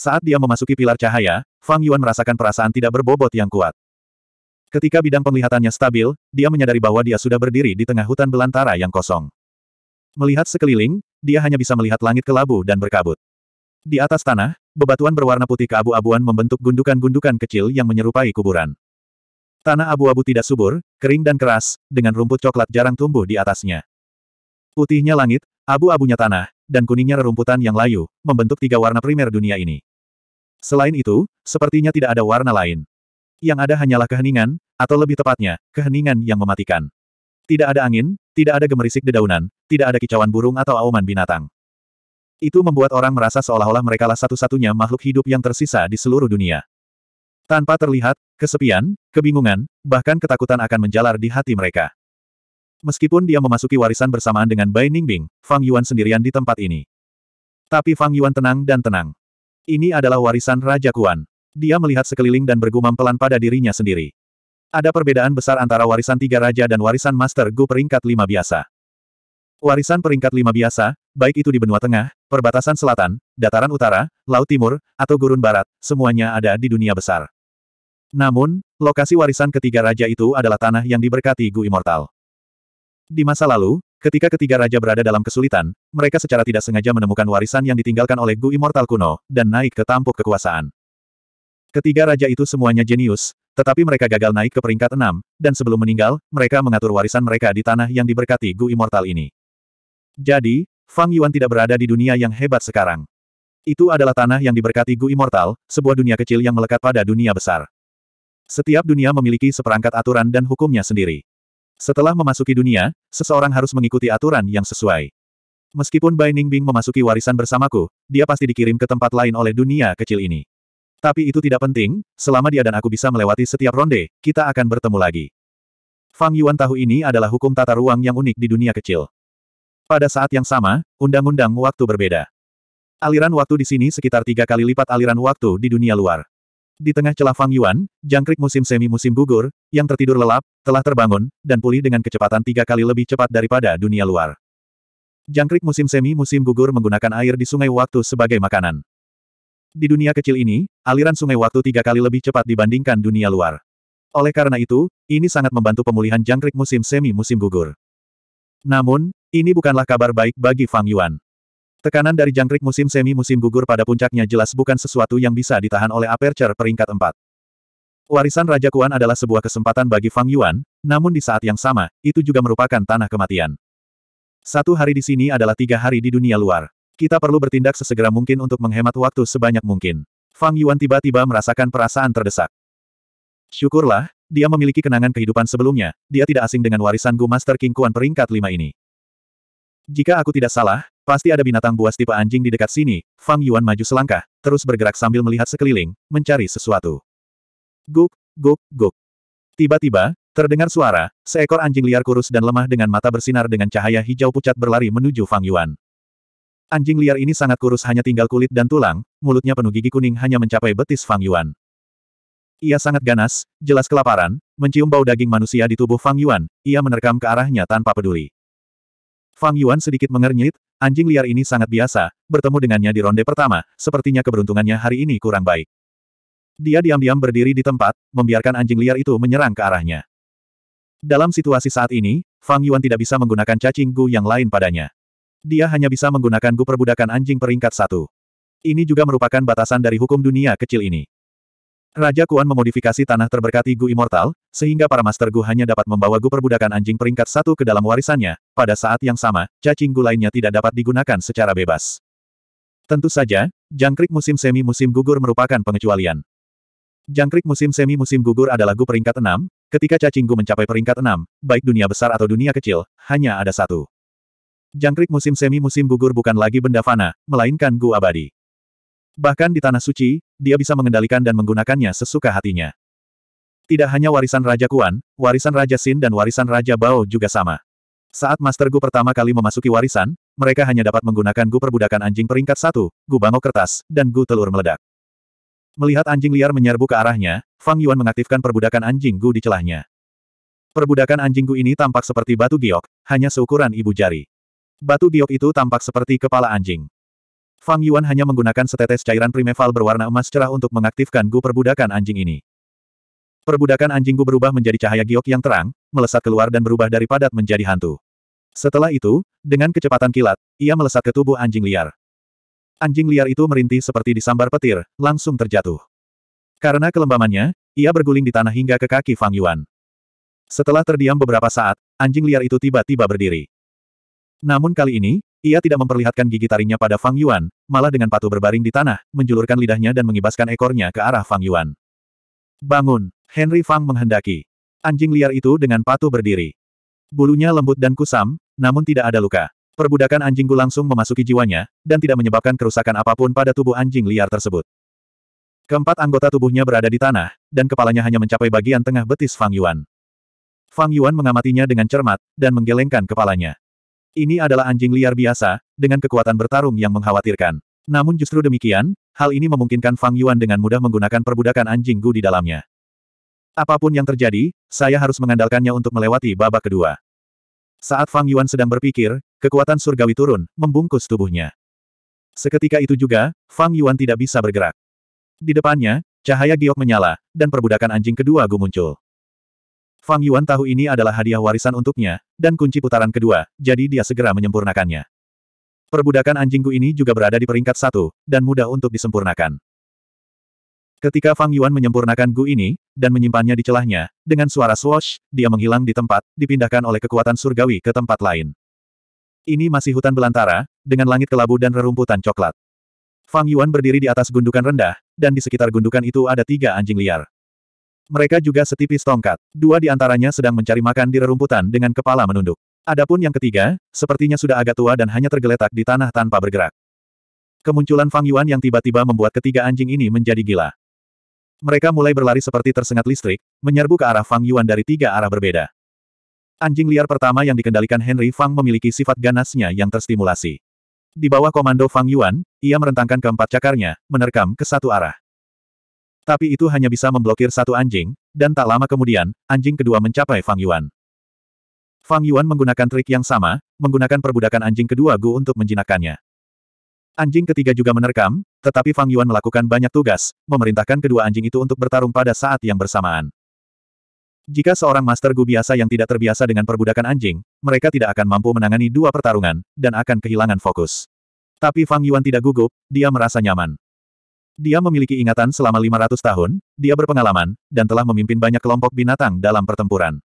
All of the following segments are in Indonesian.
Saat dia memasuki pilar cahaya, Fang Yuan merasakan perasaan tidak berbobot yang kuat. Ketika bidang penglihatannya stabil, dia menyadari bahwa dia sudah berdiri di tengah hutan belantara yang kosong. Melihat sekeliling, dia hanya bisa melihat langit kelabu dan berkabut. Di atas tanah, bebatuan berwarna putih keabu-abuan membentuk gundukan-gundukan kecil yang menyerupai kuburan. Tanah abu-abu tidak subur, kering dan keras, dengan rumput coklat jarang tumbuh di atasnya. Putihnya langit, abu-abunya tanah, dan kuningnya rerumputan yang layu, membentuk tiga warna primer dunia ini. Selain itu, sepertinya tidak ada warna lain. Yang ada hanyalah keheningan, atau lebih tepatnya, keheningan yang mematikan. Tidak ada angin, tidak ada gemerisik dedaunan, tidak ada kicauan burung atau auman binatang. Itu membuat orang merasa seolah-olah merekalah satu-satunya makhluk hidup yang tersisa di seluruh dunia. Tanpa terlihat, kesepian, kebingungan, bahkan ketakutan akan menjalar di hati mereka. Meskipun dia memasuki warisan bersamaan dengan Bai Ningbing, Fang Yuan sendirian di tempat ini. Tapi Fang Yuan tenang dan tenang. Ini adalah warisan Raja Kuan. Dia melihat sekeliling dan bergumam pelan pada dirinya sendiri. Ada perbedaan besar antara warisan tiga raja dan warisan Master Gu peringkat lima biasa. Warisan peringkat lima biasa, baik itu di benua tengah, perbatasan selatan, dataran utara, laut timur, atau gurun barat, semuanya ada di dunia besar. Namun, lokasi warisan ketiga raja itu adalah tanah yang diberkati Gu Immortal. Di masa lalu, Ketika ketiga raja berada dalam kesulitan, mereka secara tidak sengaja menemukan warisan yang ditinggalkan oleh Gu Immortal kuno, dan naik ke tampuk kekuasaan. Ketiga raja itu semuanya jenius, tetapi mereka gagal naik ke peringkat enam, dan sebelum meninggal, mereka mengatur warisan mereka di tanah yang diberkati Gu Immortal ini. Jadi, Fang Yuan tidak berada di dunia yang hebat sekarang. Itu adalah tanah yang diberkati Gu Immortal, sebuah dunia kecil yang melekat pada dunia besar. Setiap dunia memiliki seperangkat aturan dan hukumnya sendiri. Setelah memasuki dunia, seseorang harus mengikuti aturan yang sesuai. Meskipun Bai Ningbing memasuki warisan bersamaku, dia pasti dikirim ke tempat lain oleh dunia kecil ini. Tapi itu tidak penting, selama dia dan aku bisa melewati setiap ronde, kita akan bertemu lagi. Fang Yuan tahu ini adalah hukum tata ruang yang unik di dunia kecil. Pada saat yang sama, undang-undang waktu berbeda. Aliran waktu di sini sekitar tiga kali lipat aliran waktu di dunia luar. Di tengah celah Fang Yuan, jangkrik musim semi-musim gugur, yang tertidur lelap, telah terbangun, dan pulih dengan kecepatan tiga kali lebih cepat daripada dunia luar. Jangkrik musim semi-musim gugur menggunakan air di sungai waktu sebagai makanan. Di dunia kecil ini, aliran sungai waktu tiga kali lebih cepat dibandingkan dunia luar. Oleh karena itu, ini sangat membantu pemulihan jangkrik musim semi-musim gugur. Namun, ini bukanlah kabar baik bagi Fang Yuan. Tekanan dari jangkrik musim semi-musim gugur pada puncaknya jelas bukan sesuatu yang bisa ditahan oleh Aperture peringkat 4. Warisan Raja Kuan adalah sebuah kesempatan bagi Fang Yuan, namun di saat yang sama, itu juga merupakan tanah kematian. Satu hari di sini adalah tiga hari di dunia luar. Kita perlu bertindak sesegera mungkin untuk menghemat waktu sebanyak mungkin. Fang Yuan tiba-tiba merasakan perasaan terdesak. Syukurlah, dia memiliki kenangan kehidupan sebelumnya, dia tidak asing dengan warisan Gu Master King Kuan peringkat lima ini. Jika aku tidak salah, Pasti ada binatang buas tipe anjing di dekat sini, Fang Yuan maju selangkah, terus bergerak sambil melihat sekeliling, mencari sesuatu. Guk, guk, guk. Tiba-tiba, terdengar suara, seekor anjing liar kurus dan lemah dengan mata bersinar dengan cahaya hijau pucat berlari menuju Fang Yuan. Anjing liar ini sangat kurus hanya tinggal kulit dan tulang, mulutnya penuh gigi kuning hanya mencapai betis Fang Yuan. Ia sangat ganas, jelas kelaparan, mencium bau daging manusia di tubuh Fang Yuan, ia menerkam ke arahnya tanpa peduli. Fang Yuan sedikit mengernyit, anjing liar ini sangat biasa, bertemu dengannya di ronde pertama, sepertinya keberuntungannya hari ini kurang baik. Dia diam-diam berdiri di tempat, membiarkan anjing liar itu menyerang ke arahnya. Dalam situasi saat ini, Fang Yuan tidak bisa menggunakan cacing gu yang lain padanya. Dia hanya bisa menggunakan gu perbudakan anjing peringkat satu. Ini juga merupakan batasan dari hukum dunia kecil ini. Raja Kuan memodifikasi tanah terberkati Gu Immortal, sehingga para Master Gu hanya dapat membawa Gu perbudakan anjing peringkat satu ke dalam warisannya, pada saat yang sama, cacing Gu lainnya tidak dapat digunakan secara bebas. Tentu saja, jangkrik musim semi-musim gugur merupakan pengecualian. Jangkrik musim semi-musim gugur adalah Gu peringkat enam. ketika cacing Gu mencapai peringkat enam, baik dunia besar atau dunia kecil, hanya ada satu. Jangkrik musim semi-musim gugur bukan lagi benda fana, melainkan Gu abadi. Bahkan di Tanah Suci, dia bisa mengendalikan dan menggunakannya sesuka hatinya. Tidak hanya warisan Raja Kuan, warisan Raja Sin dan warisan Raja Bao juga sama. Saat Master Gu pertama kali memasuki warisan, mereka hanya dapat menggunakan Gu perbudakan anjing peringkat satu, Gu bango kertas, dan Gu telur meledak. Melihat anjing liar menyerbu ke arahnya, Fang Yuan mengaktifkan perbudakan anjing Gu di celahnya. Perbudakan anjing Gu ini tampak seperti batu giok, hanya seukuran ibu jari. Batu giok itu tampak seperti kepala anjing. Fang Yuan hanya menggunakan setetes cairan primeval berwarna emas cerah untuk mengaktifkan gu perbudakan anjing ini. Perbudakan anjing gu berubah menjadi cahaya giok yang terang, melesat keluar dan berubah dari padat menjadi hantu. Setelah itu, dengan kecepatan kilat, ia melesat ke tubuh anjing liar. Anjing liar itu merintih seperti disambar petir, langsung terjatuh. Karena kelembamannya, ia berguling di tanah hingga ke kaki Fang Yuan. Setelah terdiam beberapa saat, anjing liar itu tiba-tiba berdiri. Namun kali ini, ia tidak memperlihatkan gigi taringnya pada Fang Yuan, malah dengan patuh berbaring di tanah, menjulurkan lidahnya dan mengibaskan ekornya ke arah Fang Yuan. Bangun! Henry Fang menghendaki. Anjing liar itu dengan patuh berdiri. Bulunya lembut dan kusam, namun tidak ada luka. Perbudakan anjingku langsung memasuki jiwanya, dan tidak menyebabkan kerusakan apapun pada tubuh anjing liar tersebut. Keempat anggota tubuhnya berada di tanah, dan kepalanya hanya mencapai bagian tengah betis Fang Yuan. Fang Yuan mengamatinya dengan cermat, dan menggelengkan kepalanya. Ini adalah anjing liar biasa, dengan kekuatan bertarung yang mengkhawatirkan. Namun justru demikian, hal ini memungkinkan Fang Yuan dengan mudah menggunakan perbudakan anjing Gu di dalamnya. Apapun yang terjadi, saya harus mengandalkannya untuk melewati babak kedua. Saat Fang Yuan sedang berpikir, kekuatan surgawi turun, membungkus tubuhnya. Seketika itu juga, Fang Yuan tidak bisa bergerak. Di depannya, cahaya giok menyala, dan perbudakan anjing kedua Gu muncul. Fang Yuan tahu ini adalah hadiah warisan untuknya, dan kunci putaran kedua, jadi dia segera menyempurnakannya. Perbudakan anjingku ini juga berada di peringkat satu, dan mudah untuk disempurnakan. Ketika Fang Yuan menyempurnakan Gu ini, dan menyimpannya di celahnya, dengan suara swash, dia menghilang di tempat, dipindahkan oleh kekuatan surgawi ke tempat lain. Ini masih hutan belantara, dengan langit kelabu dan rerumputan coklat. Fang Yuan berdiri di atas gundukan rendah, dan di sekitar gundukan itu ada tiga anjing liar. Mereka juga setipis tongkat. Dua di antaranya sedang mencari makan di rerumputan dengan kepala menunduk. Adapun yang ketiga, sepertinya sudah agak tua dan hanya tergeletak di tanah tanpa bergerak. Kemunculan Fang Yuan yang tiba-tiba membuat ketiga anjing ini menjadi gila. Mereka mulai berlari seperti tersengat listrik, menyerbu ke arah Fang Yuan dari tiga arah berbeda. Anjing liar pertama yang dikendalikan Henry Fang memiliki sifat ganasnya yang terstimulasi. Di bawah komando Fang Yuan, ia merentangkan keempat cakarnya, menerkam ke satu arah. Tapi itu hanya bisa memblokir satu anjing, dan tak lama kemudian, anjing kedua mencapai Fang Yuan. Fang Yuan menggunakan trik yang sama, menggunakan perbudakan anjing kedua Gu untuk menjinakkannya. Anjing ketiga juga menerkam, tetapi Fang Yuan melakukan banyak tugas, memerintahkan kedua anjing itu untuk bertarung pada saat yang bersamaan. Jika seorang master Gu biasa yang tidak terbiasa dengan perbudakan anjing, mereka tidak akan mampu menangani dua pertarungan, dan akan kehilangan fokus. Tapi Fang Yuan tidak gugup, dia merasa nyaman. Dia memiliki ingatan selama 500 tahun, dia berpengalaman, dan telah memimpin banyak kelompok binatang dalam pertempuran.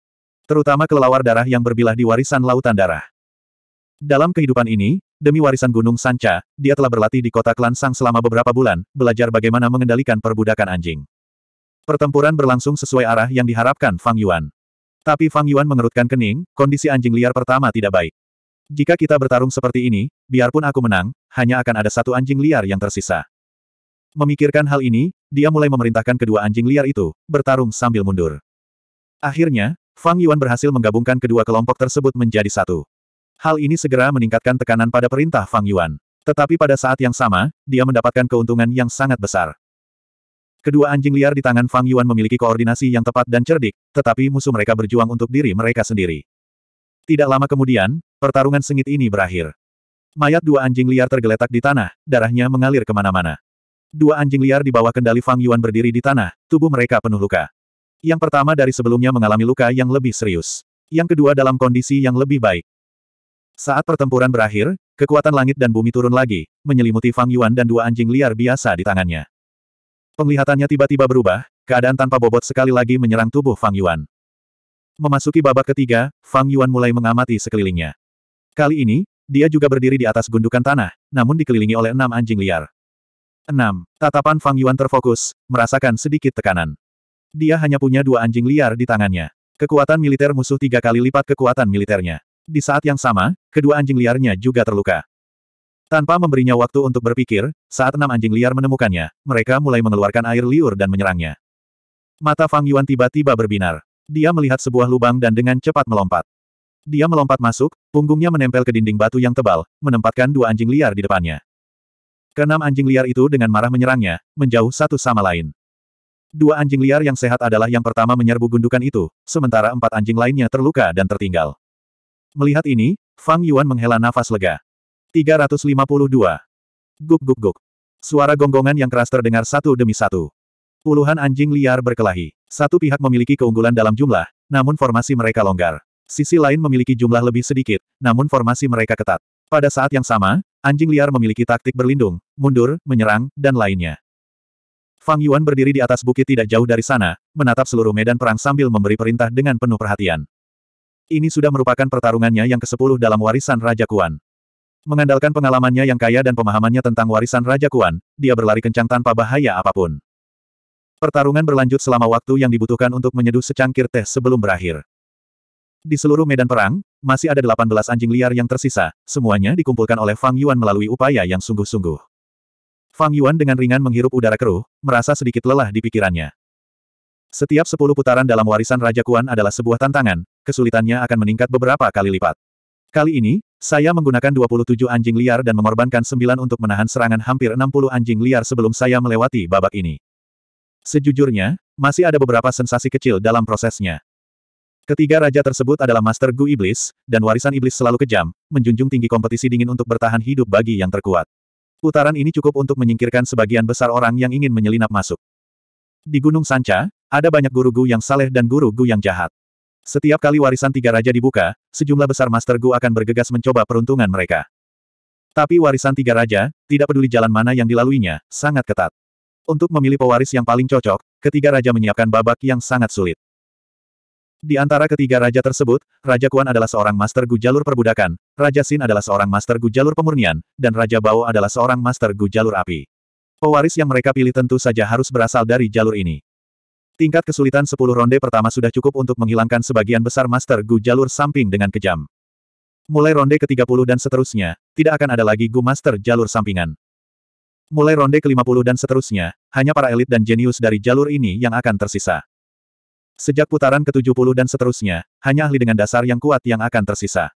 Terutama kelelawar darah yang berbilah di warisan lautan darah. Dalam kehidupan ini, demi warisan Gunung Sanca, dia telah berlatih di kota Klan Sang selama beberapa bulan, belajar bagaimana mengendalikan perbudakan anjing. Pertempuran berlangsung sesuai arah yang diharapkan Fang Yuan. Tapi Fang Yuan mengerutkan kening, kondisi anjing liar pertama tidak baik. Jika kita bertarung seperti ini, biarpun aku menang, hanya akan ada satu anjing liar yang tersisa. Memikirkan hal ini, dia mulai memerintahkan kedua anjing liar itu, bertarung sambil mundur. Akhirnya, Fang Yuan berhasil menggabungkan kedua kelompok tersebut menjadi satu. Hal ini segera meningkatkan tekanan pada perintah Fang Yuan. Tetapi pada saat yang sama, dia mendapatkan keuntungan yang sangat besar. Kedua anjing liar di tangan Fang Yuan memiliki koordinasi yang tepat dan cerdik, tetapi musuh mereka berjuang untuk diri mereka sendiri. Tidak lama kemudian, pertarungan sengit ini berakhir. Mayat dua anjing liar tergeletak di tanah, darahnya mengalir kemana-mana. Dua anjing liar di bawah kendali Fang Yuan berdiri di tanah, tubuh mereka penuh luka. Yang pertama dari sebelumnya mengalami luka yang lebih serius. Yang kedua dalam kondisi yang lebih baik. Saat pertempuran berakhir, kekuatan langit dan bumi turun lagi, menyelimuti Fang Yuan dan dua anjing liar biasa di tangannya. Penglihatannya tiba-tiba berubah, keadaan tanpa bobot sekali lagi menyerang tubuh Fang Yuan. Memasuki babak ketiga, Fang Yuan mulai mengamati sekelilingnya. Kali ini, dia juga berdiri di atas gundukan tanah, namun dikelilingi oleh enam anjing liar. 6. Tatapan Fang Yuan terfokus, merasakan sedikit tekanan. Dia hanya punya dua anjing liar di tangannya. Kekuatan militer musuh tiga kali lipat kekuatan militernya. Di saat yang sama, kedua anjing liarnya juga terluka. Tanpa memberinya waktu untuk berpikir, saat enam anjing liar menemukannya, mereka mulai mengeluarkan air liur dan menyerangnya. Mata Fang Yuan tiba-tiba berbinar. Dia melihat sebuah lubang dan dengan cepat melompat. Dia melompat masuk, punggungnya menempel ke dinding batu yang tebal, menempatkan dua anjing liar di depannya. Keenam anjing liar itu dengan marah menyerangnya, menjauh satu sama lain. Dua anjing liar yang sehat adalah yang pertama menyerbu gundukan itu, sementara empat anjing lainnya terluka dan tertinggal. Melihat ini, Fang Yuan menghela nafas lega. 352. Guk guk guk. Suara gonggongan yang keras terdengar satu demi satu. Puluhan anjing liar berkelahi. Satu pihak memiliki keunggulan dalam jumlah, namun formasi mereka longgar. Sisi lain memiliki jumlah lebih sedikit, namun formasi mereka ketat. Pada saat yang sama, anjing liar memiliki taktik berlindung, mundur, menyerang, dan lainnya. Fang Yuan berdiri di atas bukit tidak jauh dari sana, menatap seluruh medan perang sambil memberi perintah dengan penuh perhatian. Ini sudah merupakan pertarungannya yang ke-10 dalam warisan Raja Kuan. Mengandalkan pengalamannya yang kaya dan pemahamannya tentang warisan Raja Kuan, dia berlari kencang tanpa bahaya apapun. Pertarungan berlanjut selama waktu yang dibutuhkan untuk menyeduh secangkir teh sebelum berakhir. Di seluruh medan perang, masih ada 18 anjing liar yang tersisa, semuanya dikumpulkan oleh Fang Yuan melalui upaya yang sungguh-sungguh. Fang Yuan dengan ringan menghirup udara keruh, merasa sedikit lelah di pikirannya. Setiap sepuluh putaran dalam warisan Raja Kuan adalah sebuah tantangan, kesulitannya akan meningkat beberapa kali lipat. Kali ini, saya menggunakan 27 anjing liar dan mengorbankan 9 untuk menahan serangan hampir 60 anjing liar sebelum saya melewati babak ini. Sejujurnya, masih ada beberapa sensasi kecil dalam prosesnya. Ketiga raja tersebut adalah Master Gu Iblis, dan warisan iblis selalu kejam, menjunjung tinggi kompetisi dingin untuk bertahan hidup bagi yang terkuat. Putaran ini cukup untuk menyingkirkan sebagian besar orang yang ingin menyelinap masuk. Di Gunung Sanca, ada banyak guru Gu yang saleh dan guru Gu yang jahat. Setiap kali warisan tiga raja dibuka, sejumlah besar Master Gu akan bergegas mencoba peruntungan mereka. Tapi warisan tiga raja, tidak peduli jalan mana yang dilaluinya, sangat ketat. Untuk memilih pewaris yang paling cocok, ketiga raja menyiapkan babak yang sangat sulit. Di antara ketiga raja tersebut, Raja Kuan adalah seorang master Gu jalur perbudakan, Raja Sin adalah seorang master Gu jalur pemurnian, dan Raja Bao adalah seorang master Gu jalur api. Pewaris yang mereka pilih tentu saja harus berasal dari jalur ini. Tingkat kesulitan 10 ronde pertama sudah cukup untuk menghilangkan sebagian besar master Gu jalur samping dengan kejam. Mulai ronde ke-30 dan seterusnya, tidak akan ada lagi Gu master jalur sampingan. Mulai ronde ke-50 dan seterusnya, hanya para elit dan jenius dari jalur ini yang akan tersisa. Sejak putaran ke-70 dan seterusnya, hanya ahli dengan dasar yang kuat yang akan tersisa.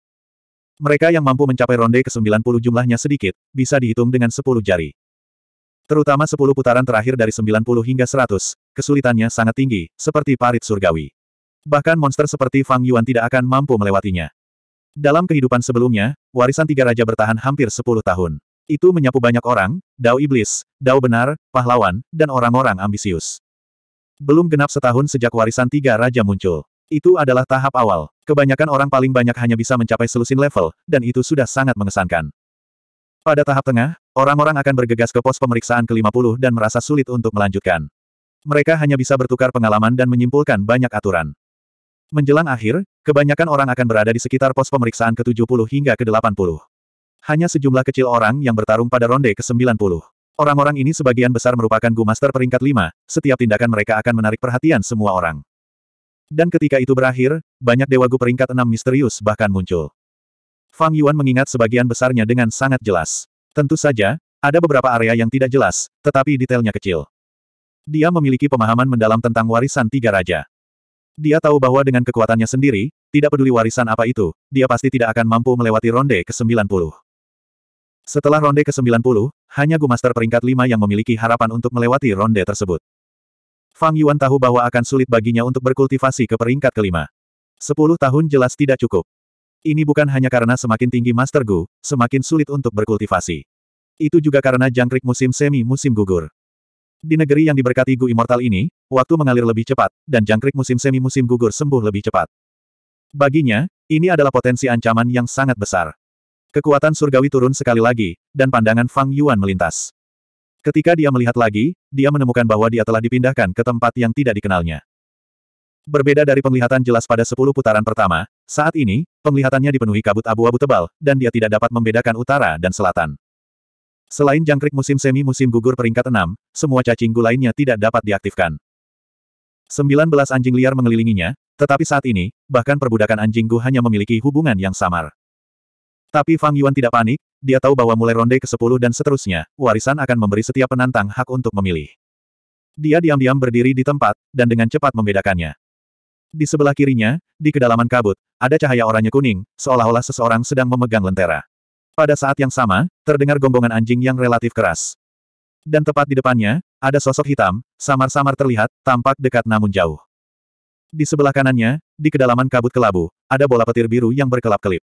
Mereka yang mampu mencapai ronde ke-90 jumlahnya sedikit, bisa dihitung dengan 10 jari. Terutama 10 putaran terakhir dari 90 hingga 100, kesulitannya sangat tinggi, seperti parit surgawi. Bahkan monster seperti Fang Yuan tidak akan mampu melewatinya. Dalam kehidupan sebelumnya, warisan tiga raja bertahan hampir 10 tahun. Itu menyapu banyak orang, dao iblis, dao benar, pahlawan, dan orang-orang ambisius. Belum genap setahun sejak warisan tiga raja muncul. Itu adalah tahap awal. Kebanyakan orang paling banyak hanya bisa mencapai selusin level, dan itu sudah sangat mengesankan. Pada tahap tengah, orang-orang akan bergegas ke pos pemeriksaan ke-50 dan merasa sulit untuk melanjutkan. Mereka hanya bisa bertukar pengalaman dan menyimpulkan banyak aturan. Menjelang akhir, kebanyakan orang akan berada di sekitar pos pemeriksaan ke-70 hingga ke-80. Hanya sejumlah kecil orang yang bertarung pada ronde ke-90. Orang-orang ini sebagian besar merupakan Gu Master peringkat 5, setiap tindakan mereka akan menarik perhatian semua orang. Dan ketika itu berakhir, banyak Dewa Gu peringkat 6 misterius bahkan muncul. Fang Yuan mengingat sebagian besarnya dengan sangat jelas. Tentu saja, ada beberapa area yang tidak jelas, tetapi detailnya kecil. Dia memiliki pemahaman mendalam tentang warisan tiga raja. Dia tahu bahwa dengan kekuatannya sendiri, tidak peduli warisan apa itu, dia pasti tidak akan mampu melewati ronde ke-90. Setelah ronde ke-90, hanya Gu Master peringkat 5 yang memiliki harapan untuk melewati ronde tersebut. Fang Yuan tahu bahwa akan sulit baginya untuk berkultivasi ke peringkat kelima. Sepuluh tahun jelas tidak cukup. Ini bukan hanya karena semakin tinggi Master Gu, semakin sulit untuk berkultivasi. Itu juga karena jangkrik musim semi musim gugur. Di negeri yang diberkati Gu Immortal ini, waktu mengalir lebih cepat, dan jangkrik musim semi musim gugur sembuh lebih cepat. Baginya, ini adalah potensi ancaman yang sangat besar. Kekuatan surgawi turun sekali lagi, dan pandangan Fang Yuan melintas. Ketika dia melihat lagi, dia menemukan bahwa dia telah dipindahkan ke tempat yang tidak dikenalnya. Berbeda dari penglihatan jelas pada sepuluh putaran pertama, saat ini, penglihatannya dipenuhi kabut abu-abu tebal, dan dia tidak dapat membedakan utara dan selatan. Selain jangkrik musim semi musim gugur peringkat enam, semua cacing gu lainnya tidak dapat diaktifkan. Sembilan belas anjing liar mengelilinginya, tetapi saat ini, bahkan perbudakan anjing gu hanya memiliki hubungan yang samar. Tapi Fang Yuan tidak panik, dia tahu bahwa mulai ronde ke-10 dan seterusnya, warisan akan memberi setiap penantang hak untuk memilih. Dia diam-diam berdiri di tempat, dan dengan cepat membedakannya. Di sebelah kirinya, di kedalaman kabut, ada cahaya oranye kuning, seolah-olah seseorang sedang memegang lentera. Pada saat yang sama, terdengar gonggongan anjing yang relatif keras. Dan tepat di depannya, ada sosok hitam, samar-samar terlihat, tampak dekat namun jauh. Di sebelah kanannya, di kedalaman kabut kelabu, ada bola petir biru yang berkelap-kelip.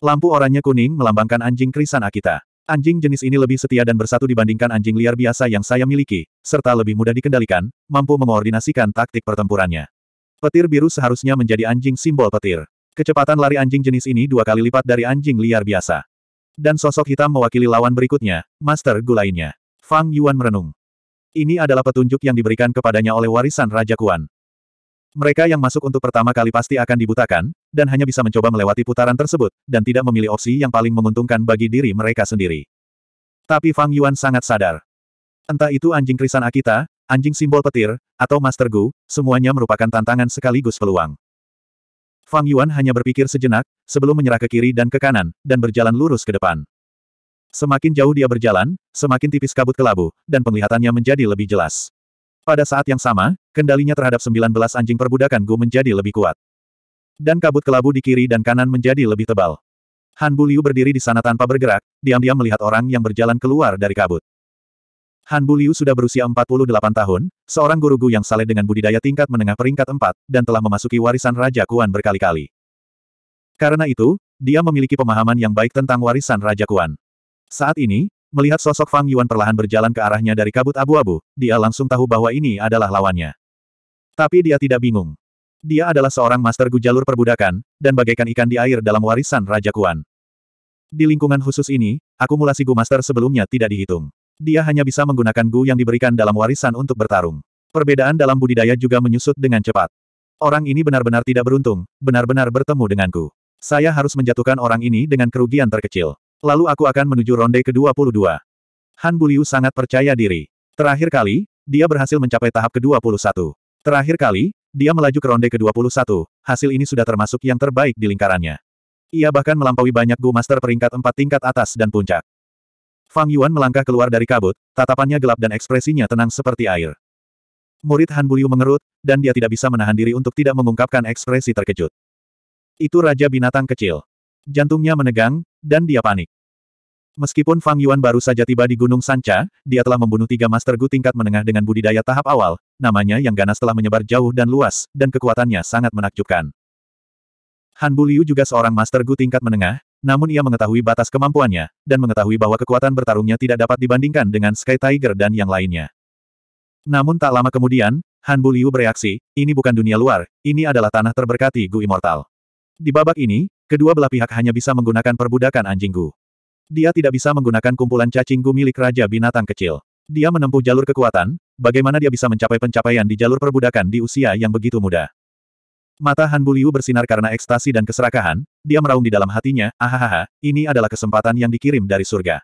Lampu oranye kuning melambangkan anjing krisan Akita. Anjing jenis ini lebih setia dan bersatu dibandingkan anjing liar biasa yang saya miliki, serta lebih mudah dikendalikan, mampu mengoordinasikan taktik pertempurannya. Petir biru seharusnya menjadi anjing simbol petir. Kecepatan lari anjing jenis ini dua kali lipat dari anjing liar biasa. Dan sosok hitam mewakili lawan berikutnya, Master Gulainya. Fang Yuan merenung. Ini adalah petunjuk yang diberikan kepadanya oleh warisan Raja Kuan. Mereka yang masuk untuk pertama kali pasti akan dibutakan, dan hanya bisa mencoba melewati putaran tersebut, dan tidak memilih opsi yang paling menguntungkan bagi diri mereka sendiri. Tapi Fang Yuan sangat sadar. Entah itu anjing krisan Akita, anjing simbol petir, atau Master Gu, semuanya merupakan tantangan sekaligus peluang. Fang Yuan hanya berpikir sejenak, sebelum menyerah ke kiri dan ke kanan, dan berjalan lurus ke depan. Semakin jauh dia berjalan, semakin tipis kabut kelabu, dan penglihatannya menjadi lebih jelas. Pada saat yang sama, kendalinya terhadap 19 anjing perbudakan Gu menjadi lebih kuat dan kabut kelabu di kiri dan kanan menjadi lebih tebal. Han Buliu berdiri di sana tanpa bergerak, diam-diam melihat orang yang berjalan keluar dari kabut. Han Buliu sudah berusia 48 tahun, seorang guru Gu yang saleh dengan budidaya tingkat menengah peringkat 4, dan telah memasuki warisan Raja Kuan berkali-kali. Karena itu, dia memiliki pemahaman yang baik tentang warisan Raja Kuan. Saat ini, melihat sosok Fang Yuan perlahan berjalan ke arahnya dari kabut abu-abu, dia langsung tahu bahwa ini adalah lawannya. Tapi dia tidak bingung. Dia adalah seorang master gu jalur perbudakan, dan bagaikan ikan di air dalam warisan Raja Kuan. Di lingkungan khusus ini, akumulasi gu master sebelumnya tidak dihitung. Dia hanya bisa menggunakan gu yang diberikan dalam warisan untuk bertarung. Perbedaan dalam budidaya juga menyusut dengan cepat. Orang ini benar-benar tidak beruntung, benar-benar bertemu denganku. Saya harus menjatuhkan orang ini dengan kerugian terkecil. Lalu aku akan menuju ronde ke-22. Han Buliu sangat percaya diri. Terakhir kali, dia berhasil mencapai tahap ke-21. Terakhir kali, dia melaju ke ronde ke-21, hasil ini sudah termasuk yang terbaik di lingkarannya. Ia bahkan melampaui banyak Gu Master peringkat empat tingkat atas dan puncak. Fang Yuan melangkah keluar dari kabut, tatapannya gelap dan ekspresinya tenang seperti air. Murid Han Buliu mengerut, dan dia tidak bisa menahan diri untuk tidak mengungkapkan ekspresi terkejut. Itu Raja Binatang Kecil. Jantungnya menegang, dan dia panik. Meskipun Fang Yuan baru saja tiba di Gunung Sanca, dia telah membunuh tiga Master Gu tingkat menengah dengan budidaya tahap awal, namanya yang ganas telah menyebar jauh dan luas, dan kekuatannya sangat menakjubkan. Han Buliu juga seorang Master Gu tingkat menengah, namun ia mengetahui batas kemampuannya, dan mengetahui bahwa kekuatan bertarungnya tidak dapat dibandingkan dengan Sky Tiger dan yang lainnya. Namun tak lama kemudian, Han Buliu bereaksi, ini bukan dunia luar, ini adalah tanah terberkati Gu Immortal. Di babak ini, kedua belah pihak hanya bisa menggunakan perbudakan anjing Gu. Dia tidak bisa menggunakan kumpulan cacing gumi milik Raja Binatang Kecil. Dia menempuh jalur kekuatan, bagaimana dia bisa mencapai pencapaian di jalur perbudakan di usia yang begitu muda. Mata Han Buliu bersinar karena ekstasi dan keserakahan, dia meraung di dalam hatinya, ahahaha, ini adalah kesempatan yang dikirim dari surga.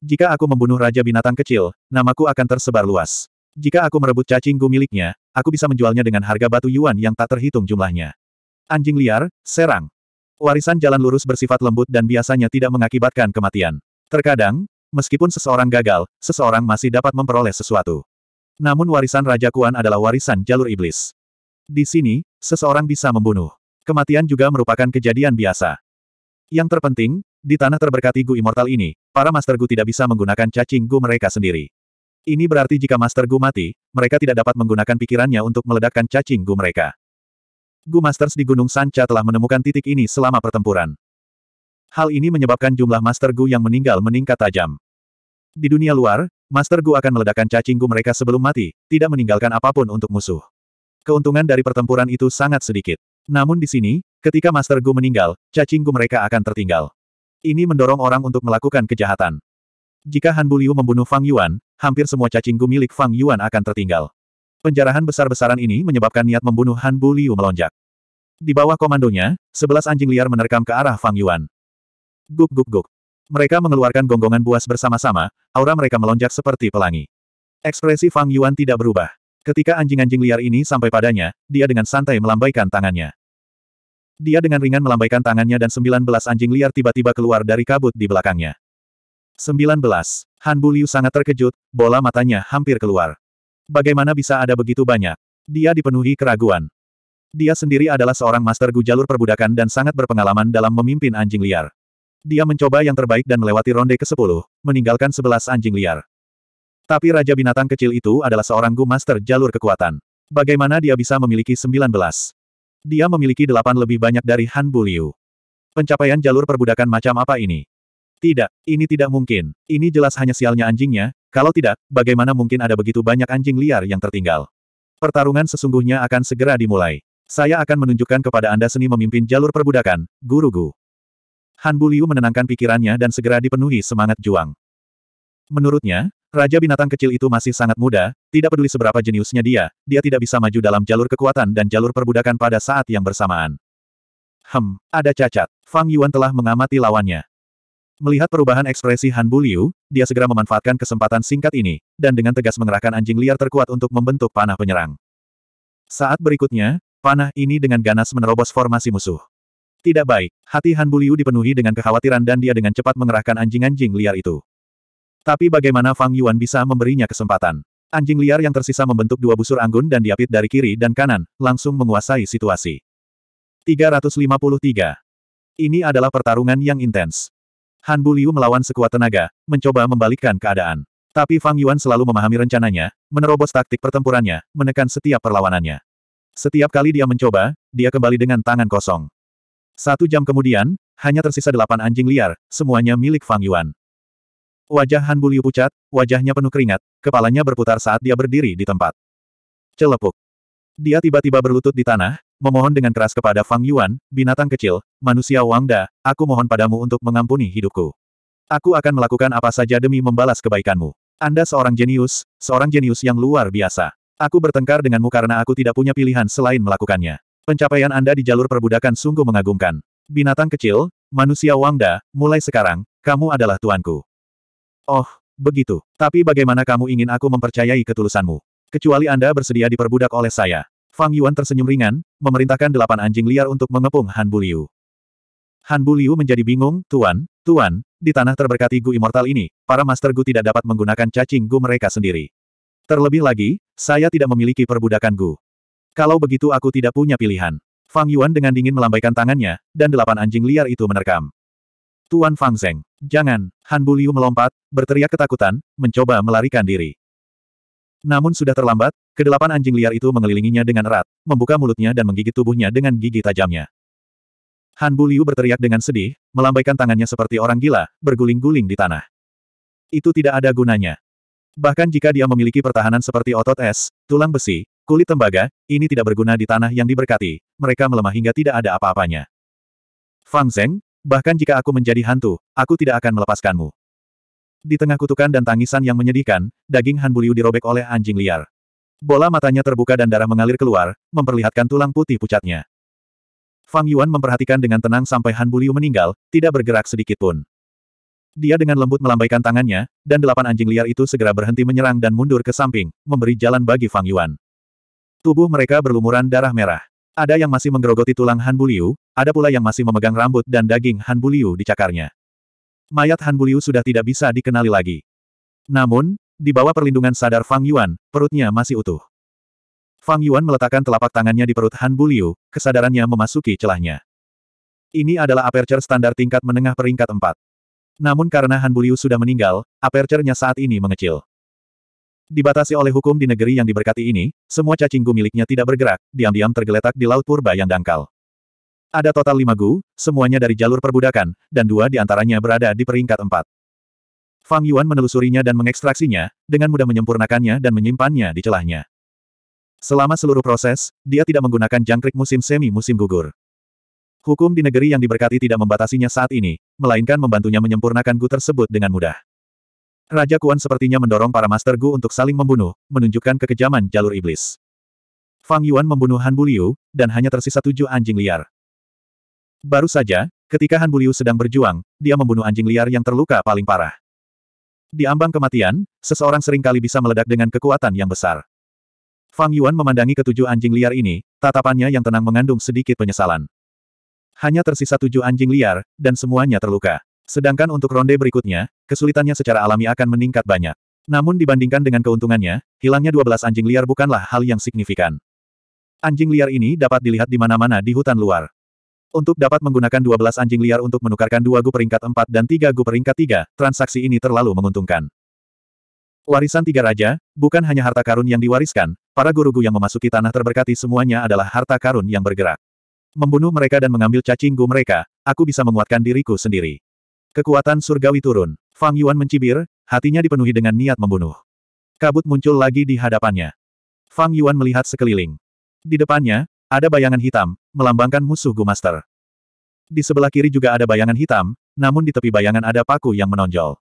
Jika aku membunuh Raja Binatang Kecil, namaku akan tersebar luas. Jika aku merebut cacing gu miliknya, aku bisa menjualnya dengan harga batu yuan yang tak terhitung jumlahnya. Anjing liar, serang. Warisan jalan lurus bersifat lembut dan biasanya tidak mengakibatkan kematian. Terkadang, meskipun seseorang gagal, seseorang masih dapat memperoleh sesuatu. Namun warisan Raja Kuan adalah warisan jalur iblis. Di sini, seseorang bisa membunuh. Kematian juga merupakan kejadian biasa. Yang terpenting, di tanah terberkati Gu Immortal ini, para Master Gu tidak bisa menggunakan cacing Gu mereka sendiri. Ini berarti jika Master Gu mati, mereka tidak dapat menggunakan pikirannya untuk meledakkan cacing Gu mereka. Gu Masters di Gunung Sanca telah menemukan titik ini selama pertempuran. Hal ini menyebabkan jumlah Master Gu yang meninggal meningkat tajam. Di dunia luar, Master Gu akan meledakkan cacing Gu mereka sebelum mati, tidak meninggalkan apapun untuk musuh. Keuntungan dari pertempuran itu sangat sedikit. Namun di sini, ketika Master Gu meninggal, cacing Gu mereka akan tertinggal. Ini mendorong orang untuk melakukan kejahatan. Jika Han Buliu membunuh Fang Yuan, hampir semua cacing Gu milik Fang Yuan akan tertinggal. Penjarahan besar-besaran ini menyebabkan niat membunuh Han Bu Liu melonjak. Di bawah komandonya, sebelas anjing liar menerkam ke arah Fang Yuan. Guk guk guk. Mereka mengeluarkan gonggongan buas bersama-sama, aura mereka melonjak seperti pelangi. Ekspresi Fang Yuan tidak berubah. Ketika anjing-anjing liar ini sampai padanya, dia dengan santai melambaikan tangannya. Dia dengan ringan melambaikan tangannya dan sembilan belas anjing liar tiba-tiba keluar dari kabut di belakangnya. Sembilan belas. Han Liu sangat terkejut, bola matanya hampir keluar. Bagaimana bisa ada begitu banyak? Dia dipenuhi keraguan. Dia sendiri adalah seorang master gu jalur perbudakan dan sangat berpengalaman dalam memimpin anjing liar. Dia mencoba yang terbaik dan melewati ronde ke-10, meninggalkan sebelas anjing liar. Tapi Raja Binatang kecil itu adalah seorang Gu Master jalur kekuatan. Bagaimana dia bisa memiliki sembilan belas? Dia memiliki delapan lebih banyak dari Han Buliu. Pencapaian jalur perbudakan macam apa ini? Tidak, ini tidak mungkin. Ini jelas hanya sialnya anjingnya, kalau tidak, bagaimana mungkin ada begitu banyak anjing liar yang tertinggal? Pertarungan sesungguhnya akan segera dimulai. Saya akan menunjukkan kepada Anda seni memimpin jalur perbudakan, Guru Gu. Han Buliu menenangkan pikirannya dan segera dipenuhi semangat juang. Menurutnya, Raja binatang kecil itu masih sangat muda, tidak peduli seberapa jeniusnya dia, dia tidak bisa maju dalam jalur kekuatan dan jalur perbudakan pada saat yang bersamaan. Hem, ada cacat. Fang Yuan telah mengamati lawannya. Melihat perubahan ekspresi Han Buliu, dia segera memanfaatkan kesempatan singkat ini, dan dengan tegas mengerahkan anjing liar terkuat untuk membentuk panah penyerang. Saat berikutnya, panah ini dengan ganas menerobos formasi musuh. Tidak baik, hati Han Buliu dipenuhi dengan kekhawatiran dan dia dengan cepat mengerahkan anjing-anjing liar itu. Tapi bagaimana Fang Yuan bisa memberinya kesempatan? Anjing liar yang tersisa membentuk dua busur anggun dan diapit dari kiri dan kanan, langsung menguasai situasi. 353. Ini adalah pertarungan yang intens. Han Buliu melawan sekuat tenaga, mencoba membalikkan keadaan. Tapi Fang Yuan selalu memahami rencananya, menerobos taktik pertempurannya, menekan setiap perlawanannya. Setiap kali dia mencoba, dia kembali dengan tangan kosong. Satu jam kemudian, hanya tersisa delapan anjing liar, semuanya milik Fang Yuan. Wajah Han Buliu pucat, wajahnya penuh keringat, kepalanya berputar saat dia berdiri di tempat. Celepuk. Dia tiba-tiba berlutut di tanah, memohon dengan keras kepada Fang Yuan, binatang kecil, manusia Wangda, aku mohon padamu untuk mengampuni hidupku. Aku akan melakukan apa saja demi membalas kebaikanmu. Anda seorang jenius, seorang jenius yang luar biasa. Aku bertengkar denganmu karena aku tidak punya pilihan selain melakukannya. Pencapaian Anda di jalur perbudakan sungguh mengagumkan. Binatang kecil, manusia Wangda, mulai sekarang, kamu adalah tuanku. Oh, begitu. Tapi bagaimana kamu ingin aku mempercayai ketulusanmu? Kecuali Anda bersedia diperbudak oleh saya. Fang Yuan tersenyum ringan, memerintahkan delapan anjing liar untuk mengepung Han Buliu. Han Buliu menjadi bingung, Tuan, Tuan, di tanah terberkati Gu Immortal ini, para Master Gu tidak dapat menggunakan cacing Gu mereka sendiri. Terlebih lagi, saya tidak memiliki perbudakan Gu. Kalau begitu aku tidak punya pilihan. Fang Yuan dengan dingin melambaikan tangannya, dan delapan anjing liar itu menerkam. Tuan Fang Zeng, jangan, Han Buliu melompat, berteriak ketakutan, mencoba melarikan diri. Namun sudah terlambat, kedelapan anjing liar itu mengelilinginya dengan erat, membuka mulutnya dan menggigit tubuhnya dengan gigi tajamnya. Han Bu Liu berteriak dengan sedih, melambaikan tangannya seperti orang gila, berguling-guling di tanah. Itu tidak ada gunanya. Bahkan jika dia memiliki pertahanan seperti otot es, tulang besi, kulit tembaga, ini tidak berguna di tanah yang diberkati, mereka melemah hingga tidak ada apa-apanya. Fang Zeng, bahkan jika aku menjadi hantu, aku tidak akan melepaskanmu. Di tengah kutukan dan tangisan yang menyedihkan, daging Han Buliu dirobek oleh anjing liar. Bola matanya terbuka dan darah mengalir keluar, memperlihatkan tulang putih pucatnya. Fang Yuan memperhatikan dengan tenang sampai Han Buliu meninggal, tidak bergerak sedikit pun. Dia dengan lembut melambaikan tangannya, dan delapan anjing liar itu segera berhenti menyerang dan mundur ke samping, memberi jalan bagi Fang Yuan. Tubuh mereka berlumuran darah merah. Ada yang masih menggerogoti tulang Han Buliu, ada pula yang masih memegang rambut dan daging Han Buliu di cakarnya. Mayat Han Buliu sudah tidak bisa dikenali lagi. Namun, di bawah perlindungan sadar Fang Yuan, perutnya masih utuh. Fang Yuan meletakkan telapak tangannya di perut Han Buliu, kesadarannya memasuki celahnya. Ini adalah aperture standar tingkat menengah peringkat 4. Namun karena Han Buliu sudah meninggal, aperture-nya saat ini mengecil. Dibatasi oleh hukum di negeri yang diberkati ini, semua cacing gu miliknya tidak bergerak, diam-diam tergeletak di laut purba yang dangkal. Ada total lima gu, semuanya dari jalur perbudakan, dan dua di antaranya berada di peringkat empat. Fang Yuan menelusurinya dan mengekstraksinya, dengan mudah menyempurnakannya dan menyimpannya di celahnya. Selama seluruh proses, dia tidak menggunakan jangkrik musim semi musim gugur. Hukum di negeri yang diberkati tidak membatasinya saat ini, melainkan membantunya menyempurnakan gu tersebut dengan mudah. Raja Kuan sepertinya mendorong para Master Gu untuk saling membunuh, menunjukkan kekejaman jalur iblis. Fang Yuan membunuh Han Buliu, dan hanya tersisa tujuh anjing liar. Baru saja, ketika Han Buliu sedang berjuang, dia membunuh anjing liar yang terluka paling parah. Di ambang kematian, seseorang seringkali bisa meledak dengan kekuatan yang besar. Fang Yuan memandangi ketujuh anjing liar ini, tatapannya yang tenang mengandung sedikit penyesalan. Hanya tersisa tujuh anjing liar, dan semuanya terluka. Sedangkan untuk ronde berikutnya, kesulitannya secara alami akan meningkat banyak. Namun dibandingkan dengan keuntungannya, hilangnya dua belas anjing liar bukanlah hal yang signifikan. Anjing liar ini dapat dilihat di mana-mana di hutan luar. Untuk dapat menggunakan 12 anjing liar untuk menukarkan dua gu peringkat 4 dan tiga gu peringkat 3, transaksi ini terlalu menguntungkan. Warisan tiga raja, bukan hanya harta karun yang diwariskan, para guru-gu yang memasuki tanah terberkati semuanya adalah harta karun yang bergerak. Membunuh mereka dan mengambil cacing gu mereka, aku bisa menguatkan diriku sendiri. Kekuatan surgawi turun. Fang Yuan mencibir, hatinya dipenuhi dengan niat membunuh. Kabut muncul lagi di hadapannya. Fang Yuan melihat sekeliling. Di depannya, ada bayangan hitam, melambangkan musuh Master. Di sebelah kiri juga ada bayangan hitam, namun di tepi bayangan ada paku yang menonjol.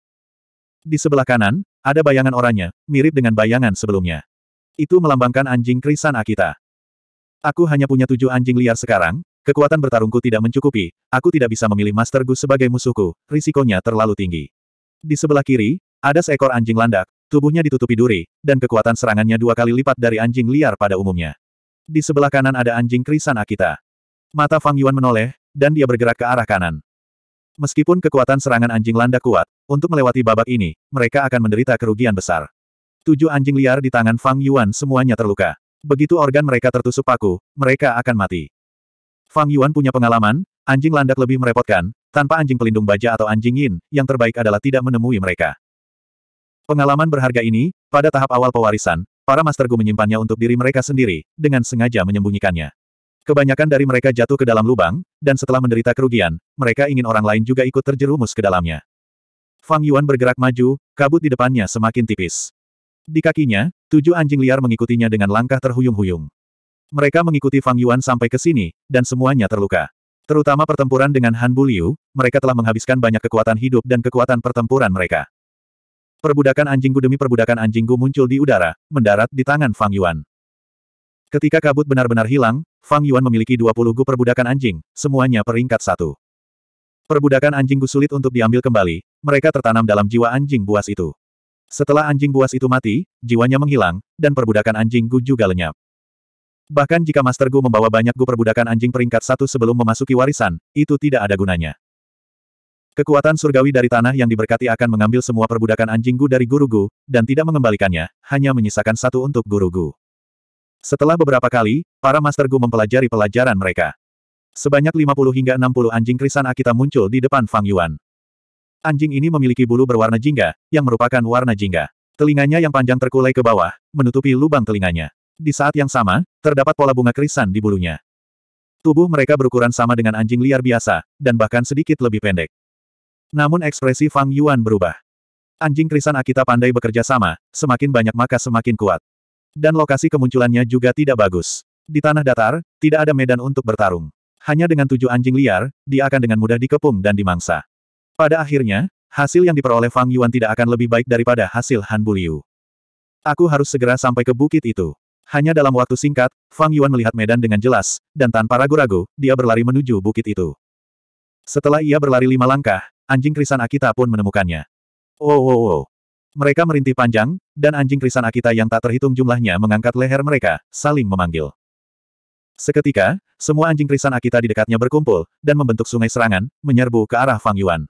Di sebelah kanan, ada bayangan oranye, mirip dengan bayangan sebelumnya. Itu melambangkan anjing krisan Akita. Aku hanya punya tujuh anjing liar sekarang, kekuatan bertarungku tidak mencukupi, aku tidak bisa memilih Master Gu sebagai musuhku, risikonya terlalu tinggi. Di sebelah kiri, ada seekor anjing landak, tubuhnya ditutupi duri, dan kekuatan serangannya dua kali lipat dari anjing liar pada umumnya. Di sebelah kanan ada anjing krisan Akita. Mata Fang Yuan menoleh, dan dia bergerak ke arah kanan. Meskipun kekuatan serangan anjing landak kuat, untuk melewati babak ini, mereka akan menderita kerugian besar. Tujuh anjing liar di tangan Fang Yuan semuanya terluka. Begitu organ mereka tertusuk paku, mereka akan mati. Fang Yuan punya pengalaman, anjing landak lebih merepotkan, tanpa anjing pelindung baja atau anjing yin, yang terbaik adalah tidak menemui mereka. Pengalaman berharga ini, pada tahap awal pewarisan, Para Master Gu menyimpannya untuk diri mereka sendiri, dengan sengaja menyembunyikannya. Kebanyakan dari mereka jatuh ke dalam lubang, dan setelah menderita kerugian, mereka ingin orang lain juga ikut terjerumus ke dalamnya. Fang Yuan bergerak maju, kabut di depannya semakin tipis. Di kakinya, tujuh anjing liar mengikutinya dengan langkah terhuyung-huyung. Mereka mengikuti Fang Yuan sampai ke sini, dan semuanya terluka. Terutama pertempuran dengan Han Buliu, mereka telah menghabiskan banyak kekuatan hidup dan kekuatan pertempuran mereka. Perbudakan anjingku demi perbudakan anjingku muncul di udara, mendarat di tangan Fang Yuan. Ketika kabut benar-benar hilang, Fang Yuan memiliki 20 gu perbudakan anjing, semuanya peringkat satu. Perbudakan anjingku sulit untuk diambil kembali, mereka tertanam dalam jiwa anjing buas itu. Setelah anjing buas itu mati, jiwanya menghilang, dan perbudakan anjingku juga lenyap. Bahkan jika Master Gu membawa banyak Gu perbudakan anjing peringkat satu sebelum memasuki warisan, itu tidak ada gunanya. Kekuatan surgawi dari tanah yang diberkati akan mengambil semua perbudakan anjingku dari gurugu, dan tidak mengembalikannya, hanya menyisakan satu untuk gurugu. Setelah beberapa kali, para Master Gu mempelajari pelajaran mereka. Sebanyak 50 hingga 60 anjing krisan Akita muncul di depan Fang Yuan. Anjing ini memiliki bulu berwarna jingga, yang merupakan warna jingga. Telinganya yang panjang terkulai ke bawah, menutupi lubang telinganya. Di saat yang sama, terdapat pola bunga krisan di bulunya. Tubuh mereka berukuran sama dengan anjing liar biasa, dan bahkan sedikit lebih pendek. Namun ekspresi Fang Yuan berubah. Anjing krisan Akita pandai bekerja sama, semakin banyak maka semakin kuat. Dan lokasi kemunculannya juga tidak bagus. Di tanah datar, tidak ada medan untuk bertarung. Hanya dengan tujuh anjing liar, dia akan dengan mudah dikepung dan dimangsa. Pada akhirnya, hasil yang diperoleh Fang Yuan tidak akan lebih baik daripada hasil Han Buliu. Aku harus segera sampai ke bukit itu. Hanya dalam waktu singkat, Fang Yuan melihat medan dengan jelas, dan tanpa ragu-ragu, dia berlari menuju bukit itu. Setelah ia berlari lima langkah, anjing krisan Akita pun menemukannya. Oh, oh, oh. Mereka merintih panjang, dan anjing krisan Akita yang tak terhitung jumlahnya mengangkat leher mereka, saling memanggil. Seketika, semua anjing krisan Akita di dekatnya berkumpul, dan membentuk sungai serangan, menyerbu ke arah Fang Yuan.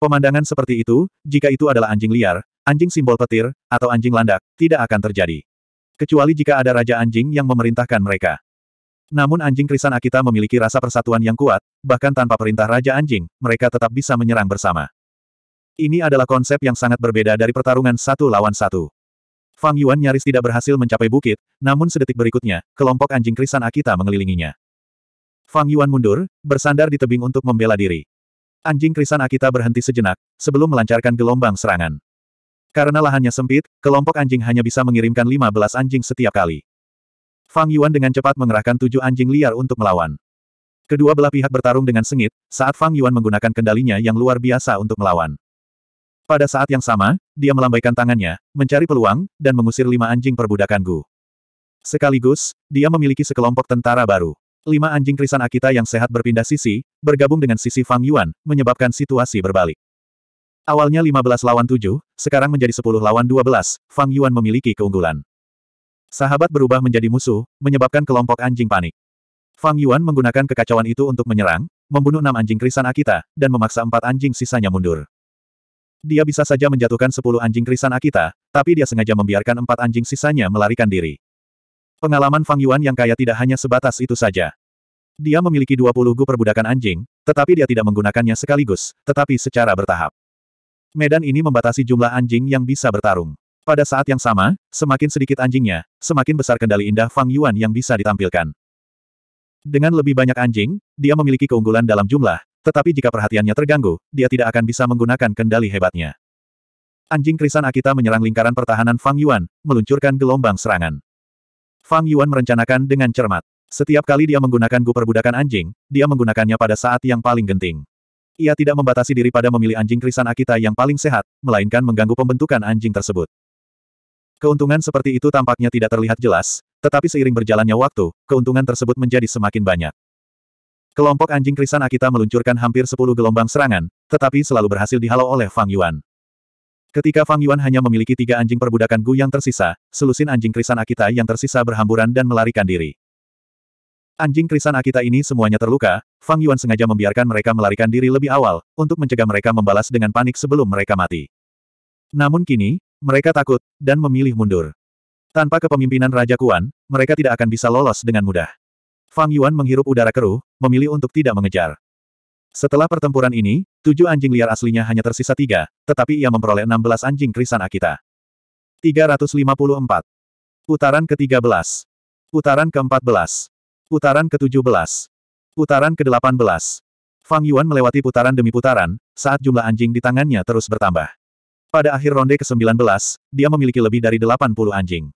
Pemandangan seperti itu, jika itu adalah anjing liar, anjing simbol petir, atau anjing landak, tidak akan terjadi. Kecuali jika ada raja anjing yang memerintahkan mereka. Namun anjing krisan Akita memiliki rasa persatuan yang kuat, bahkan tanpa perintah Raja Anjing, mereka tetap bisa menyerang bersama. Ini adalah konsep yang sangat berbeda dari pertarungan satu lawan satu. Fang Yuan nyaris tidak berhasil mencapai bukit, namun sedetik berikutnya, kelompok anjing krisan Akita mengelilinginya. Fang Yuan mundur, bersandar di tebing untuk membela diri. Anjing krisan Akita berhenti sejenak, sebelum melancarkan gelombang serangan. Karena lahannya sempit, kelompok anjing hanya bisa mengirimkan 15 anjing setiap kali. Fang Yuan dengan cepat mengerahkan tujuh anjing liar untuk melawan. Kedua belah pihak bertarung dengan sengit, saat Fang Yuan menggunakan kendalinya yang luar biasa untuk melawan. Pada saat yang sama, dia melambaikan tangannya, mencari peluang, dan mengusir lima anjing perbudakan Gu. Sekaligus, dia memiliki sekelompok tentara baru. Lima anjing krisan Akita yang sehat berpindah sisi, bergabung dengan sisi Fang Yuan, menyebabkan situasi berbalik. Awalnya 15 lawan 7, sekarang menjadi 10 lawan 12, Fang Yuan memiliki keunggulan. Sahabat berubah menjadi musuh, menyebabkan kelompok anjing panik. Fang Yuan menggunakan kekacauan itu untuk menyerang, membunuh enam anjing krisan Akita, dan memaksa empat anjing sisanya mundur. Dia bisa saja menjatuhkan sepuluh anjing krisan Akita, tapi dia sengaja membiarkan empat anjing sisanya melarikan diri. Pengalaman Fang Yuan yang kaya tidak hanya sebatas itu saja. Dia memiliki dua puluh gu perbudakan anjing, tetapi dia tidak menggunakannya sekaligus, tetapi secara bertahap. Medan ini membatasi jumlah anjing yang bisa bertarung. Pada saat yang sama, semakin sedikit anjingnya, semakin besar kendali indah Fang Yuan yang bisa ditampilkan. Dengan lebih banyak anjing, dia memiliki keunggulan dalam jumlah, tetapi jika perhatiannya terganggu, dia tidak akan bisa menggunakan kendali hebatnya. Anjing krisan Akita menyerang lingkaran pertahanan Fang Yuan, meluncurkan gelombang serangan. Fang Yuan merencanakan dengan cermat. Setiap kali dia menggunakan gu perbudakan anjing, dia menggunakannya pada saat yang paling genting. Ia tidak membatasi diri pada memilih anjing krisan Akita yang paling sehat, melainkan mengganggu pembentukan anjing tersebut. Keuntungan seperti itu tampaknya tidak terlihat jelas, tetapi seiring berjalannya waktu, keuntungan tersebut menjadi semakin banyak. Kelompok anjing krisan Akita meluncurkan hampir 10 gelombang serangan, tetapi selalu berhasil dihalau oleh Fang Yuan. Ketika Fang Yuan hanya memiliki tiga anjing perbudakan Gu yang tersisa, selusin anjing krisan Akita yang tersisa berhamburan dan melarikan diri. Anjing krisan Akita ini semuanya terluka, Fang Yuan sengaja membiarkan mereka melarikan diri lebih awal, untuk mencegah mereka membalas dengan panik sebelum mereka mati. Namun kini, mereka takut, dan memilih mundur. Tanpa kepemimpinan Raja Kuan, mereka tidak akan bisa lolos dengan mudah. Fang Yuan menghirup udara keruh, memilih untuk tidak mengejar. Setelah pertempuran ini, tujuh anjing liar aslinya hanya tersisa tiga, tetapi ia memperoleh 16 anjing krisan Akita. 354. Putaran ke-13. Putaran ke-14. Putaran ke-17. Putaran ke-18. Fang Yuan melewati putaran demi putaran, saat jumlah anjing di tangannya terus bertambah. Pada akhir ronde ke-19, dia memiliki lebih dari 80 anjing.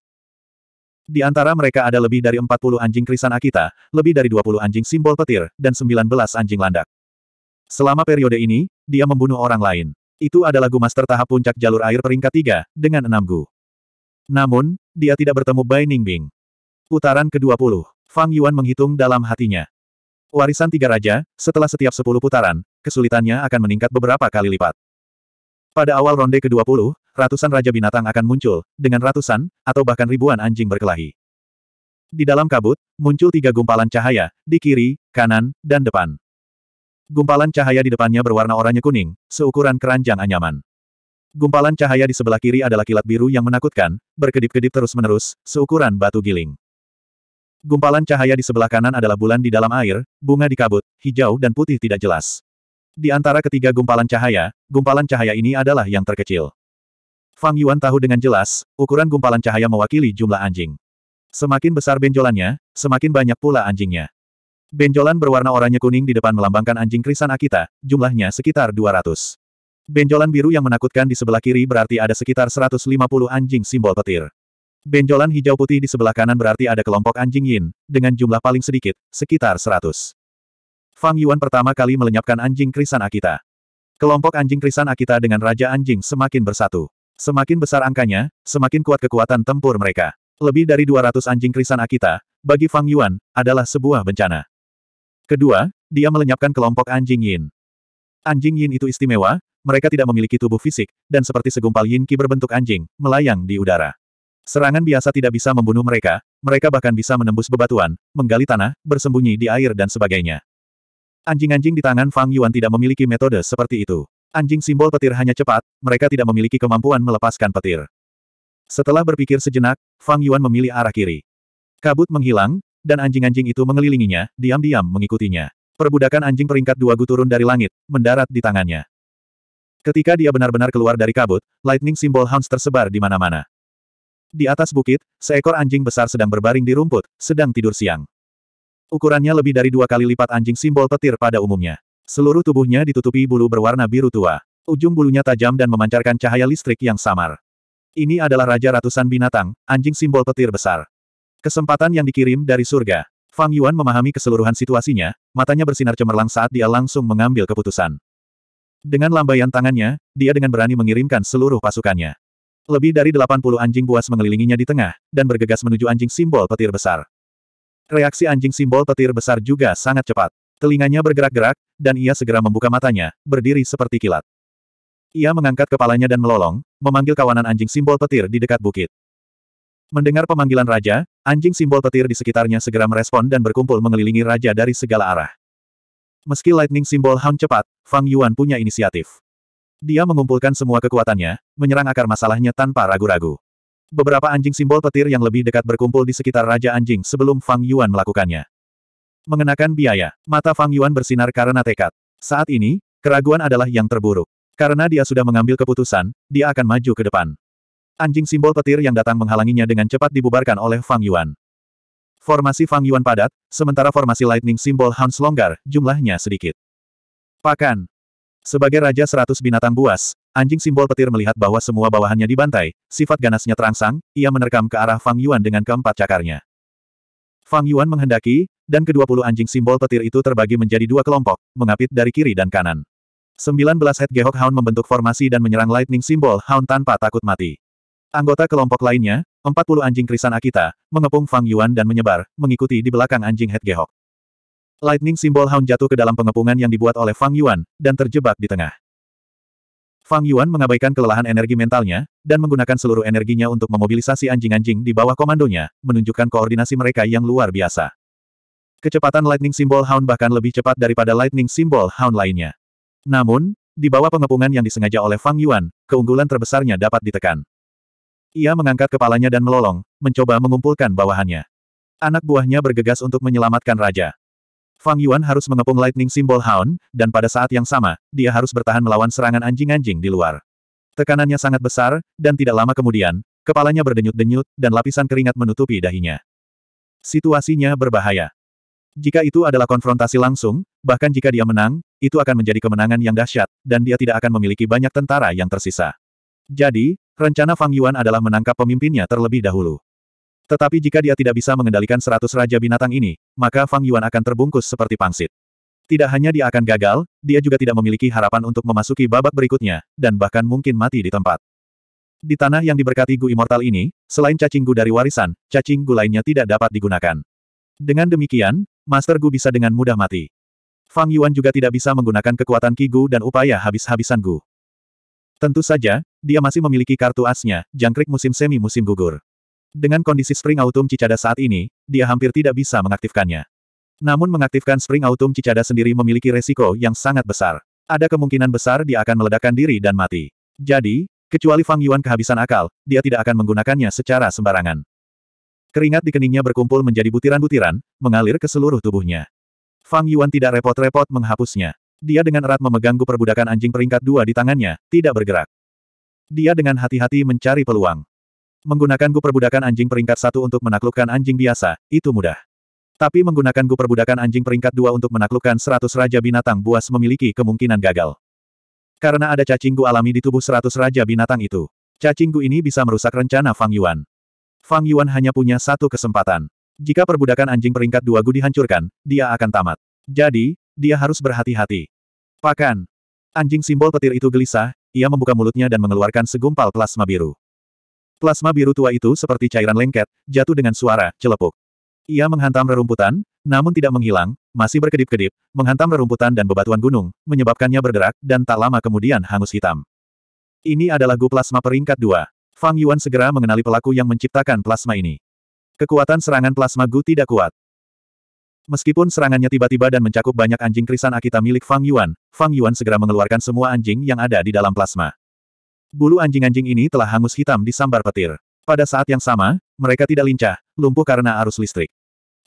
Di antara mereka ada lebih dari 40 anjing krisan Akita, lebih dari 20 anjing simbol petir, dan 19 anjing landak. Selama periode ini, dia membunuh orang lain. Itu adalah Gu Master tahap puncak jalur air peringkat 3, dengan 6 Gu. Namun, dia tidak bertemu Bai Ningbing. Putaran ke-20, Fang Yuan menghitung dalam hatinya. Warisan tiga raja, setelah setiap 10 putaran, kesulitannya akan meningkat beberapa kali lipat. Pada awal ronde ke-20, ratusan raja binatang akan muncul, dengan ratusan, atau bahkan ribuan anjing berkelahi. Di dalam kabut, muncul tiga gumpalan cahaya, di kiri, kanan, dan depan. Gumpalan cahaya di depannya berwarna oranye kuning, seukuran keranjang anyaman. Gumpalan cahaya di sebelah kiri adalah kilat biru yang menakutkan, berkedip-kedip terus-menerus, seukuran batu giling. Gumpalan cahaya di sebelah kanan adalah bulan di dalam air, bunga di kabut, hijau dan putih tidak jelas. Di antara ketiga gumpalan cahaya, gumpalan cahaya ini adalah yang terkecil. Fang Yuan tahu dengan jelas, ukuran gumpalan cahaya mewakili jumlah anjing. Semakin besar benjolannya, semakin banyak pula anjingnya. Benjolan berwarna oranye kuning di depan melambangkan anjing krisan Akita, jumlahnya sekitar 200. Benjolan biru yang menakutkan di sebelah kiri berarti ada sekitar 150 anjing simbol petir. Benjolan hijau putih di sebelah kanan berarti ada kelompok anjing yin, dengan jumlah paling sedikit, sekitar 100. Fang Yuan pertama kali melenyapkan anjing krisan Akita. Kelompok anjing krisan Akita dengan Raja Anjing semakin bersatu. Semakin besar angkanya, semakin kuat kekuatan tempur mereka. Lebih dari 200 anjing krisan Akita, bagi Fang Yuan, adalah sebuah bencana. Kedua, dia melenyapkan kelompok anjing Yin. Anjing Yin itu istimewa, mereka tidak memiliki tubuh fisik, dan seperti segumpal Yin Ki berbentuk anjing, melayang di udara. Serangan biasa tidak bisa membunuh mereka, mereka bahkan bisa menembus bebatuan, menggali tanah, bersembunyi di air dan sebagainya. Anjing-anjing di tangan Fang Yuan tidak memiliki metode seperti itu. Anjing simbol petir hanya cepat, mereka tidak memiliki kemampuan melepaskan petir. Setelah berpikir sejenak, Fang Yuan memilih arah kiri. Kabut menghilang, dan anjing-anjing itu mengelilinginya, diam-diam mengikutinya. Perbudakan anjing peringkat dua gu turun dari langit, mendarat di tangannya. Ketika dia benar-benar keluar dari kabut, lightning simbol hounds tersebar di mana-mana. Di atas bukit, seekor anjing besar sedang berbaring di rumput, sedang tidur siang. Ukurannya lebih dari dua kali lipat anjing simbol petir pada umumnya. Seluruh tubuhnya ditutupi bulu berwarna biru tua. Ujung bulunya tajam dan memancarkan cahaya listrik yang samar. Ini adalah raja ratusan binatang, anjing simbol petir besar. Kesempatan yang dikirim dari surga. Fang Yuan memahami keseluruhan situasinya, matanya bersinar cemerlang saat dia langsung mengambil keputusan. Dengan lambaian tangannya, dia dengan berani mengirimkan seluruh pasukannya. Lebih dari 80 anjing buas mengelilinginya di tengah, dan bergegas menuju anjing simbol petir besar. Reaksi anjing simbol petir besar juga sangat cepat. Telinganya bergerak-gerak, dan ia segera membuka matanya, berdiri seperti kilat. Ia mengangkat kepalanya dan melolong, memanggil kawanan anjing simbol petir di dekat bukit. Mendengar pemanggilan raja, anjing simbol petir di sekitarnya segera merespon dan berkumpul mengelilingi raja dari segala arah. Meski lightning simbol hound cepat, Fang Yuan punya inisiatif. Dia mengumpulkan semua kekuatannya, menyerang akar masalahnya tanpa ragu-ragu. Beberapa anjing simbol petir yang lebih dekat berkumpul di sekitar Raja Anjing sebelum Fang Yuan melakukannya. Mengenakan biaya, mata Fang Yuan bersinar karena tekad. Saat ini, keraguan adalah yang terburuk. Karena dia sudah mengambil keputusan, dia akan maju ke depan. Anjing simbol petir yang datang menghalanginya dengan cepat dibubarkan oleh Fang Yuan. Formasi Fang Yuan padat, sementara formasi Lightning Simbol Hans longgar, jumlahnya sedikit. Pakan, sebagai Raja Seratus Binatang Buas, anjing simbol petir melihat bahwa semua bawahannya dibantai, sifat ganasnya terangsang, ia menerkam ke arah Fang Yuan dengan keempat cakarnya. Fang Yuan menghendaki, dan kedua puluh anjing simbol petir itu terbagi menjadi dua kelompok, mengapit dari kiri dan kanan. Sembilan belas head Gehok Hound membentuk formasi dan menyerang Lightning Simbol Hound tanpa takut mati. Anggota kelompok lainnya, empat puluh anjing krisan Akita, mengepung Fang Yuan dan menyebar, mengikuti di belakang anjing Head Gehok. Lightning Simbol Hound jatuh ke dalam pengepungan yang dibuat oleh Fang Yuan, dan terjebak di tengah. Fang Yuan mengabaikan kelelahan energi mentalnya, dan menggunakan seluruh energinya untuk memobilisasi anjing-anjing di bawah komandonya, menunjukkan koordinasi mereka yang luar biasa. Kecepatan Lightning Symbol Hound bahkan lebih cepat daripada Lightning Symbol Hound lainnya. Namun, di bawah pengepungan yang disengaja oleh Fang Yuan, keunggulan terbesarnya dapat ditekan. Ia mengangkat kepalanya dan melolong, mencoba mengumpulkan bawahannya. Anak buahnya bergegas untuk menyelamatkan raja. Fang Yuan harus mengepung Lightning Symbol Hound, dan pada saat yang sama, dia harus bertahan melawan serangan anjing-anjing di luar. Tekanannya sangat besar, dan tidak lama kemudian, kepalanya berdenyut-denyut, dan lapisan keringat menutupi dahinya. Situasinya berbahaya. Jika itu adalah konfrontasi langsung, bahkan jika dia menang, itu akan menjadi kemenangan yang dahsyat, dan dia tidak akan memiliki banyak tentara yang tersisa. Jadi, rencana Fang Yuan adalah menangkap pemimpinnya terlebih dahulu. Tetapi jika dia tidak bisa mengendalikan seratus raja binatang ini, maka Fang Yuan akan terbungkus seperti pangsit. Tidak hanya dia akan gagal, dia juga tidak memiliki harapan untuk memasuki babak berikutnya, dan bahkan mungkin mati di tempat. Di tanah yang diberkati Gu Immortal ini, selain cacing Gu dari warisan, cacing Gu lainnya tidak dapat digunakan. Dengan demikian, Master Gu bisa dengan mudah mati. Fang Yuan juga tidak bisa menggunakan kekuatan Ki Gu dan upaya habis-habisan Gu. Tentu saja, dia masih memiliki kartu asnya, jangkrik musim semi musim gugur. Dengan kondisi Spring Autumn Cicada saat ini, dia hampir tidak bisa mengaktifkannya. Namun mengaktifkan Spring Autumn Cicada sendiri memiliki resiko yang sangat besar. Ada kemungkinan besar dia akan meledakkan diri dan mati. Jadi, kecuali Fang Yuan kehabisan akal, dia tidak akan menggunakannya secara sembarangan. Keringat di keningnya berkumpul menjadi butiran-butiran, mengalir ke seluruh tubuhnya. Fang Yuan tidak repot-repot menghapusnya. Dia dengan erat memegang perbudakan anjing peringkat dua di tangannya, tidak bergerak. Dia dengan hati-hati mencari peluang. Menggunakan gu perbudakan anjing peringkat satu untuk menaklukkan anjing biasa, itu mudah. Tapi menggunakan gu perbudakan anjing peringkat dua untuk menaklukkan seratus raja binatang buas memiliki kemungkinan gagal. Karena ada cacing gu alami di tubuh seratus raja binatang itu. Cacing gu ini bisa merusak rencana Fang Yuan. Fang Yuan hanya punya satu kesempatan. Jika perbudakan anjing peringkat dua gu dihancurkan, dia akan tamat. Jadi, dia harus berhati-hati. Pakan. Anjing simbol petir itu gelisah, ia membuka mulutnya dan mengeluarkan segumpal plasma biru. Plasma biru tua itu seperti cairan lengket, jatuh dengan suara celepuk. Ia menghantam rerumputan, namun tidak menghilang, masih berkedip-kedip, menghantam rerumputan dan bebatuan gunung, menyebabkannya bergerak, dan tak lama kemudian hangus hitam. Ini adalah Gu Plasma peringkat dua. Fang Yuan segera mengenali pelaku yang menciptakan plasma ini. Kekuatan serangan plasma Gu tidak kuat. Meskipun serangannya tiba-tiba dan mencakup banyak anjing krisan Akita milik Fang Yuan, Fang Yuan segera mengeluarkan semua anjing yang ada di dalam plasma. Bulu anjing-anjing ini telah hangus hitam di sambar petir. Pada saat yang sama, mereka tidak lincah, lumpuh karena arus listrik.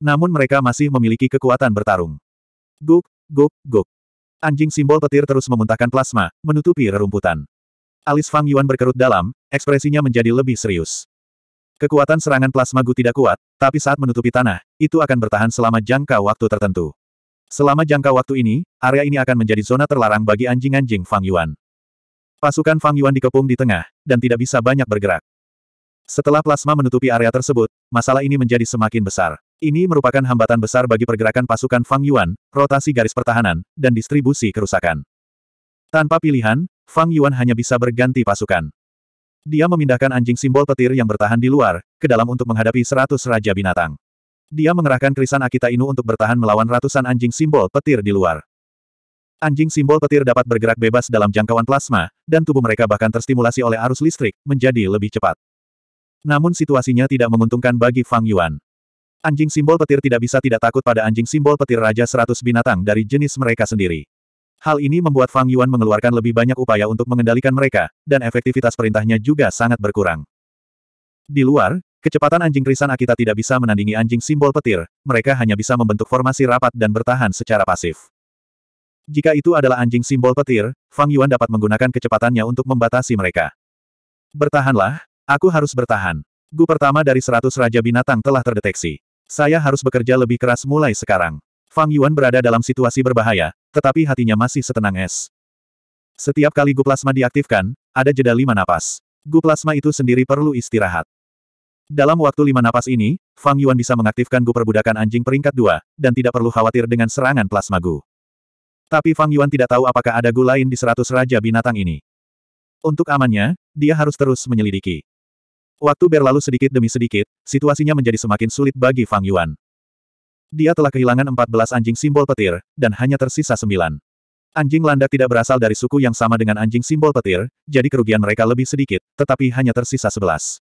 Namun mereka masih memiliki kekuatan bertarung. Guk, guk, guk. Anjing simbol petir terus memuntahkan plasma, menutupi rerumputan. Alis Fang Yuan berkerut dalam, ekspresinya menjadi lebih serius. Kekuatan serangan plasma Gu tidak kuat, tapi saat menutupi tanah, itu akan bertahan selama jangka waktu tertentu. Selama jangka waktu ini, area ini akan menjadi zona terlarang bagi anjing-anjing Fang Yuan. Pasukan Fang Yuan dikepung di tengah, dan tidak bisa banyak bergerak. Setelah plasma menutupi area tersebut, masalah ini menjadi semakin besar. Ini merupakan hambatan besar bagi pergerakan pasukan Fang Yuan, rotasi garis pertahanan, dan distribusi kerusakan. Tanpa pilihan, Fang Yuan hanya bisa berganti pasukan. Dia memindahkan anjing simbol petir yang bertahan di luar, ke dalam untuk menghadapi seratus Raja Binatang. Dia mengerahkan kerisan Akita Inu untuk bertahan melawan ratusan anjing simbol petir di luar. Anjing simbol petir dapat bergerak bebas dalam jangkauan plasma, dan tubuh mereka bahkan terstimulasi oleh arus listrik, menjadi lebih cepat. Namun situasinya tidak menguntungkan bagi Fang Yuan. Anjing simbol petir tidak bisa tidak takut pada anjing simbol petir Raja Seratus Binatang dari jenis mereka sendiri. Hal ini membuat Fang Yuan mengeluarkan lebih banyak upaya untuk mengendalikan mereka, dan efektivitas perintahnya juga sangat berkurang. Di luar, kecepatan anjing krisan Akita tidak bisa menandingi anjing simbol petir, mereka hanya bisa membentuk formasi rapat dan bertahan secara pasif. Jika itu adalah anjing simbol petir, Fang Yuan dapat menggunakan kecepatannya untuk membatasi mereka. Bertahanlah, aku harus bertahan. Gu pertama dari seratus Raja Binatang telah terdeteksi. Saya harus bekerja lebih keras mulai sekarang. Fang Yuan berada dalam situasi berbahaya, tetapi hatinya masih setenang es. Setiap kali gu plasma diaktifkan, ada jeda lima napas. Gu plasma itu sendiri perlu istirahat. Dalam waktu lima napas ini, Fang Yuan bisa mengaktifkan gu perbudakan anjing peringkat dua, dan tidak perlu khawatir dengan serangan plasma gu. Tapi Fang Yuan tidak tahu apakah ada gu lain di seratus raja binatang ini. Untuk amannya, dia harus terus menyelidiki. Waktu berlalu sedikit demi sedikit, situasinya menjadi semakin sulit bagi Fang Yuan. Dia telah kehilangan 14 anjing simbol petir, dan hanya tersisa 9. Anjing landak tidak berasal dari suku yang sama dengan anjing simbol petir, jadi kerugian mereka lebih sedikit, tetapi hanya tersisa 11.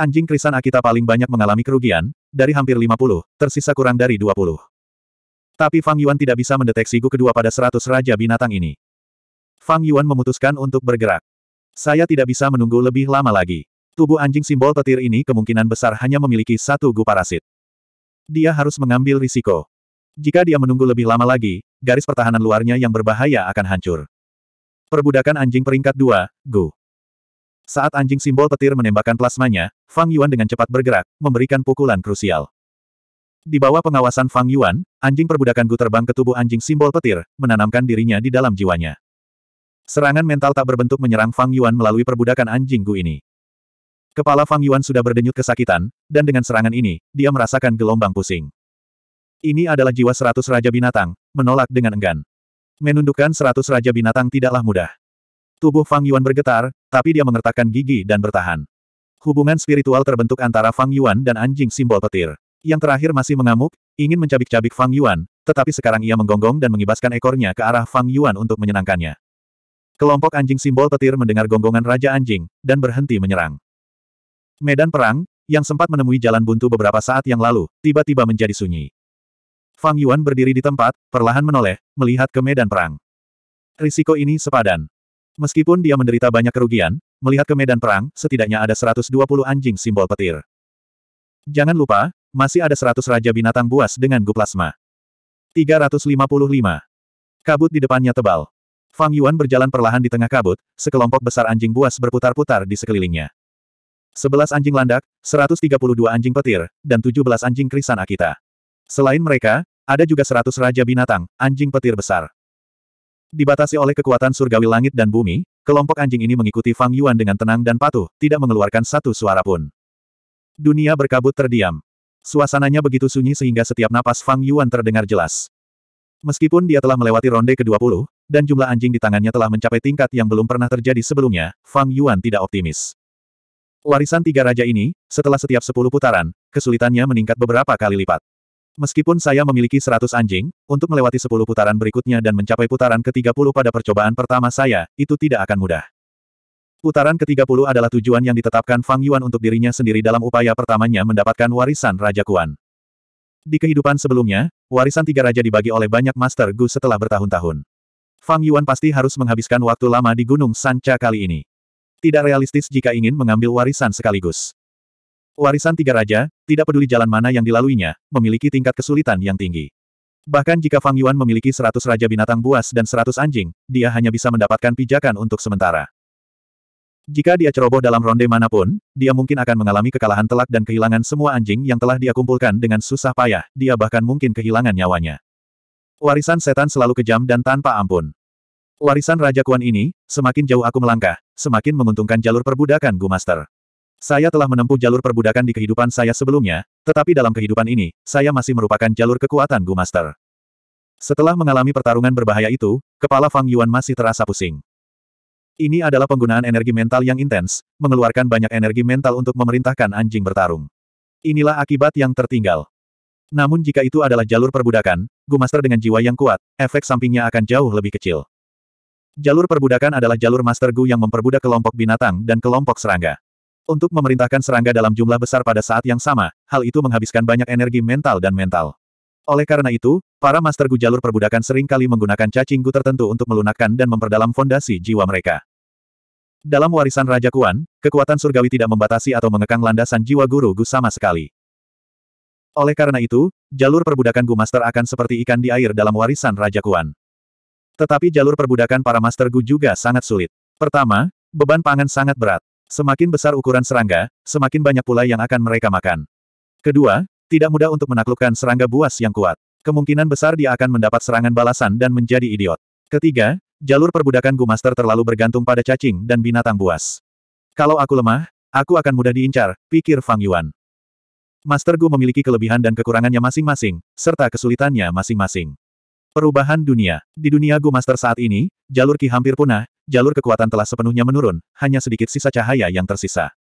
Anjing krisan Akita paling banyak mengalami kerugian, dari hampir 50, tersisa kurang dari 20. Tapi Fang Yuan tidak bisa mendeteksi Gu kedua pada seratus raja binatang ini. Fang Yuan memutuskan untuk bergerak. Saya tidak bisa menunggu lebih lama lagi. Tubuh anjing simbol petir ini kemungkinan besar hanya memiliki satu Gu parasit. Dia harus mengambil risiko. Jika dia menunggu lebih lama lagi, garis pertahanan luarnya yang berbahaya akan hancur. Perbudakan anjing peringkat dua, Gu. Saat anjing simbol petir menembakkan plasmanya, Fang Yuan dengan cepat bergerak, memberikan pukulan krusial. Di bawah pengawasan Fang Yuan, anjing perbudakan Gu terbang ke tubuh anjing simbol petir, menanamkan dirinya di dalam jiwanya. Serangan mental tak berbentuk menyerang Fang Yuan melalui perbudakan anjing Gu ini. Kepala Fang Yuan sudah berdenyut kesakitan, dan dengan serangan ini, dia merasakan gelombang pusing. Ini adalah jiwa seratus Raja Binatang, menolak dengan enggan. Menundukkan seratus Raja Binatang tidaklah mudah. Tubuh Fang Yuan bergetar, tapi dia mengertakkan gigi dan bertahan. Hubungan spiritual terbentuk antara Fang Yuan dan anjing simbol petir. Yang terakhir masih mengamuk, ingin mencabik-cabik Fang Yuan, tetapi sekarang ia menggonggong dan mengibaskan ekornya ke arah Fang Yuan untuk menyenangkannya. Kelompok anjing simbol petir mendengar gonggongan Raja Anjing, dan berhenti menyerang. Medan perang, yang sempat menemui jalan buntu beberapa saat yang lalu, tiba-tiba menjadi sunyi. Fang Yuan berdiri di tempat, perlahan menoleh, melihat ke medan perang. Risiko ini sepadan. Meskipun dia menderita banyak kerugian, melihat ke medan perang, setidaknya ada 120 anjing simbol petir. Jangan lupa, masih ada seratus raja binatang buas dengan guplasma. 355. Kabut di depannya tebal. Fang Yuan berjalan perlahan di tengah kabut, sekelompok besar anjing buas berputar-putar di sekelilingnya. Sebelas anjing landak, 132 anjing petir, dan 17 anjing krisan Akita. Selain mereka, ada juga seratus raja binatang, anjing petir besar. Dibatasi oleh kekuatan surgawi langit dan bumi, kelompok anjing ini mengikuti Fang Yuan dengan tenang dan patuh, tidak mengeluarkan satu suara pun. Dunia berkabut terdiam. Suasananya begitu sunyi sehingga setiap napas Fang Yuan terdengar jelas. Meskipun dia telah melewati ronde ke-20, dan jumlah anjing di tangannya telah mencapai tingkat yang belum pernah terjadi sebelumnya, Fang Yuan tidak optimis. Warisan tiga raja ini, setelah setiap sepuluh putaran, kesulitannya meningkat beberapa kali lipat. Meskipun saya memiliki seratus anjing, untuk melewati sepuluh putaran berikutnya dan mencapai putaran ke-30 pada percobaan pertama saya, itu tidak akan mudah. Putaran ke-30 adalah tujuan yang ditetapkan Fang Yuan untuk dirinya sendiri dalam upaya pertamanya mendapatkan warisan Raja Kuan. Di kehidupan sebelumnya, warisan tiga raja dibagi oleh banyak Master Gu setelah bertahun-tahun. Fang Yuan pasti harus menghabiskan waktu lama di Gunung Sanca kali ini. Tidak realistis jika ingin mengambil warisan sekaligus. Warisan tiga raja, tidak peduli jalan mana yang dilaluinya, memiliki tingkat kesulitan yang tinggi. Bahkan jika Fang Yuan memiliki seratus raja binatang buas dan seratus anjing, dia hanya bisa mendapatkan pijakan untuk sementara. Jika dia ceroboh dalam ronde manapun, dia mungkin akan mengalami kekalahan telak dan kehilangan semua anjing yang telah dia kumpulkan dengan susah payah, dia bahkan mungkin kehilangan nyawanya. Warisan setan selalu kejam dan tanpa ampun. Warisan Raja Kuan ini, semakin jauh aku melangkah, semakin menguntungkan jalur perbudakan Gu Master. Saya telah menempuh jalur perbudakan di kehidupan saya sebelumnya, tetapi dalam kehidupan ini, saya masih merupakan jalur kekuatan Gu Master. Setelah mengalami pertarungan berbahaya itu, kepala Fang Yuan masih terasa pusing. Ini adalah penggunaan energi mental yang intens, mengeluarkan banyak energi mental untuk memerintahkan anjing bertarung. Inilah akibat yang tertinggal. Namun jika itu adalah jalur perbudakan, Gu Master dengan jiwa yang kuat, efek sampingnya akan jauh lebih kecil. Jalur perbudakan adalah jalur Master Gu yang memperbudak kelompok binatang dan kelompok serangga. Untuk memerintahkan serangga dalam jumlah besar pada saat yang sama, hal itu menghabiskan banyak energi mental dan mental. Oleh karena itu, para master Gu jalur perbudakan seringkali menggunakan cacing Gu tertentu untuk melunakkan dan memperdalam fondasi jiwa mereka. Dalam warisan Raja Kuan, kekuatan surgawi tidak membatasi atau mengekang landasan jiwa guru Gu sama sekali. Oleh karena itu, jalur perbudakan Gu Master akan seperti ikan di air dalam warisan Raja Kuan. Tetapi jalur perbudakan para Master Gu juga sangat sulit. Pertama, beban pangan sangat berat. Semakin besar ukuran serangga, semakin banyak pula yang akan mereka makan. Kedua, tidak mudah untuk menaklukkan serangga buas yang kuat. Kemungkinan besar dia akan mendapat serangan balasan dan menjadi idiot. Ketiga, jalur perbudakan Master terlalu bergantung pada cacing dan binatang buas. Kalau aku lemah, aku akan mudah diincar, pikir Fang Yuan. Master Gu memiliki kelebihan dan kekurangannya masing-masing, serta kesulitannya masing-masing. Perubahan dunia. Di dunia Gu Master saat ini, jalur Ki hampir punah, jalur kekuatan telah sepenuhnya menurun, hanya sedikit sisa cahaya yang tersisa.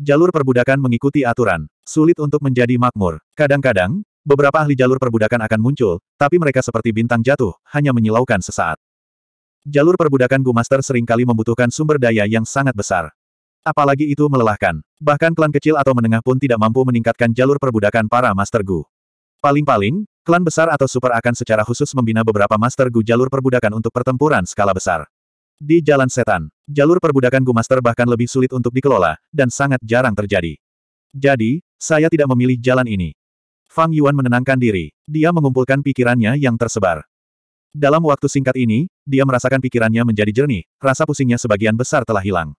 Jalur perbudakan mengikuti aturan. Sulit untuk menjadi makmur. Kadang-kadang, beberapa ahli jalur perbudakan akan muncul, tapi mereka seperti bintang jatuh, hanya menyilaukan sesaat. Jalur perbudakan Gu sering seringkali membutuhkan sumber daya yang sangat besar. Apalagi itu melelahkan. Bahkan klan kecil atau menengah pun tidak mampu meningkatkan jalur perbudakan para Master Gu. Paling-paling, klan besar atau super akan secara khusus membina beberapa Master Gu jalur perbudakan untuk pertempuran skala besar. Di Jalan Setan, jalur perbudakan Gumaster bahkan lebih sulit untuk dikelola, dan sangat jarang terjadi. Jadi, saya tidak memilih jalan ini. Fang Yuan menenangkan diri. Dia mengumpulkan pikirannya yang tersebar. Dalam waktu singkat ini, dia merasakan pikirannya menjadi jernih, rasa pusingnya sebagian besar telah hilang.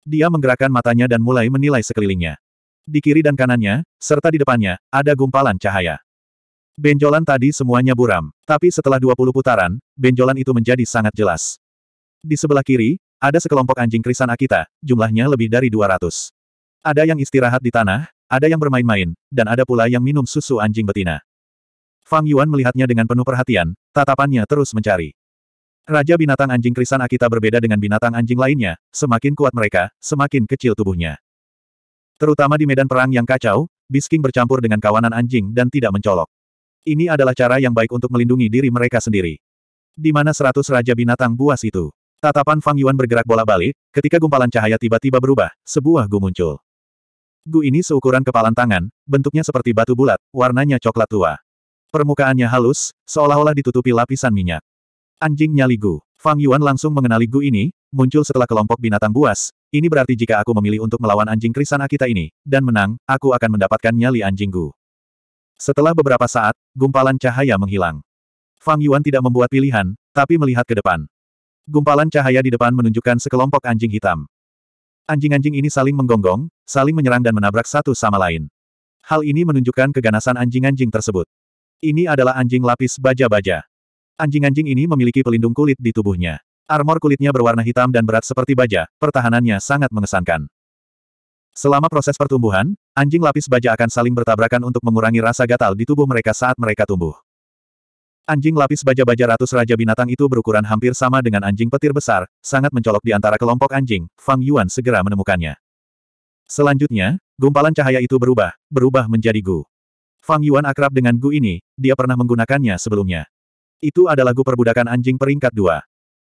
Dia menggerakkan matanya dan mulai menilai sekelilingnya. Di kiri dan kanannya, serta di depannya, ada gumpalan cahaya. Benjolan tadi semuanya buram, tapi setelah 20 putaran, benjolan itu menjadi sangat jelas. Di sebelah kiri, ada sekelompok anjing krisan Akita, jumlahnya lebih dari 200. Ada yang istirahat di tanah, ada yang bermain-main, dan ada pula yang minum susu anjing betina. Fang Yuan melihatnya dengan penuh perhatian, tatapannya terus mencari. Raja binatang anjing krisan Akita berbeda dengan binatang anjing lainnya, semakin kuat mereka, semakin kecil tubuhnya. Terutama di medan perang yang kacau, Bisking bercampur dengan kawanan anjing dan tidak mencolok. Ini adalah cara yang baik untuk melindungi diri mereka sendiri. Di mana seratus raja binatang buas itu? Tatapan Fang Yuan bergerak bola balik, ketika gumpalan cahaya tiba-tiba berubah, sebuah gu muncul. Gu ini seukuran kepalan tangan, bentuknya seperti batu bulat, warnanya coklat tua. Permukaannya halus, seolah-olah ditutupi lapisan minyak. Anjing nyali Gu. Fang Yuan langsung mengenali Gu ini, muncul setelah kelompok binatang buas, ini berarti jika aku memilih untuk melawan anjing krisan Akita ini, dan menang, aku akan mendapatkan nyali anjing Gu. Setelah beberapa saat, gumpalan cahaya menghilang. Fang Yuan tidak membuat pilihan, tapi melihat ke depan. Gumpalan cahaya di depan menunjukkan sekelompok anjing hitam. Anjing-anjing ini saling menggonggong, saling menyerang dan menabrak satu sama lain. Hal ini menunjukkan keganasan anjing-anjing tersebut. Ini adalah anjing lapis baja-baja. Anjing-anjing ini memiliki pelindung kulit di tubuhnya. Armor kulitnya berwarna hitam dan berat seperti baja, pertahanannya sangat mengesankan. Selama proses pertumbuhan, anjing lapis baja akan saling bertabrakan untuk mengurangi rasa gatal di tubuh mereka saat mereka tumbuh. Anjing lapis baja-baja ratus raja binatang itu berukuran hampir sama dengan anjing petir besar, sangat mencolok di antara kelompok anjing, Fang Yuan segera menemukannya. Selanjutnya, gumpalan cahaya itu berubah, berubah menjadi Gu. Fang Yuan akrab dengan Gu ini, dia pernah menggunakannya sebelumnya. Itu adalah Gu perbudakan anjing peringkat dua.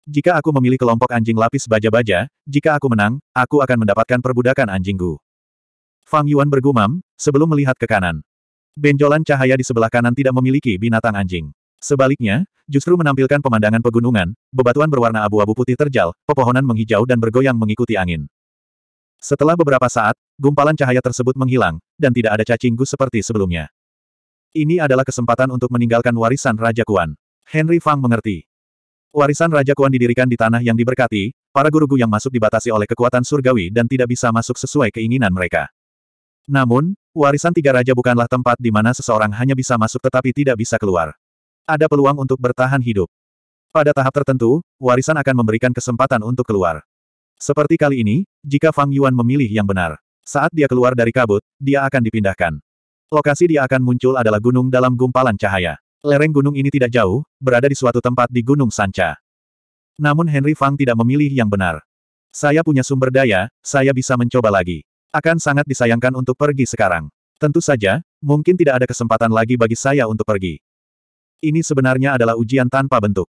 Jika aku memilih kelompok anjing lapis baja-baja, jika aku menang, aku akan mendapatkan perbudakan anjing Gu. Fang Yuan bergumam, sebelum melihat ke kanan. Benjolan cahaya di sebelah kanan tidak memiliki binatang anjing. Sebaliknya, justru menampilkan pemandangan pegunungan, bebatuan berwarna abu-abu putih terjal, pepohonan menghijau dan bergoyang mengikuti angin. Setelah beberapa saat, gumpalan cahaya tersebut menghilang, dan tidak ada cacing gus seperti sebelumnya. Ini adalah kesempatan untuk meninggalkan warisan Raja Kuan. Henry Fang mengerti. Warisan Raja Kuan didirikan di tanah yang diberkati, para guru-guru yang masuk dibatasi oleh kekuatan surgawi dan tidak bisa masuk sesuai keinginan mereka. Namun, warisan tiga raja bukanlah tempat di mana seseorang hanya bisa masuk tetapi tidak bisa keluar. Ada peluang untuk bertahan hidup. Pada tahap tertentu, warisan akan memberikan kesempatan untuk keluar. Seperti kali ini, jika Fang Yuan memilih yang benar, saat dia keluar dari kabut, dia akan dipindahkan. Lokasi dia akan muncul adalah gunung dalam gumpalan cahaya. Lereng gunung ini tidak jauh, berada di suatu tempat di Gunung Sanca. Namun Henry Fang tidak memilih yang benar. Saya punya sumber daya, saya bisa mencoba lagi. Akan sangat disayangkan untuk pergi sekarang. Tentu saja, mungkin tidak ada kesempatan lagi bagi saya untuk pergi. Ini sebenarnya adalah ujian tanpa bentuk.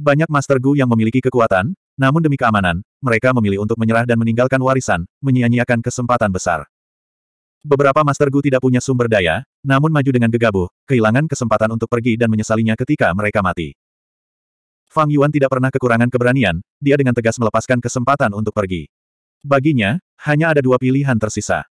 Banyak Master Gu yang memiliki kekuatan, namun demi keamanan, mereka memilih untuk menyerah dan meninggalkan warisan, menyia-nyiakan kesempatan besar. Beberapa Master Gu tidak punya sumber daya, namun maju dengan gegabah, kehilangan kesempatan untuk pergi dan menyesalinya ketika mereka mati. Fang Yuan tidak pernah kekurangan keberanian, dia dengan tegas melepaskan kesempatan untuk pergi. Baginya, hanya ada dua pilihan tersisa.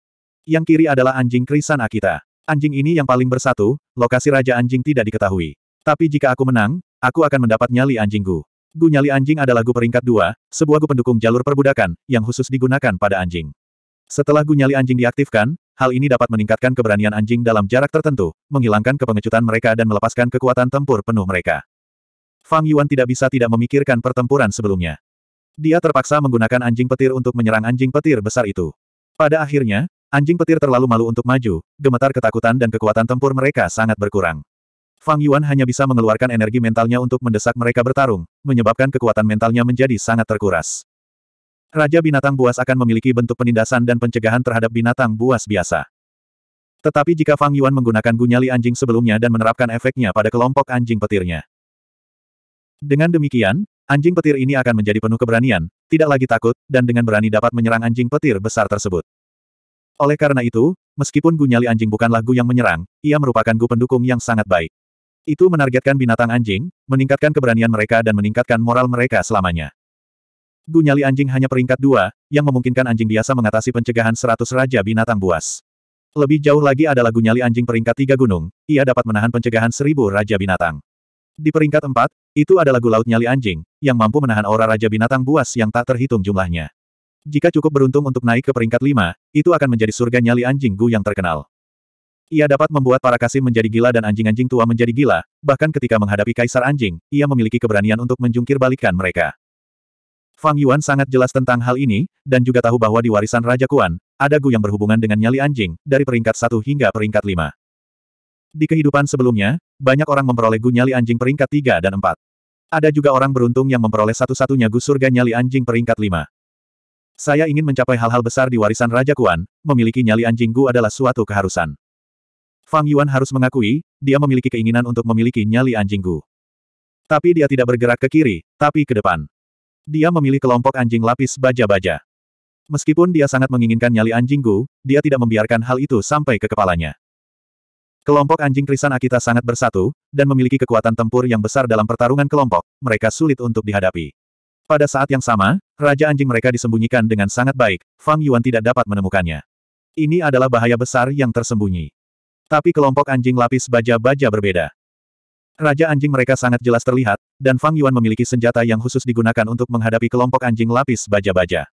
Yang kiri adalah anjing krisan Akita. Anjing ini yang paling bersatu, lokasi Raja Anjing tidak diketahui. Tapi jika aku menang, aku akan mendapat nyali anjingku. Gu. nyali anjing adalah Gu peringkat dua, sebuah Gu pendukung jalur perbudakan, yang khusus digunakan pada anjing. Setelah Gu nyali anjing diaktifkan, hal ini dapat meningkatkan keberanian anjing dalam jarak tertentu, menghilangkan kepengecutan mereka dan melepaskan kekuatan tempur penuh mereka. Fang Yuan tidak bisa tidak memikirkan pertempuran sebelumnya. Dia terpaksa menggunakan anjing petir untuk menyerang anjing petir besar itu. Pada akhirnya, Anjing petir terlalu malu untuk maju, gemetar ketakutan dan kekuatan tempur mereka sangat berkurang. Fang Yuan hanya bisa mengeluarkan energi mentalnya untuk mendesak mereka bertarung, menyebabkan kekuatan mentalnya menjadi sangat terkuras. Raja binatang buas akan memiliki bentuk penindasan dan pencegahan terhadap binatang buas biasa. Tetapi jika Fang Yuan menggunakan gunyali anjing sebelumnya dan menerapkan efeknya pada kelompok anjing petirnya. Dengan demikian, anjing petir ini akan menjadi penuh keberanian, tidak lagi takut, dan dengan berani dapat menyerang anjing petir besar tersebut. Oleh karena itu, meskipun Gu Nyali Anjing bukanlah Gu yang menyerang, ia merupakan Gu pendukung yang sangat baik. Itu menargetkan binatang anjing, meningkatkan keberanian mereka dan meningkatkan moral mereka selamanya. Gu Nyali Anjing hanya peringkat dua, yang memungkinkan anjing biasa mengatasi pencegahan seratus raja binatang buas. Lebih jauh lagi adalah Gu Nyali Anjing peringkat tiga gunung, ia dapat menahan pencegahan seribu raja binatang. Di peringkat empat, itu adalah Gu Laut Nyali Anjing, yang mampu menahan aura raja binatang buas yang tak terhitung jumlahnya. Jika cukup beruntung untuk naik ke peringkat lima, itu akan menjadi surga nyali anjing Gu yang terkenal. Ia dapat membuat para kasim menjadi gila dan anjing-anjing tua menjadi gila, bahkan ketika menghadapi kaisar anjing, ia memiliki keberanian untuk menjungkir balikan mereka. Fang Yuan sangat jelas tentang hal ini, dan juga tahu bahwa di warisan Raja Kuan, ada Gu yang berhubungan dengan nyali anjing, dari peringkat satu hingga peringkat lima. Di kehidupan sebelumnya, banyak orang memperoleh Gu nyali anjing peringkat tiga dan empat. Ada juga orang beruntung yang memperoleh satu-satunya Gu surga nyali anjing peringkat lima. Saya ingin mencapai hal-hal besar di warisan Raja Kuan, memiliki nyali anjing Gu adalah suatu keharusan. Fang Yuan harus mengakui, dia memiliki keinginan untuk memiliki nyali anjing Gu. Tapi dia tidak bergerak ke kiri, tapi ke depan. Dia memilih kelompok anjing lapis baja-baja. Meskipun dia sangat menginginkan nyali anjing Gu, dia tidak membiarkan hal itu sampai ke kepalanya. Kelompok anjing krisan Akita sangat bersatu, dan memiliki kekuatan tempur yang besar dalam pertarungan kelompok, mereka sulit untuk dihadapi. Pada saat yang sama, Raja Anjing mereka disembunyikan dengan sangat baik, Fang Yuan tidak dapat menemukannya. Ini adalah bahaya besar yang tersembunyi. Tapi kelompok anjing lapis baja-baja berbeda. Raja anjing mereka sangat jelas terlihat, dan Fang Yuan memiliki senjata yang khusus digunakan untuk menghadapi kelompok anjing lapis baja-baja.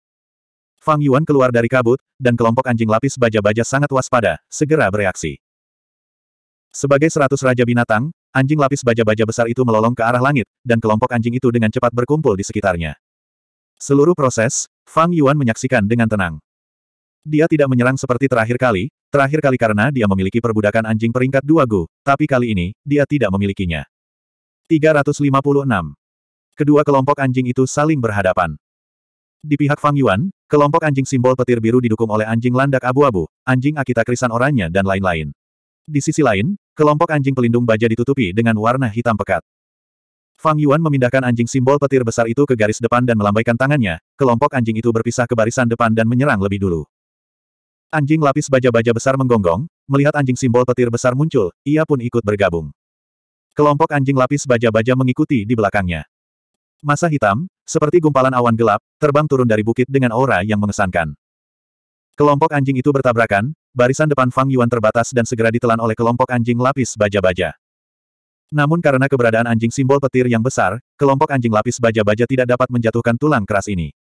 Fang Yuan keluar dari kabut, dan kelompok anjing lapis baja-baja sangat waspada, segera bereaksi. Sebagai seratus raja binatang, Anjing lapis baja-baja besar itu melolong ke arah langit, dan kelompok anjing itu dengan cepat berkumpul di sekitarnya. Seluruh proses, Fang Yuan menyaksikan dengan tenang. Dia tidak menyerang seperti terakhir kali, terakhir kali karena dia memiliki perbudakan anjing peringkat dua Gu, tapi kali ini, dia tidak memilikinya. 356. Kedua kelompok anjing itu saling berhadapan. Di pihak Fang Yuan, kelompok anjing simbol petir biru didukung oleh anjing landak abu-abu, anjing akita krisan oranye dan lain-lain. Di sisi lain, kelompok anjing pelindung baja ditutupi dengan warna hitam pekat. Fang Yuan memindahkan anjing simbol petir besar itu ke garis depan dan melambaikan tangannya, kelompok anjing itu berpisah ke barisan depan dan menyerang lebih dulu. Anjing lapis baja-baja besar menggonggong, melihat anjing simbol petir besar muncul, ia pun ikut bergabung. Kelompok anjing lapis baja-baja mengikuti di belakangnya. Masa hitam, seperti gumpalan awan gelap, terbang turun dari bukit dengan aura yang mengesankan. Kelompok anjing itu bertabrakan, barisan depan Fang Yuan terbatas dan segera ditelan oleh kelompok anjing lapis baja-baja. Namun karena keberadaan anjing simbol petir yang besar, kelompok anjing lapis baja-baja tidak dapat menjatuhkan tulang keras ini.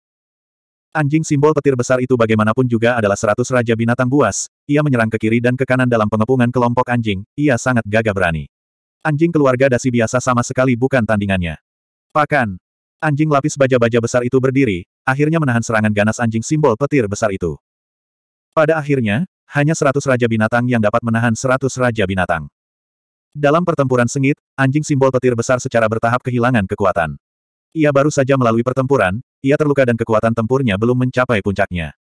Anjing simbol petir besar itu bagaimanapun juga adalah seratus raja binatang buas, ia menyerang ke kiri dan ke kanan dalam pengepungan kelompok anjing, ia sangat gagah berani. Anjing keluarga dasi biasa sama sekali bukan tandingannya. Pakan. Anjing lapis baja-baja besar itu berdiri, akhirnya menahan serangan ganas anjing simbol petir besar itu. Pada akhirnya, hanya seratus raja binatang yang dapat menahan seratus raja binatang. Dalam pertempuran sengit, anjing simbol petir besar secara bertahap kehilangan kekuatan. Ia baru saja melalui pertempuran, ia terluka dan kekuatan tempurnya belum mencapai puncaknya.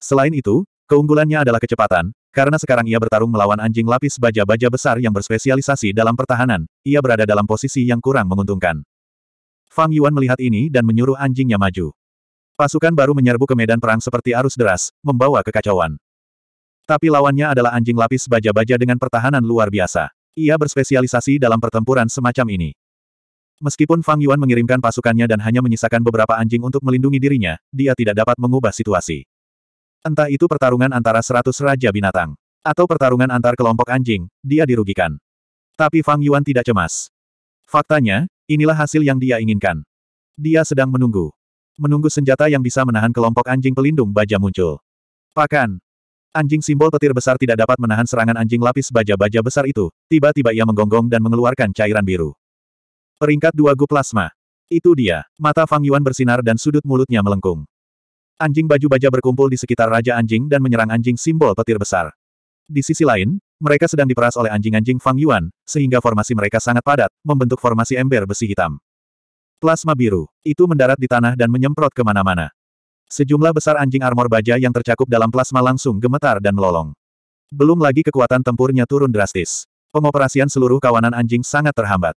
Selain itu, keunggulannya adalah kecepatan, karena sekarang ia bertarung melawan anjing lapis baja-baja besar yang berspesialisasi dalam pertahanan, ia berada dalam posisi yang kurang menguntungkan. Fang Yuan melihat ini dan menyuruh anjingnya maju. Pasukan baru menyerbu ke medan perang seperti arus deras, membawa kekacauan. Tapi lawannya adalah anjing lapis baja-baja dengan pertahanan luar biasa. Ia berspesialisasi dalam pertempuran semacam ini. Meskipun Fang Yuan mengirimkan pasukannya dan hanya menyisakan beberapa anjing untuk melindungi dirinya, dia tidak dapat mengubah situasi. Entah itu pertarungan antara seratus raja binatang, atau pertarungan antar kelompok anjing, dia dirugikan. Tapi Fang Yuan tidak cemas. Faktanya, inilah hasil yang dia inginkan. Dia sedang menunggu menunggu senjata yang bisa menahan kelompok anjing pelindung baja muncul. Pakan. Anjing simbol petir besar tidak dapat menahan serangan anjing lapis baja-baja besar itu, tiba-tiba ia menggonggong dan mengeluarkan cairan biru. Peringkat dua gu plasma. Itu dia, mata Fang Yuan bersinar dan sudut mulutnya melengkung. Anjing baju baja berkumpul di sekitar Raja Anjing dan menyerang anjing simbol petir besar. Di sisi lain, mereka sedang diperas oleh anjing-anjing Fang Yuan, sehingga formasi mereka sangat padat, membentuk formasi ember besi hitam. Plasma biru. Itu mendarat di tanah dan menyemprot kemana-mana. Sejumlah besar anjing armor baja yang tercakup dalam plasma langsung gemetar dan melolong. Belum lagi kekuatan tempurnya turun drastis. Pengoperasian seluruh kawanan anjing sangat terhambat.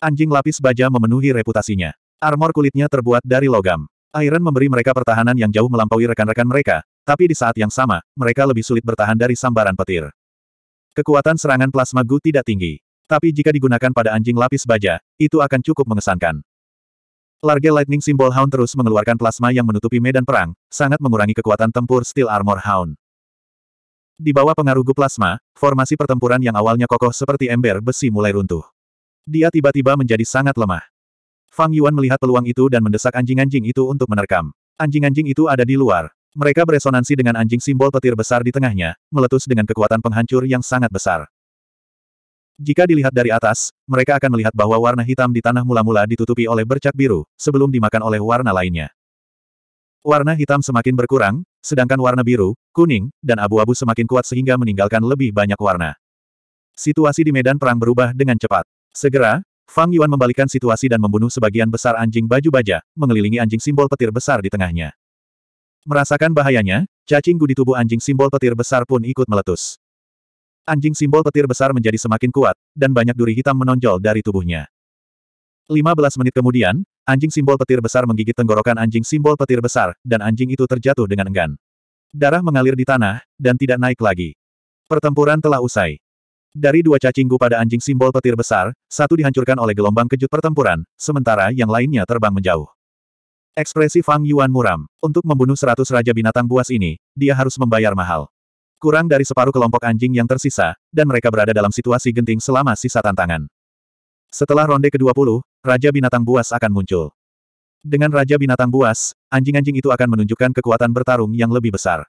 Anjing lapis baja memenuhi reputasinya. Armor kulitnya terbuat dari logam. Iron memberi mereka pertahanan yang jauh melampaui rekan-rekan mereka, tapi di saat yang sama, mereka lebih sulit bertahan dari sambaran petir. Kekuatan serangan plasma Gu tidak tinggi. Tapi jika digunakan pada anjing lapis baja, itu akan cukup mengesankan. Large Lightning Symbol Hound terus mengeluarkan plasma yang menutupi medan perang, sangat mengurangi kekuatan tempur Steel Armor Hound. Di bawah pengaruh gu plasma, formasi pertempuran yang awalnya kokoh seperti ember besi mulai runtuh. Dia tiba-tiba menjadi sangat lemah. Fang Yuan melihat peluang itu dan mendesak anjing-anjing itu untuk menerkam. Anjing-anjing itu ada di luar. Mereka beresonansi dengan anjing simbol petir besar di tengahnya, meletus dengan kekuatan penghancur yang sangat besar. Jika dilihat dari atas, mereka akan melihat bahwa warna hitam di tanah mula-mula ditutupi oleh bercak biru, sebelum dimakan oleh warna lainnya. Warna hitam semakin berkurang, sedangkan warna biru, kuning, dan abu-abu semakin kuat sehingga meninggalkan lebih banyak warna. Situasi di medan perang berubah dengan cepat. Segera, Fang Yuan membalikan situasi dan membunuh sebagian besar anjing baju baja, mengelilingi anjing simbol petir besar di tengahnya. Merasakan bahayanya, cacing di tubuh anjing simbol petir besar pun ikut meletus. Anjing simbol petir besar menjadi semakin kuat, dan banyak duri hitam menonjol dari tubuhnya. 15 menit kemudian, anjing simbol petir besar menggigit tenggorokan anjing simbol petir besar, dan anjing itu terjatuh dengan enggan. Darah mengalir di tanah, dan tidak naik lagi. Pertempuran telah usai. Dari dua cacinggu pada anjing simbol petir besar, satu dihancurkan oleh gelombang kejut pertempuran, sementara yang lainnya terbang menjauh. Ekspresi Fang Yuan muram. Untuk membunuh seratus raja binatang buas ini, dia harus membayar mahal. Kurang dari separuh kelompok anjing yang tersisa, dan mereka berada dalam situasi genting selama sisa tantangan. Setelah ronde ke-20, Raja Binatang Buas akan muncul. Dengan Raja Binatang Buas, anjing-anjing itu akan menunjukkan kekuatan bertarung yang lebih besar.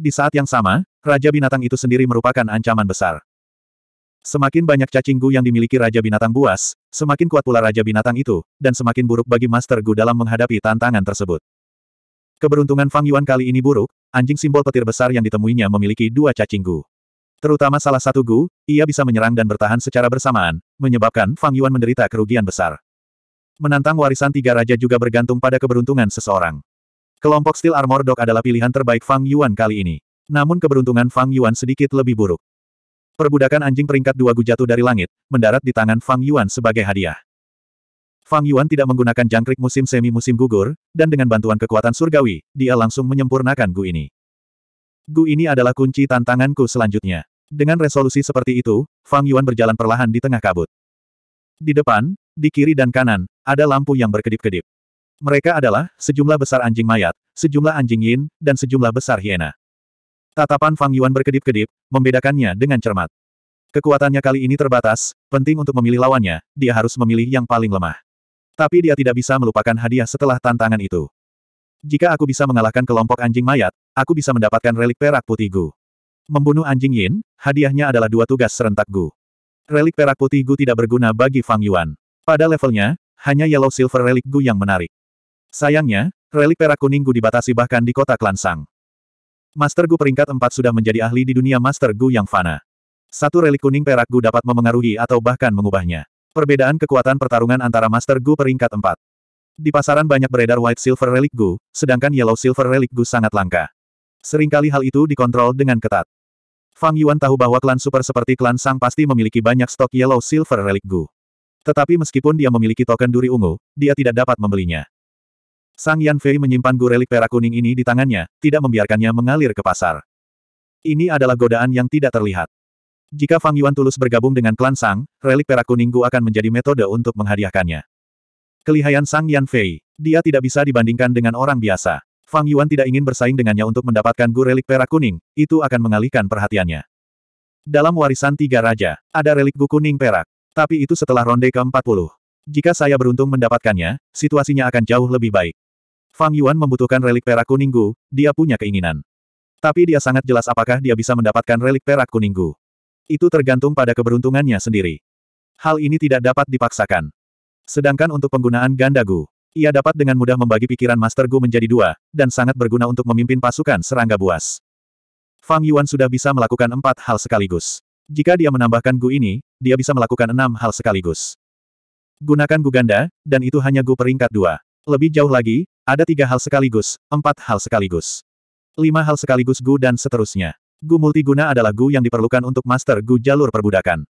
Di saat yang sama, Raja Binatang itu sendiri merupakan ancaman besar. Semakin banyak cacing gu yang dimiliki Raja Binatang Buas, semakin kuat pula Raja Binatang itu, dan semakin buruk bagi Master Gu dalam menghadapi tantangan tersebut. Keberuntungan Fang Yuan kali ini buruk, anjing simbol petir besar yang ditemuinya memiliki dua cacing gu. Terutama salah satu gu, ia bisa menyerang dan bertahan secara bersamaan, menyebabkan Fang Yuan menderita kerugian besar. Menantang warisan tiga raja juga bergantung pada keberuntungan seseorang. Kelompok Steel Armor Dog adalah pilihan terbaik Fang Yuan kali ini. Namun keberuntungan Fang Yuan sedikit lebih buruk. Perbudakan anjing peringkat dua gu jatuh dari langit, mendarat di tangan Fang Yuan sebagai hadiah. Fang Yuan tidak menggunakan jangkrik musim semi musim gugur, dan dengan bantuan kekuatan surgawi, dia langsung menyempurnakan Gu ini. Gu ini adalah kunci tantanganku selanjutnya. Dengan resolusi seperti itu, Fang Yuan berjalan perlahan di tengah kabut. Di depan, di kiri dan kanan, ada lampu yang berkedip-kedip. Mereka adalah sejumlah besar anjing mayat, sejumlah anjing yin, dan sejumlah besar hiena. Tatapan Fang Yuan berkedip-kedip, membedakannya dengan cermat. Kekuatannya kali ini terbatas, penting untuk memilih lawannya, dia harus memilih yang paling lemah. Tapi dia tidak bisa melupakan hadiah setelah tantangan itu. Jika aku bisa mengalahkan kelompok anjing mayat, aku bisa mendapatkan relik perak putih Gu. Membunuh anjing Yin, hadiahnya adalah dua tugas serentak Gu. Relik perak putih Gu tidak berguna bagi Fang Yuan. Pada levelnya, hanya Yellow Silver Relik Gu yang menarik. Sayangnya, relik perak kuning Gu dibatasi bahkan di kota Klan Sang. Master Gu peringkat 4 sudah menjadi ahli di dunia Master Gu yang fana. Satu relik kuning perak Gu dapat memengaruhi atau bahkan mengubahnya. Perbedaan kekuatan pertarungan antara Master Gu peringkat 4. Di pasaran banyak beredar White Silver Relic Gu, sedangkan Yellow Silver Relic Gu sangat langka. Seringkali hal itu dikontrol dengan ketat. Fang Yuan tahu bahwa klan super seperti klan Sang pasti memiliki banyak stok Yellow Silver Relic Gu. Tetapi meskipun dia memiliki token duri ungu, dia tidak dapat membelinya. Sang Yan Fei menyimpan gu Relic perak kuning ini di tangannya, tidak membiarkannya mengalir ke pasar. Ini adalah godaan yang tidak terlihat. Jika Fang Yuan tulus bergabung dengan klan Sang, relik perak kuning akan menjadi metode untuk menghadiahkannya. Kelihaian Sang Yan Fei. Dia tidak bisa dibandingkan dengan orang biasa. Fang Yuan tidak ingin bersaing dengannya untuk mendapatkan Gu relik perak kuning, itu akan mengalihkan perhatiannya. Dalam warisan tiga raja, ada relik Gu kuning perak. Tapi itu setelah ronde ke-40. Jika saya beruntung mendapatkannya, situasinya akan jauh lebih baik. Fang Yuan membutuhkan relik perak kuning Gu, dia punya keinginan. Tapi dia sangat jelas apakah dia bisa mendapatkan relik perak kuning Gu. Itu tergantung pada keberuntungannya sendiri. Hal ini tidak dapat dipaksakan. Sedangkan untuk penggunaan gandagu, ia dapat dengan mudah membagi pikiran Master Gu menjadi dua, dan sangat berguna untuk memimpin pasukan serangga buas. Fang Yuan sudah bisa melakukan empat hal sekaligus. Jika dia menambahkan Gu ini, dia bisa melakukan enam hal sekaligus. Gunakan Gu ganda, dan itu hanya Gu peringkat dua. Lebih jauh lagi, ada tiga hal sekaligus, empat hal sekaligus. Lima hal sekaligus Gu dan seterusnya. Gu multiguna adalah gu yang diperlukan untuk master gu jalur perbudakan.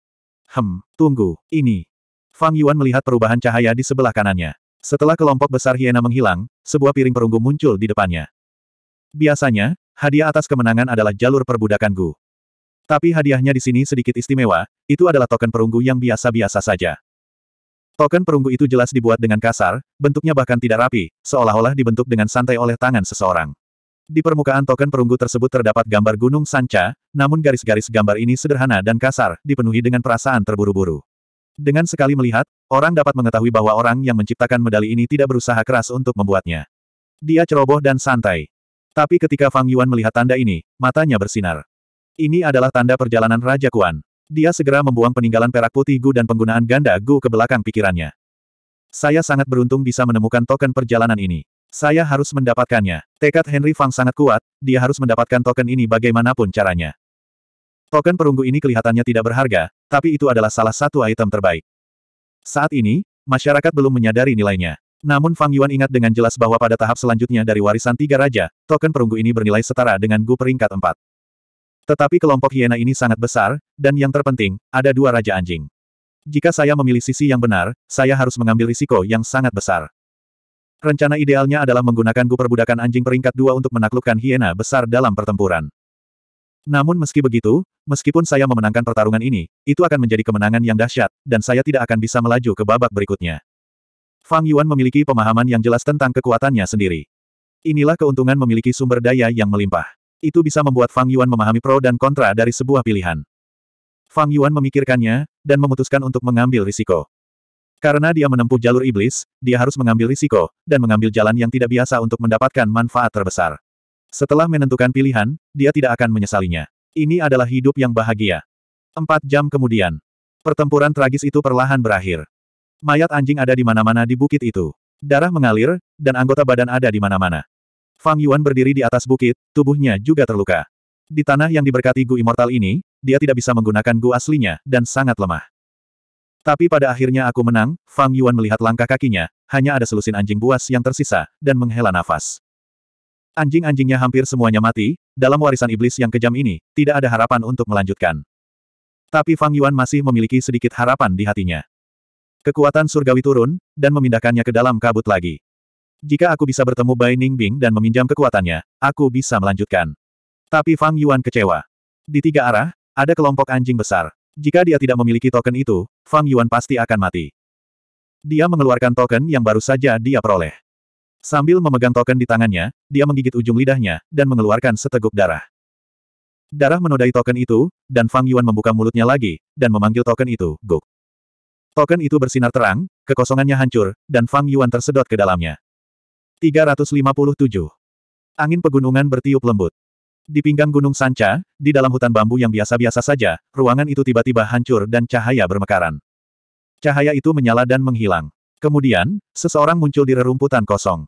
Hem, tunggu, ini. Fang Yuan melihat perubahan cahaya di sebelah kanannya. Setelah kelompok besar hiena menghilang, sebuah piring perunggu muncul di depannya. Biasanya, hadiah atas kemenangan adalah jalur perbudakan gu. Tapi hadiahnya di sini sedikit istimewa, itu adalah token perunggu yang biasa-biasa saja. Token perunggu itu jelas dibuat dengan kasar, bentuknya bahkan tidak rapi, seolah-olah dibentuk dengan santai oleh tangan seseorang. Di permukaan token perunggu tersebut terdapat gambar Gunung Sanca, namun garis-garis gambar ini sederhana dan kasar, dipenuhi dengan perasaan terburu-buru. Dengan sekali melihat, orang dapat mengetahui bahwa orang yang menciptakan medali ini tidak berusaha keras untuk membuatnya. Dia ceroboh dan santai. Tapi ketika Fang Yuan melihat tanda ini, matanya bersinar. Ini adalah tanda perjalanan Raja Kuan. Dia segera membuang peninggalan perak putih Gu dan penggunaan ganda Gu ke belakang pikirannya. Saya sangat beruntung bisa menemukan token perjalanan ini. Saya harus mendapatkannya. Tekad Henry Fang sangat kuat, dia harus mendapatkan token ini bagaimanapun caranya. Token perunggu ini kelihatannya tidak berharga, tapi itu adalah salah satu item terbaik. Saat ini, masyarakat belum menyadari nilainya. Namun Fang Yuan ingat dengan jelas bahwa pada tahap selanjutnya dari warisan tiga raja, token perunggu ini bernilai setara dengan Gu peringkat empat. Tetapi kelompok hiena ini sangat besar, dan yang terpenting, ada dua raja anjing. Jika saya memilih sisi yang benar, saya harus mengambil risiko yang sangat besar. Rencana idealnya adalah menggunakan gu perbudakan anjing peringkat dua untuk menaklukkan hiena besar dalam pertempuran. Namun meski begitu, meskipun saya memenangkan pertarungan ini, itu akan menjadi kemenangan yang dahsyat, dan saya tidak akan bisa melaju ke babak berikutnya. Fang Yuan memiliki pemahaman yang jelas tentang kekuatannya sendiri. Inilah keuntungan memiliki sumber daya yang melimpah. Itu bisa membuat Fang Yuan memahami pro dan kontra dari sebuah pilihan. Fang Yuan memikirkannya, dan memutuskan untuk mengambil risiko. Karena dia menempuh jalur iblis, dia harus mengambil risiko, dan mengambil jalan yang tidak biasa untuk mendapatkan manfaat terbesar. Setelah menentukan pilihan, dia tidak akan menyesalinya. Ini adalah hidup yang bahagia. Empat jam kemudian, pertempuran tragis itu perlahan berakhir. Mayat anjing ada di mana-mana di bukit itu. Darah mengalir, dan anggota badan ada di mana-mana. Fang Yuan berdiri di atas bukit, tubuhnya juga terluka. Di tanah yang diberkati Gu Immortal ini, dia tidak bisa menggunakan Gu aslinya, dan sangat lemah. Tapi pada akhirnya aku menang, Fang Yuan melihat langkah kakinya, hanya ada selusin anjing buas yang tersisa, dan menghela nafas. Anjing-anjingnya hampir semuanya mati, dalam warisan iblis yang kejam ini, tidak ada harapan untuk melanjutkan. Tapi Fang Yuan masih memiliki sedikit harapan di hatinya. Kekuatan surgawi turun, dan memindahkannya ke dalam kabut lagi. Jika aku bisa bertemu Bai Ningbing dan meminjam kekuatannya, aku bisa melanjutkan. Tapi Fang Yuan kecewa. Di tiga arah, ada kelompok anjing besar. Jika dia tidak memiliki token itu, Fang Yuan pasti akan mati. Dia mengeluarkan token yang baru saja dia peroleh. Sambil memegang token di tangannya, dia menggigit ujung lidahnya, dan mengeluarkan seteguk darah. Darah menodai token itu, dan Fang Yuan membuka mulutnya lagi, dan memanggil token itu, Guk. Token itu bersinar terang, kekosongannya hancur, dan Fang Yuan tersedot ke dalamnya. 357. Angin pegunungan bertiup lembut. Di pinggang Gunung Sanca, di dalam hutan bambu yang biasa-biasa saja, ruangan itu tiba-tiba hancur dan cahaya bermekaran. Cahaya itu menyala dan menghilang. Kemudian, seseorang muncul di rerumputan kosong.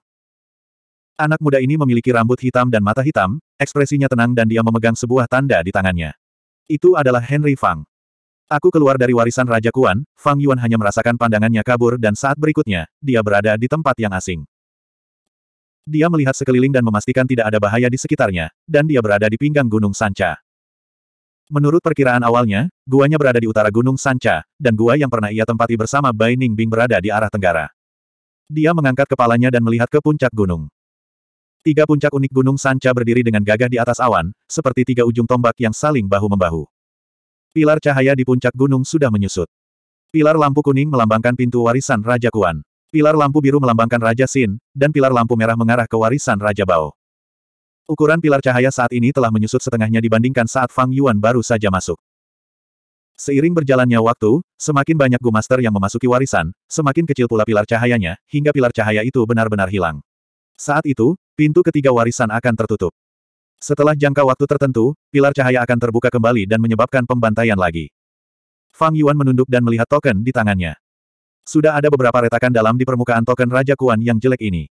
Anak muda ini memiliki rambut hitam dan mata hitam, ekspresinya tenang dan dia memegang sebuah tanda di tangannya. Itu adalah Henry Fang. Aku keluar dari warisan Raja Kuan, Fang Yuan hanya merasakan pandangannya kabur dan saat berikutnya, dia berada di tempat yang asing. Dia melihat sekeliling dan memastikan tidak ada bahaya di sekitarnya, dan dia berada di pinggang Gunung Sanca. Menurut perkiraan awalnya, guanya berada di utara Gunung Sanca, dan gua yang pernah ia tempati bersama Bai Ning Bing berada di arah tenggara. Dia mengangkat kepalanya dan melihat ke puncak gunung. Tiga puncak unik Gunung Sanca berdiri dengan gagah di atas awan, seperti tiga ujung tombak yang saling bahu-membahu. Pilar cahaya di puncak gunung sudah menyusut. Pilar lampu kuning melambangkan pintu warisan Raja Kuan. Pilar lampu biru melambangkan Raja Sin, dan pilar lampu merah mengarah ke warisan Raja Bao. Ukuran pilar cahaya saat ini telah menyusut setengahnya dibandingkan saat Fang Yuan baru saja masuk. Seiring berjalannya waktu, semakin banyak Gu Master yang memasuki warisan, semakin kecil pula pilar cahayanya, hingga pilar cahaya itu benar-benar hilang. Saat itu, pintu ketiga warisan akan tertutup. Setelah jangka waktu tertentu, pilar cahaya akan terbuka kembali dan menyebabkan pembantaian lagi. Fang Yuan menunduk dan melihat token di tangannya. Sudah ada beberapa retakan dalam di permukaan token Raja Kuan yang jelek ini.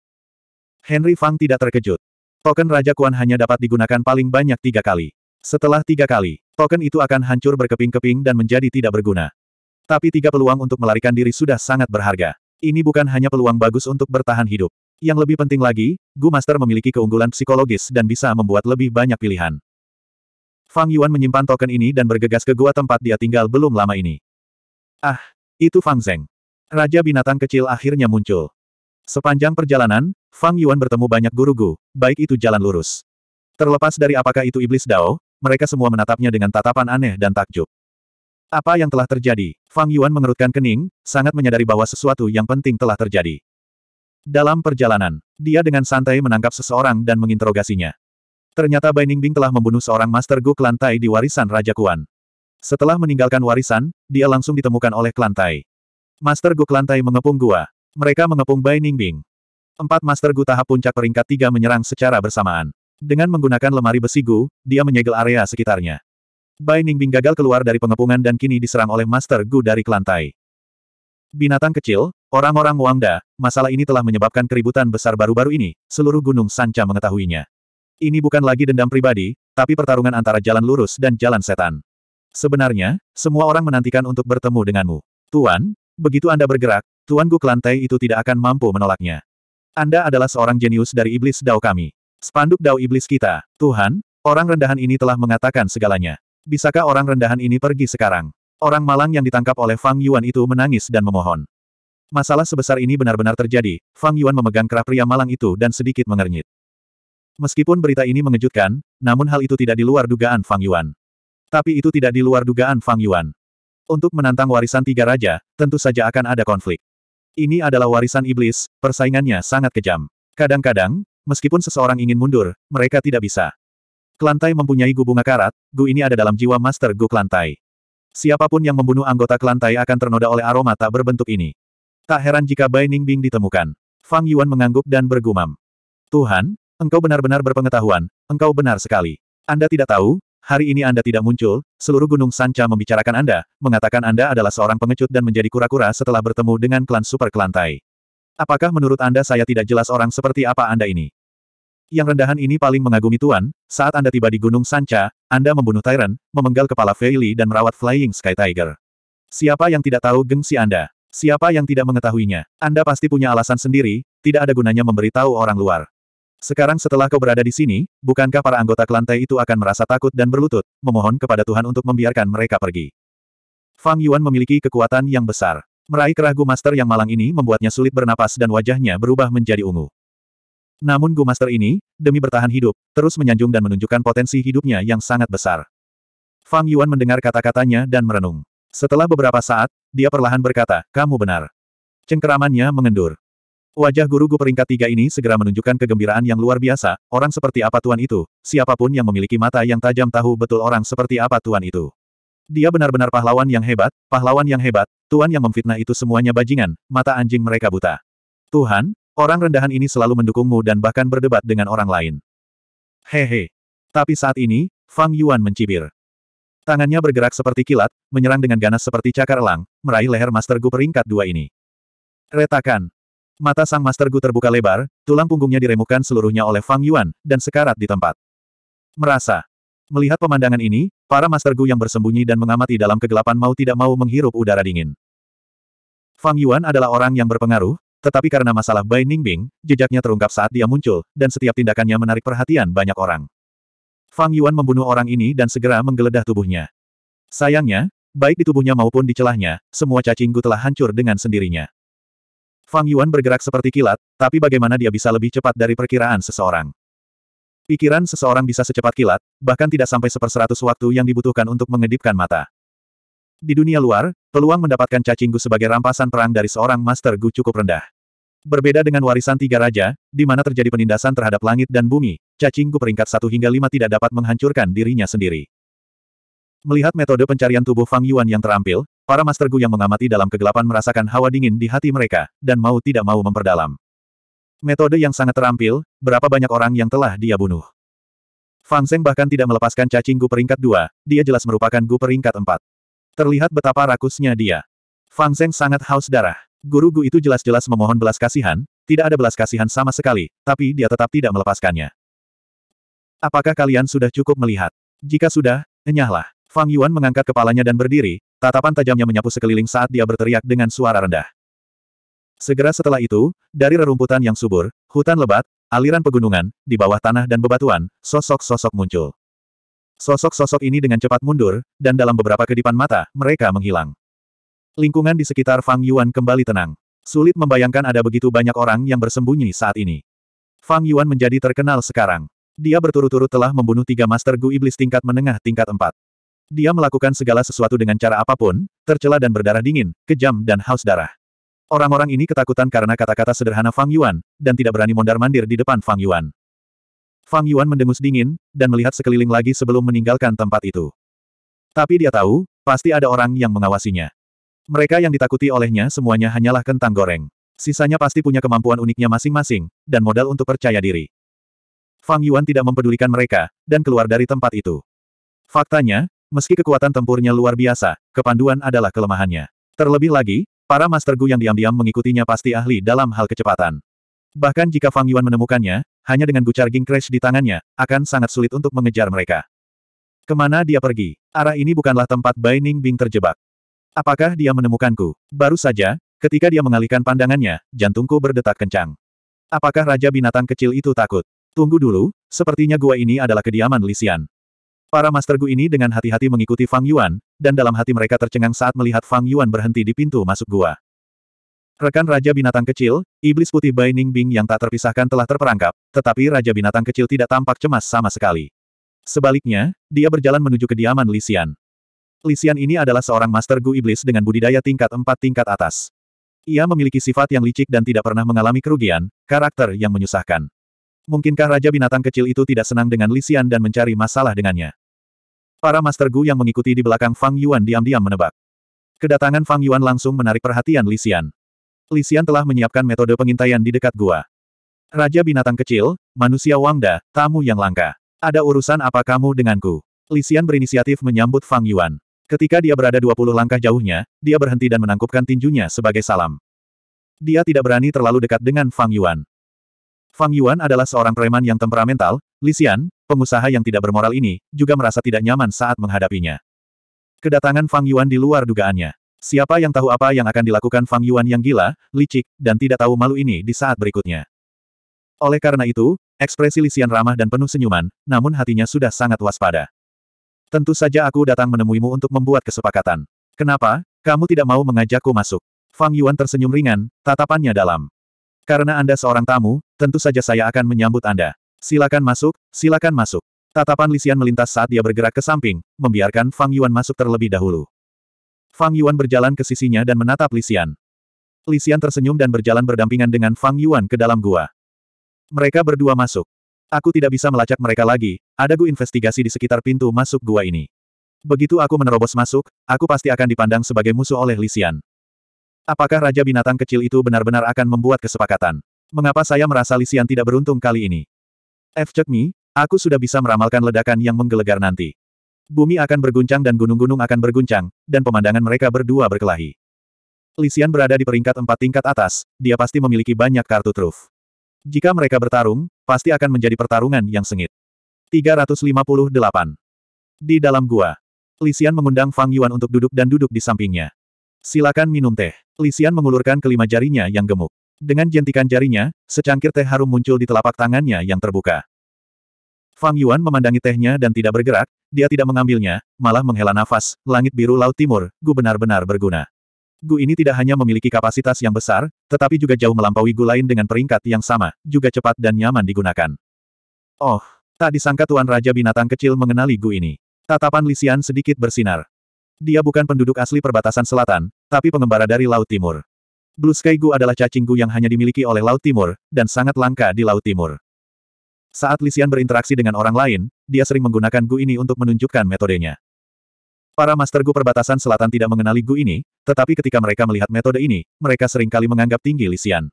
Henry Fang tidak terkejut. Token Raja Kuan hanya dapat digunakan paling banyak tiga kali. Setelah tiga kali, token itu akan hancur berkeping-keping dan menjadi tidak berguna. Tapi tiga peluang untuk melarikan diri sudah sangat berharga. Ini bukan hanya peluang bagus untuk bertahan hidup. Yang lebih penting lagi, Gu Master memiliki keunggulan psikologis dan bisa membuat lebih banyak pilihan. Fang Yuan menyimpan token ini dan bergegas ke gua tempat dia tinggal belum lama ini. Ah, itu Fang Zeng. Raja binatang kecil akhirnya muncul. Sepanjang perjalanan, Fang Yuan bertemu banyak guru-gu, baik itu jalan lurus. Terlepas dari apakah itu iblis Dao, mereka semua menatapnya dengan tatapan aneh dan takjub. Apa yang telah terjadi? Fang Yuan mengerutkan kening, sangat menyadari bahwa sesuatu yang penting telah terjadi. Dalam perjalanan, dia dengan santai menangkap seseorang dan menginterogasinya. Ternyata Bai Ningbing telah membunuh seorang Master Gu Klantai di warisan Raja Kuan. Setelah meninggalkan warisan, dia langsung ditemukan oleh Klantai. Master Gu lantai mengepung gua. Mereka mengepung Bai Ningbing. Empat Master Gu tahap puncak peringkat tiga menyerang secara bersamaan. Dengan menggunakan lemari besi Gu, dia menyegel area sekitarnya. Bai Ningbing gagal keluar dari pengepungan dan kini diserang oleh Master Gu dari kelantai. Binatang kecil, orang-orang Wangda, masalah ini telah menyebabkan keributan besar baru-baru ini, seluruh gunung Sanca mengetahuinya. Ini bukan lagi dendam pribadi, tapi pertarungan antara jalan lurus dan jalan setan. Sebenarnya, semua orang menantikan untuk bertemu denganmu. Tuan, Begitu Anda bergerak, Tuan Guk lantai itu tidak akan mampu menolaknya. Anda adalah seorang jenius dari iblis dao kami. Spanduk dao iblis kita, Tuhan, orang rendahan ini telah mengatakan segalanya. Bisakah orang rendahan ini pergi sekarang? Orang malang yang ditangkap oleh Fang Yuan itu menangis dan memohon. Masalah sebesar ini benar-benar terjadi, Fang Yuan memegang kerah pria malang itu dan sedikit mengernyit. Meskipun berita ini mengejutkan, namun hal itu tidak di luar dugaan Fang Yuan. Tapi itu tidak di luar dugaan Fang Yuan. Untuk menantang warisan tiga raja, tentu saja akan ada konflik. Ini adalah warisan iblis, persaingannya sangat kejam. Kadang-kadang, meskipun seseorang ingin mundur, mereka tidak bisa. Kelantai mempunyai gu bunga karat, gu ini ada dalam jiwa master gu kelantai. Siapapun yang membunuh anggota kelantai akan ternoda oleh aroma tak berbentuk ini. Tak heran jika Bai Ningbing ditemukan. Fang Yuan mengangguk dan bergumam. Tuhan, engkau benar-benar berpengetahuan, engkau benar sekali. Anda tidak tahu, hari ini Anda tidak muncul, seluruh Gunung Sanca membicarakan Anda, mengatakan Anda adalah seorang pengecut dan menjadi kura-kura setelah bertemu dengan klan super kelantai. Apakah menurut Anda saya tidak jelas orang seperti apa Anda ini? Yang rendahan ini paling mengagumi Tuan, saat Anda tiba di Gunung Sanca, Anda membunuh Tyrant, memenggal kepala Feili dan merawat Flying Sky Tiger. Siapa yang tidak tahu gengsi Anda? Siapa yang tidak mengetahuinya? Anda pasti punya alasan sendiri, tidak ada gunanya memberitahu orang luar. Sekarang setelah kau berada di sini, bukankah para anggota lantai itu akan merasa takut dan berlutut, memohon kepada Tuhan untuk membiarkan mereka pergi? Fang Yuan memiliki kekuatan yang besar. Meraih kerah Gu Master yang malang ini membuatnya sulit bernapas dan wajahnya berubah menjadi ungu. Namun Gu Master ini, demi bertahan hidup, terus menyanjung dan menunjukkan potensi hidupnya yang sangat besar. Fang Yuan mendengar kata-katanya dan merenung. Setelah beberapa saat, dia perlahan berkata, kamu benar. Cengkeramannya mengendur. Wajah guru Gu peringkat tiga ini segera menunjukkan kegembiraan yang luar biasa, orang seperti apa tuan itu, siapapun yang memiliki mata yang tajam tahu betul orang seperti apa tuan itu. Dia benar-benar pahlawan yang hebat, pahlawan yang hebat, tuan yang memfitnah itu semuanya bajingan, mata anjing mereka buta. Tuhan, orang rendahan ini selalu mendukungmu dan bahkan berdebat dengan orang lain. Hehe. Tapi saat ini, Fang Yuan mencibir. Tangannya bergerak seperti kilat, menyerang dengan ganas seperti cakar elang, meraih leher Master Gu peringkat dua ini. Retakan, Mata sang Master Gu terbuka lebar, tulang punggungnya diremukkan seluruhnya oleh Fang Yuan, dan sekarat di tempat. Merasa. Melihat pemandangan ini, para Master Gu yang bersembunyi dan mengamati dalam kegelapan mau tidak mau menghirup udara dingin. Fang Yuan adalah orang yang berpengaruh, tetapi karena masalah Bai Ningbing, jejaknya terungkap saat dia muncul, dan setiap tindakannya menarik perhatian banyak orang. Fang Yuan membunuh orang ini dan segera menggeledah tubuhnya. Sayangnya, baik di tubuhnya maupun di celahnya, semua cacing Gu telah hancur dengan sendirinya. Fang Yuan bergerak seperti kilat, tapi bagaimana dia bisa lebih cepat dari perkiraan seseorang? Pikiran seseorang bisa secepat kilat, bahkan tidak sampai seperseratus waktu yang dibutuhkan untuk mengedipkan mata. Di dunia luar, peluang mendapatkan cacing Gu sebagai rampasan perang dari seorang Master Gu cukup rendah. Berbeda dengan warisan tiga raja, di mana terjadi penindasan terhadap langit dan bumi, cacing Gu peringkat satu hingga lima tidak dapat menghancurkan dirinya sendiri. Melihat metode pencarian tubuh Fang Yuan yang terampil, Para Master Gu yang mengamati dalam kegelapan merasakan hawa dingin di hati mereka, dan mau tidak mau memperdalam. Metode yang sangat terampil, berapa banyak orang yang telah dia bunuh. Fang Seng bahkan tidak melepaskan cacing Gu peringkat dua. dia jelas merupakan Gu peringkat empat. Terlihat betapa rakusnya dia. Fang Seng sangat haus darah. Guru Gu itu jelas-jelas memohon belas kasihan, tidak ada belas kasihan sama sekali, tapi dia tetap tidak melepaskannya. Apakah kalian sudah cukup melihat? Jika sudah, enyahlah. Fang Yuan mengangkat kepalanya dan berdiri, tatapan tajamnya menyapu sekeliling saat dia berteriak dengan suara rendah. Segera setelah itu, dari rerumputan yang subur, hutan lebat, aliran pegunungan, di bawah tanah dan bebatuan, sosok-sosok muncul. Sosok-sosok ini dengan cepat mundur, dan dalam beberapa kedipan mata, mereka menghilang. Lingkungan di sekitar Fang Yuan kembali tenang. Sulit membayangkan ada begitu banyak orang yang bersembunyi saat ini. Fang Yuan menjadi terkenal sekarang. Dia berturut-turut telah membunuh tiga Master Gu Iblis tingkat menengah tingkat empat. Dia melakukan segala sesuatu dengan cara apapun, tercela dan berdarah dingin, kejam dan haus darah. Orang-orang ini ketakutan karena kata-kata sederhana Fang Yuan, dan tidak berani mondar-mandir di depan Fang Yuan. Fang Yuan mendengus dingin, dan melihat sekeliling lagi sebelum meninggalkan tempat itu. Tapi dia tahu, pasti ada orang yang mengawasinya. Mereka yang ditakuti olehnya semuanya hanyalah kentang goreng. Sisanya pasti punya kemampuan uniknya masing-masing, dan modal untuk percaya diri. Fang Yuan tidak mempedulikan mereka, dan keluar dari tempat itu. Faktanya, Meski kekuatan tempurnya luar biasa, kepanduan adalah kelemahannya. Terlebih lagi, para Master Gu yang diam-diam mengikutinya pasti ahli dalam hal kecepatan. Bahkan jika Fang Yuan menemukannya, hanya dengan Gucar Ging Crash di tangannya, akan sangat sulit untuk mengejar mereka. Kemana dia pergi? Arah ini bukanlah tempat Bai Bing terjebak. Apakah dia menemukanku? Baru saja, ketika dia mengalihkan pandangannya, jantungku berdetak kencang. Apakah Raja Binatang kecil itu takut? Tunggu dulu, sepertinya gua ini adalah kediaman Lisian. Para Master Gu ini dengan hati-hati mengikuti Fang Yuan, dan dalam hati mereka tercengang saat melihat Fang Yuan berhenti di pintu masuk gua. Rekan Raja Binatang Kecil, Iblis Putih Bai Ning Bing yang tak terpisahkan telah terperangkap, tetapi Raja Binatang Kecil tidak tampak cemas sama sekali. Sebaliknya, dia berjalan menuju kediaman Lisian. Lisian ini adalah seorang master Gu Iblis dengan budidaya tingkat empat tingkat atas. Ia memiliki sifat yang licik dan tidak pernah mengalami kerugian, karakter yang menyusahkan. Mungkinkah Raja Binatang Kecil itu tidak senang dengan Lisian dan mencari masalah dengannya? Para Master Gu yang mengikuti di belakang Fang Yuan diam-diam menebak. Kedatangan Fang Yuan langsung menarik perhatian Li Xian telah menyiapkan metode pengintaian di dekat gua. Raja binatang kecil, manusia Wangda, tamu yang langka. Ada urusan apa kamu denganku? Xian berinisiatif menyambut Fang Yuan. Ketika dia berada 20 langkah jauhnya, dia berhenti dan menangkupkan tinjunya sebagai salam. Dia tidak berani terlalu dekat dengan Fang Yuan. Fang Yuan adalah seorang preman yang temperamental, Lisian, pengusaha yang tidak bermoral ini, juga merasa tidak nyaman saat menghadapinya. Kedatangan Fang Yuan di luar dugaannya. Siapa yang tahu apa yang akan dilakukan Fang Yuan yang gila, licik, dan tidak tahu malu ini di saat berikutnya. Oleh karena itu, ekspresi Lisian ramah dan penuh senyuman, namun hatinya sudah sangat waspada. Tentu saja aku datang menemuimu untuk membuat kesepakatan. Kenapa, kamu tidak mau mengajakku masuk? Fang Yuan tersenyum ringan, tatapannya dalam. Karena Anda seorang tamu, tentu saja saya akan menyambut Anda. Silakan masuk, silakan masuk. Tatapan Lisian melintas saat dia bergerak ke samping, membiarkan Fang Yuan masuk terlebih dahulu. Fang Yuan berjalan ke sisinya dan menatap Lisian. Lisian tersenyum dan berjalan berdampingan dengan Fang Yuan ke dalam gua. Mereka berdua masuk. Aku tidak bisa melacak mereka lagi, ada gua investigasi di sekitar pintu masuk gua ini. Begitu aku menerobos masuk, aku pasti akan dipandang sebagai musuh oleh Lisian. Apakah Raja Binatang kecil itu benar-benar akan membuat kesepakatan? Mengapa saya merasa Lisian tidak beruntung kali ini? F. Cekmi, aku sudah bisa meramalkan ledakan yang menggelegar nanti. Bumi akan berguncang dan gunung-gunung akan berguncang, dan pemandangan mereka berdua berkelahi. Lisian berada di peringkat empat tingkat atas, dia pasti memiliki banyak kartu truf. Jika mereka bertarung, pasti akan menjadi pertarungan yang sengit. 358. Di dalam gua, Lisian mengundang Fang Yuan untuk duduk dan duduk di sampingnya. Silakan minum teh. Lisian mengulurkan kelima jarinya yang gemuk. Dengan jentikan jarinya, secangkir teh harum muncul di telapak tangannya yang terbuka. Fang Yuan memandangi tehnya dan tidak bergerak, dia tidak mengambilnya, malah menghela nafas, langit biru laut timur, gu benar-benar berguna. Gu ini tidak hanya memiliki kapasitas yang besar, tetapi juga jauh melampaui gu lain dengan peringkat yang sama, juga cepat dan nyaman digunakan. Oh, tak disangka Tuan Raja Binatang kecil mengenali gu ini. Tatapan Lisian sedikit bersinar. Dia bukan penduduk asli perbatasan selatan, tapi pengembara dari Laut Timur. Blue Sky Gu adalah cacing gu yang hanya dimiliki oleh Laut Timur, dan sangat langka di Laut Timur. Saat Lisian berinteraksi dengan orang lain, dia sering menggunakan gu ini untuk menunjukkan metodenya. Para master gu perbatasan selatan tidak mengenali gu ini, tetapi ketika mereka melihat metode ini, mereka seringkali menganggap tinggi Lisian.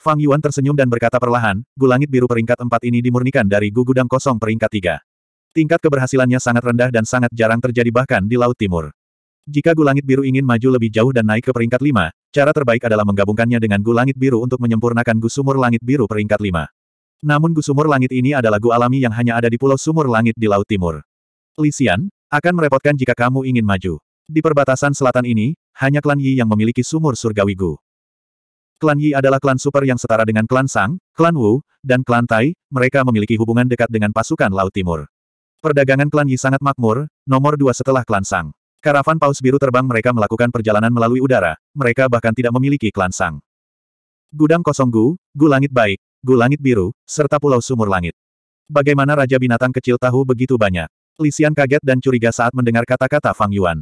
Fang Yuan tersenyum dan berkata perlahan, gu langit biru peringkat 4 ini dimurnikan dari gu gudang kosong peringkat 3. Tingkat keberhasilannya sangat rendah dan sangat jarang terjadi bahkan di Laut Timur. Jika Gulangit Biru ingin maju lebih jauh dan naik ke peringkat 5, cara terbaik adalah menggabungkannya dengan Gulangit Biru untuk menyempurnakan Gu Sumur Langit Biru peringkat 5. Namun Gu Sumur Langit ini adalah Gu Alami yang hanya ada di Pulau Sumur Langit di Laut Timur. Lisian, akan merepotkan jika kamu ingin maju. Di perbatasan selatan ini, hanya klan Yi yang memiliki sumur surgawi Gu. Klan Yi adalah klan super yang setara dengan klan Sang, klan Wu, dan klan Tai, mereka memiliki hubungan dekat dengan pasukan Laut Timur. Perdagangan klan Yi sangat makmur, nomor dua setelah klan Sang. Karavan paus biru terbang mereka melakukan perjalanan melalui udara, mereka bahkan tidak memiliki klan Sang. Gudang kosong Gu, Gu Langit Baik, Gu Langit Biru, serta Pulau Sumur Langit. Bagaimana Raja Binatang Kecil tahu begitu banyak? Lisian kaget dan curiga saat mendengar kata-kata Fang Yuan.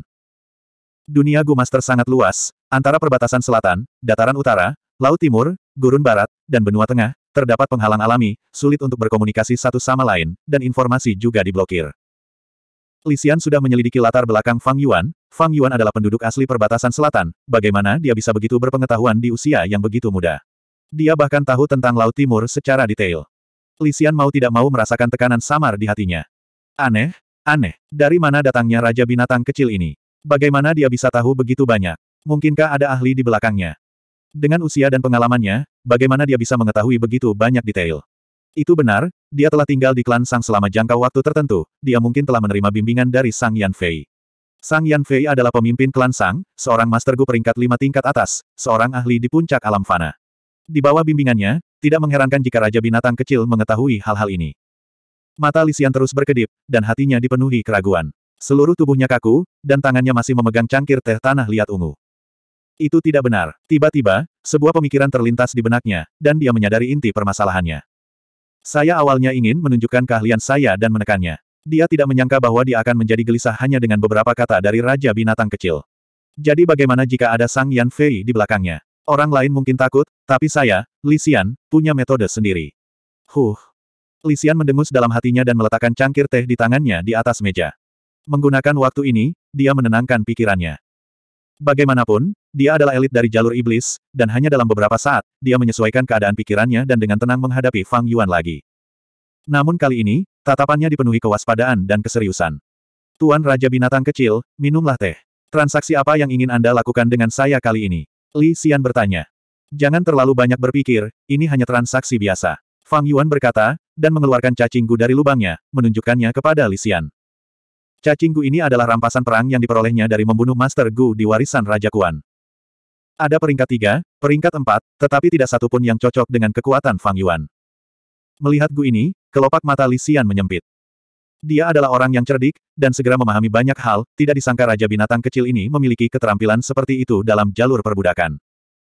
Dunia Gu Master sangat luas, antara perbatasan selatan, dataran utara, laut timur, gurun barat, dan benua tengah, terdapat penghalang alami, sulit untuk berkomunikasi satu sama lain, dan informasi juga diblokir. Lisian sudah menyelidiki latar belakang Fang Yuan, Fang Yuan adalah penduduk asli perbatasan selatan, bagaimana dia bisa begitu berpengetahuan di usia yang begitu muda. Dia bahkan tahu tentang Laut Timur secara detail. Lisian mau tidak mau merasakan tekanan samar di hatinya. Aneh, aneh, dari mana datangnya Raja Binatang kecil ini? Bagaimana dia bisa tahu begitu banyak? Mungkinkah ada ahli di belakangnya? Dengan usia dan pengalamannya, bagaimana dia bisa mengetahui begitu banyak detail? Itu benar, dia telah tinggal di klan Sang selama jangka waktu tertentu, dia mungkin telah menerima bimbingan dari Sang Yan Fei. Sang Yan Fei adalah pemimpin klan Sang, seorang master gu peringkat lima tingkat atas, seorang ahli di puncak alam fana. Di bawah bimbingannya, tidak mengherankan jika Raja Binatang kecil mengetahui hal-hal ini. Mata Lisian terus berkedip, dan hatinya dipenuhi keraguan. Seluruh tubuhnya kaku, dan tangannya masih memegang cangkir teh tanah liat ungu. Itu tidak benar. Tiba-tiba, sebuah pemikiran terlintas di benaknya, dan dia menyadari inti permasalahannya. Saya awalnya ingin menunjukkan keahlian saya dan menekannya. Dia tidak menyangka bahwa dia akan menjadi gelisah hanya dengan beberapa kata dari Raja Binatang Kecil. Jadi bagaimana jika ada Sang Yan Fei di belakangnya? Orang lain mungkin takut, tapi saya, Xian, punya metode sendiri. Huh. Xian mendengus dalam hatinya dan meletakkan cangkir teh di tangannya di atas meja. Menggunakan waktu ini, dia menenangkan pikirannya. Bagaimanapun, dia adalah elit dari jalur iblis, dan hanya dalam beberapa saat, dia menyesuaikan keadaan pikirannya dan dengan tenang menghadapi Fang Yuan lagi. Namun kali ini, tatapannya dipenuhi kewaspadaan dan keseriusan. Tuan Raja Binatang Kecil, minumlah teh. Transaksi apa yang ingin Anda lakukan dengan saya kali ini? Li Xian bertanya. Jangan terlalu banyak berpikir, ini hanya transaksi biasa. Fang Yuan berkata, dan mengeluarkan cacinggu dari lubangnya, menunjukkannya kepada Li Xian. Cacinggu ini adalah rampasan perang yang diperolehnya dari membunuh Master Gu di warisan Raja Kuan. Ada peringkat tiga, peringkat empat, tetapi tidak satu pun yang cocok dengan kekuatan Fang Yuan. Melihat Gu ini, kelopak mata Li Xian menyempit. Dia adalah orang yang cerdik, dan segera memahami banyak hal, tidak disangka Raja Binatang kecil ini memiliki keterampilan seperti itu dalam jalur perbudakan.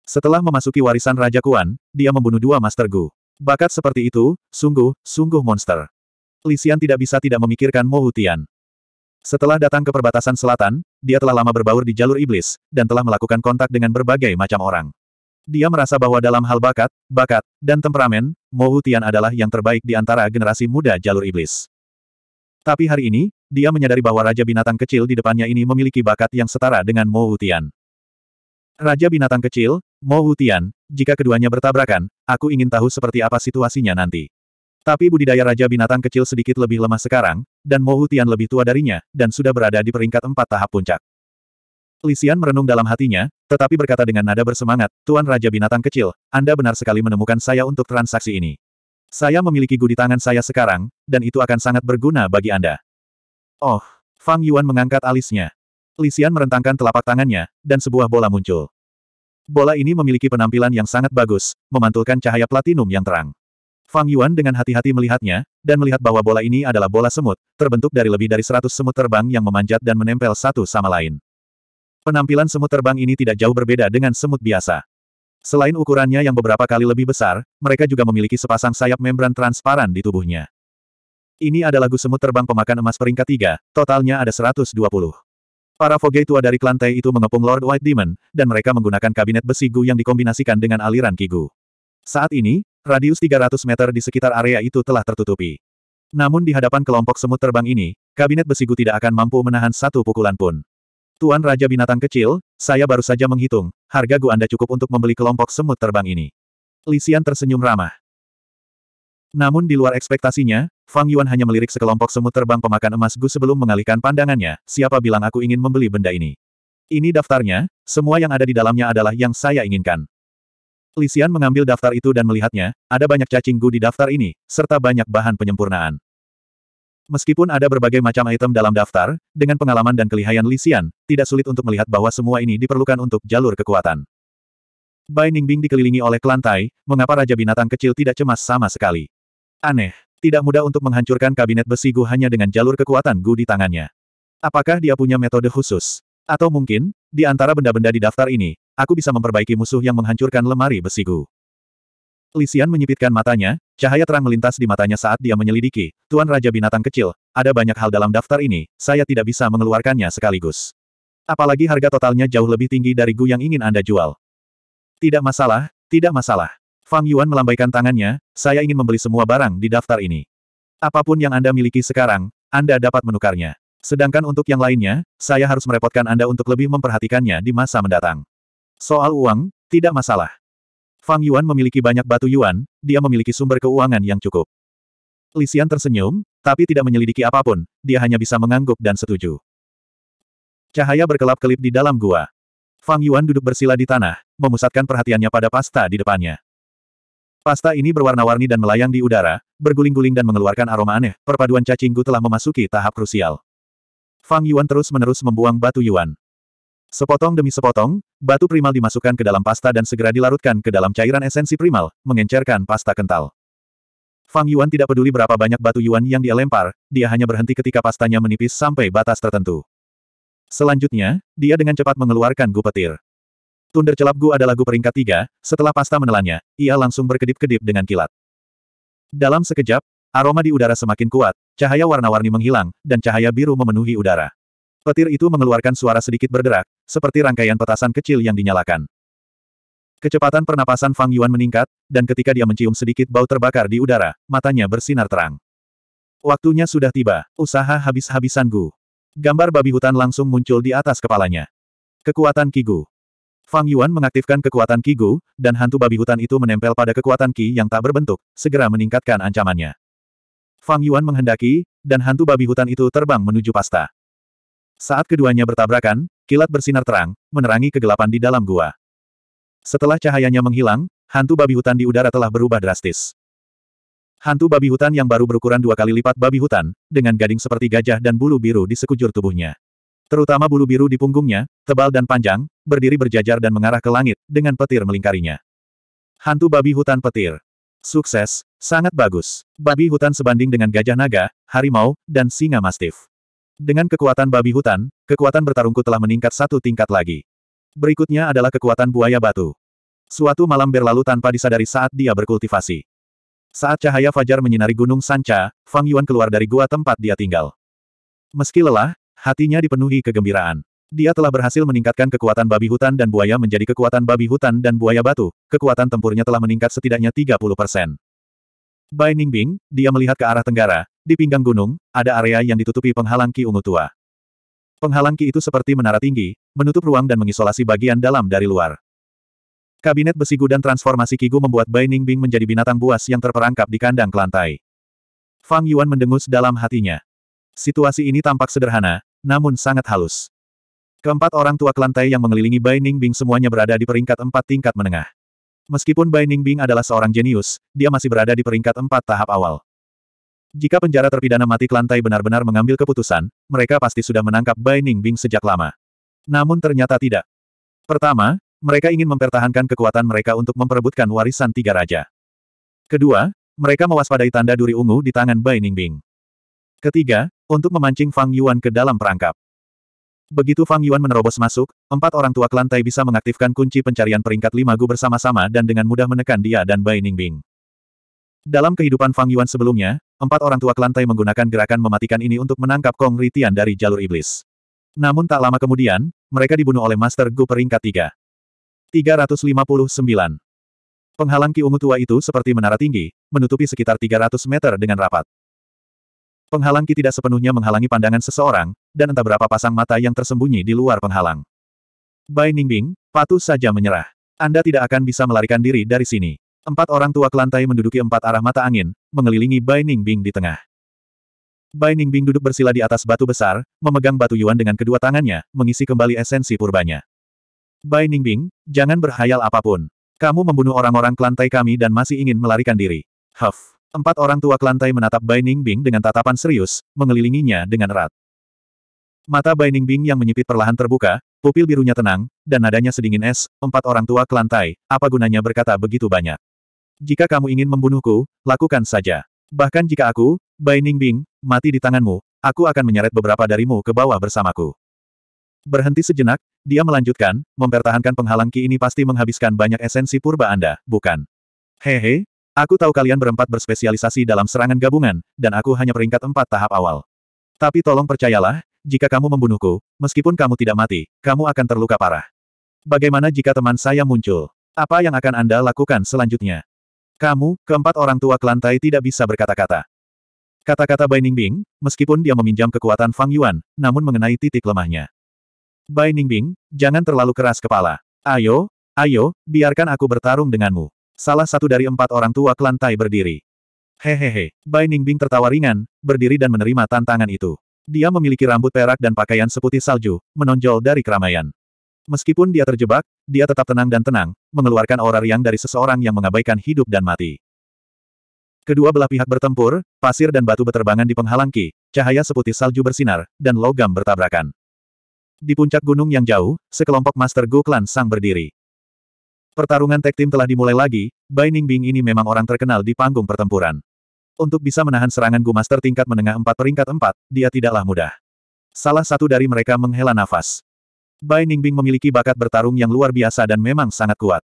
Setelah memasuki warisan Raja Kuan, dia membunuh dua Master Gu. Bakat seperti itu, sungguh, sungguh monster. Li Xian tidak bisa tidak memikirkan Mo Hutian. Setelah datang ke perbatasan selatan, dia telah lama berbaur di jalur iblis, dan telah melakukan kontak dengan berbagai macam orang. Dia merasa bahwa dalam hal bakat, bakat, dan temperamen, Mo Tian adalah yang terbaik di antara generasi muda jalur iblis. Tapi hari ini, dia menyadari bahwa Raja Binatang Kecil di depannya ini memiliki bakat yang setara dengan Mo Tian. Raja Binatang Kecil, Mo Tian, jika keduanya bertabrakan, aku ingin tahu seperti apa situasinya nanti. Tapi budidaya Raja Binatang kecil sedikit lebih lemah sekarang, dan Mo Tian lebih tua darinya, dan sudah berada di peringkat empat tahap puncak. Lisian merenung dalam hatinya, tetapi berkata dengan nada bersemangat, Tuan Raja Binatang kecil, Anda benar sekali menemukan saya untuk transaksi ini. Saya memiliki gudi tangan saya sekarang, dan itu akan sangat berguna bagi Anda. Oh, Fang Yuan mengangkat alisnya. Lisian merentangkan telapak tangannya, dan sebuah bola muncul. Bola ini memiliki penampilan yang sangat bagus, memantulkan cahaya platinum yang terang. Fang Yuan dengan hati-hati melihatnya, dan melihat bahwa bola ini adalah bola semut, terbentuk dari lebih dari seratus semut terbang yang memanjat dan menempel satu sama lain. Penampilan semut terbang ini tidak jauh berbeda dengan semut biasa. Selain ukurannya yang beberapa kali lebih besar, mereka juga memiliki sepasang sayap membran transparan di tubuhnya. Ini adalah gus semut terbang pemakan emas peringkat tiga, totalnya ada 120. Para foge tua dari klan itu mengepung Lord White Demon, dan mereka menggunakan kabinet besi Gu yang dikombinasikan dengan aliran Kigu. Saat ini, Radius 300 meter di sekitar area itu telah tertutupi. Namun di hadapan kelompok semut terbang ini, kabinet besiku tidak akan mampu menahan satu pukulan pun. Tuan Raja Binatang Kecil, saya baru saja menghitung, harga gua Anda cukup untuk membeli kelompok semut terbang ini. Lisian tersenyum ramah. Namun di luar ekspektasinya, Fang Yuan hanya melirik sekelompok semut terbang pemakan emas Gu sebelum mengalihkan pandangannya, siapa bilang aku ingin membeli benda ini. Ini daftarnya, semua yang ada di dalamnya adalah yang saya inginkan. Lisian mengambil daftar itu dan melihatnya, ada banyak cacing gu di daftar ini, serta banyak bahan penyempurnaan. Meskipun ada berbagai macam item dalam daftar, dengan pengalaman dan kelihayan Lisian, tidak sulit untuk melihat bahwa semua ini diperlukan untuk jalur kekuatan. Bai Ningbing dikelilingi oleh kelantai, mengapa Raja Binatang Kecil tidak cemas sama sekali? Aneh, tidak mudah untuk menghancurkan kabinet besi Gu hanya dengan jalur kekuatan Gu di tangannya. Apakah dia punya metode khusus? Atau mungkin, di antara benda-benda di daftar ini, Aku bisa memperbaiki musuh yang menghancurkan lemari besiku. Lisian menyipitkan matanya, cahaya terang melintas di matanya saat dia menyelidiki, Tuan Raja Binatang Kecil, ada banyak hal dalam daftar ini, saya tidak bisa mengeluarkannya sekaligus. Apalagi harga totalnya jauh lebih tinggi dari Gu yang ingin Anda jual. Tidak masalah, tidak masalah. Fang Yuan melambaikan tangannya, saya ingin membeli semua barang di daftar ini. Apapun yang Anda miliki sekarang, Anda dapat menukarnya. Sedangkan untuk yang lainnya, saya harus merepotkan Anda untuk lebih memperhatikannya di masa mendatang. Soal uang, tidak masalah. Fang Yuan memiliki banyak batu Yuan, dia memiliki sumber keuangan yang cukup. Xian tersenyum, tapi tidak menyelidiki apapun, dia hanya bisa mengangguk dan setuju. Cahaya berkelap-kelip di dalam gua. Fang Yuan duduk bersila di tanah, memusatkan perhatiannya pada pasta di depannya. Pasta ini berwarna-warni dan melayang di udara, berguling-guling dan mengeluarkan aroma aneh, perpaduan cacing gu telah memasuki tahap krusial. Fang Yuan terus-menerus membuang batu Yuan. Sepotong demi sepotong, batu primal dimasukkan ke dalam pasta dan segera dilarutkan ke dalam cairan esensi primal, mengencerkan pasta kental. Fang Yuan tidak peduli berapa banyak batu Yuan yang dia lempar, dia hanya berhenti ketika pastanya menipis sampai batas tertentu. Selanjutnya, dia dengan cepat mengeluarkan gu petir. Tunder celap gu adalah gu peringkat tiga, setelah pasta menelannya, ia langsung berkedip-kedip dengan kilat. Dalam sekejap, aroma di udara semakin kuat, cahaya warna-warni menghilang, dan cahaya biru memenuhi udara. Petir itu mengeluarkan suara sedikit berderak, seperti rangkaian petasan kecil yang dinyalakan. Kecepatan pernapasan Fang Yuan meningkat, dan ketika dia mencium sedikit bau terbakar di udara, matanya bersinar terang. Waktunya sudah tiba, usaha habis-habisan Gu. Gambar babi hutan langsung muncul di atas kepalanya. Kekuatan Kigu. Fang Yuan mengaktifkan kekuatan Kigu, dan hantu babi hutan itu menempel pada kekuatan Ki yang tak berbentuk, segera meningkatkan ancamannya. Fang Yuan menghendaki, dan hantu babi hutan itu terbang menuju pasta. Saat keduanya bertabrakan, kilat bersinar terang, menerangi kegelapan di dalam gua. Setelah cahayanya menghilang, hantu babi hutan di udara telah berubah drastis. Hantu babi hutan yang baru berukuran dua kali lipat babi hutan, dengan gading seperti gajah dan bulu biru di sekujur tubuhnya. Terutama bulu biru di punggungnya, tebal dan panjang, berdiri berjajar dan mengarah ke langit, dengan petir melingkarinya. Hantu babi hutan petir. Sukses, sangat bagus. Babi hutan sebanding dengan gajah naga, harimau, dan singa mastif. Dengan kekuatan babi hutan, kekuatan bertarungku telah meningkat satu tingkat lagi. Berikutnya adalah kekuatan buaya batu. Suatu malam berlalu tanpa disadari saat dia berkultivasi. Saat cahaya fajar menyinari gunung Sanca, Fang Yuan keluar dari gua tempat dia tinggal. Meski lelah, hatinya dipenuhi kegembiraan. Dia telah berhasil meningkatkan kekuatan babi hutan dan buaya menjadi kekuatan babi hutan dan buaya batu, kekuatan tempurnya telah meningkat setidaknya 30 persen. Bai Ningbing, dia melihat ke arah tenggara, di pinggang gunung, ada area yang ditutupi penghalang Ki Ungu Tua. Penghalang Ki itu seperti menara tinggi, menutup ruang dan mengisolasi bagian dalam dari luar. Kabinet besi gudang transformasi Kigu membuat Bai Ningbing menjadi binatang buas yang terperangkap di kandang ke lantai. Fang Yuan mendengus dalam hatinya. Situasi ini tampak sederhana, namun sangat halus. Keempat orang tua kelantai yang mengelilingi Bai Ningbing semuanya berada di peringkat empat tingkat menengah. Meskipun Bai Ningbing adalah seorang jenius, dia masih berada di peringkat empat tahap awal. Jika penjara terpidana mati lantai benar-benar mengambil keputusan, mereka pasti sudah menangkap Bai Ningbing sejak lama. Namun ternyata tidak. Pertama, mereka ingin mempertahankan kekuatan mereka untuk memperebutkan warisan tiga raja. Kedua, mereka mewaspadai tanda duri ungu di tangan Bai Ningbing. Ketiga, untuk memancing Fang Yuan ke dalam perangkap. Begitu Fang Yuan menerobos masuk, empat orang tua kelantai bisa mengaktifkan kunci pencarian peringkat lima Gu bersama-sama dan dengan mudah menekan dia dan Bai Ningbing. Dalam kehidupan Fang Yuan sebelumnya, empat orang tua kelantai menggunakan gerakan mematikan ini untuk menangkap Kong Ritian dari jalur iblis. Namun tak lama kemudian, mereka dibunuh oleh Master Gu peringkat tiga. 359. Penghalang Ki Ungu tua itu seperti menara tinggi, menutupi sekitar 300 meter dengan rapat. Penghalang ki tidak sepenuhnya menghalangi pandangan seseorang, dan entah berapa pasang mata yang tersembunyi di luar penghalang. Bai Ningbing, patuh saja menyerah. Anda tidak akan bisa melarikan diri dari sini. Empat orang tua kelantai menduduki empat arah mata angin, mengelilingi Bai Ningbing di tengah. Bai Ningbing duduk bersila di atas batu besar, memegang batu yuan dengan kedua tangannya, mengisi kembali esensi purbanya. Bai Ningbing, jangan berhayal apapun. Kamu membunuh orang-orang kelantai kami dan masih ingin melarikan diri. Huff. Empat orang tua kelantai menatap Bai Ningbing dengan tatapan serius, mengelilinginya dengan erat. Mata Bai Ningbing yang menyipit perlahan terbuka, pupil birunya tenang, dan nadanya sedingin es, empat orang tua kelantai, apa gunanya berkata begitu banyak. Jika kamu ingin membunuhku, lakukan saja. Bahkan jika aku, Bai Ningbing, mati di tanganmu, aku akan menyeret beberapa darimu ke bawah bersamaku. Berhenti sejenak, dia melanjutkan, mempertahankan penghalang ki ini pasti menghabiskan banyak esensi purba Anda, bukan? Hehe, Aku tahu kalian berempat berspesialisasi dalam serangan gabungan, dan aku hanya peringkat empat tahap awal. Tapi tolong percayalah, jika kamu membunuhku, meskipun kamu tidak mati, kamu akan terluka parah. Bagaimana jika teman saya muncul? Apa yang akan Anda lakukan selanjutnya? Kamu, keempat orang tua kelantai tidak bisa berkata-kata. Kata-kata Bai Ningbing, meskipun dia meminjam kekuatan Fang Yuan, namun mengenai titik lemahnya. Bai Ningbing, jangan terlalu keras kepala. Ayo, ayo, biarkan aku bertarung denganmu. Salah satu dari empat orang tua kelantai berdiri. Hehehe, Bai Ningbing tertawa ringan, berdiri dan menerima tantangan itu. Dia memiliki rambut perak dan pakaian seputih salju, menonjol dari keramaian. Meskipun dia terjebak, dia tetap tenang dan tenang, mengeluarkan aura riang dari seseorang yang mengabaikan hidup dan mati. Kedua belah pihak bertempur, pasir dan batu beterbangan di penghalangki, cahaya seputih salju bersinar, dan logam bertabrakan. Di puncak gunung yang jauh, sekelompok Master Gu Klan Sang berdiri. Pertarungan tag team telah dimulai lagi, Bai Ningbing ini memang orang terkenal di panggung pertempuran. Untuk bisa menahan serangan Gu Master tingkat menengah 4 peringkat 4, dia tidaklah mudah. Salah satu dari mereka menghela nafas. Bai Ningbing memiliki bakat bertarung yang luar biasa dan memang sangat kuat.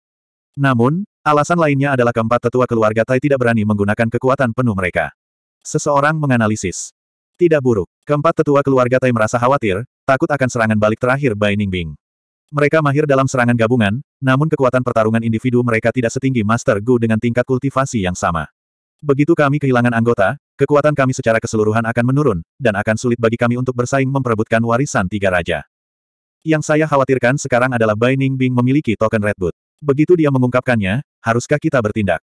Namun, alasan lainnya adalah keempat tetua keluarga Tai tidak berani menggunakan kekuatan penuh mereka. Seseorang menganalisis. Tidak buruk, keempat tetua keluarga Tai merasa khawatir, takut akan serangan balik terakhir Bai Ningbing. Mereka mahir dalam serangan gabungan, namun kekuatan pertarungan individu mereka tidak setinggi Master Gu dengan tingkat kultivasi yang sama. Begitu kami kehilangan anggota, kekuatan kami secara keseluruhan akan menurun, dan akan sulit bagi kami untuk bersaing memperebutkan warisan tiga raja. Yang saya khawatirkan sekarang adalah Bai Bing memiliki token Redwood. Begitu dia mengungkapkannya, haruskah kita bertindak?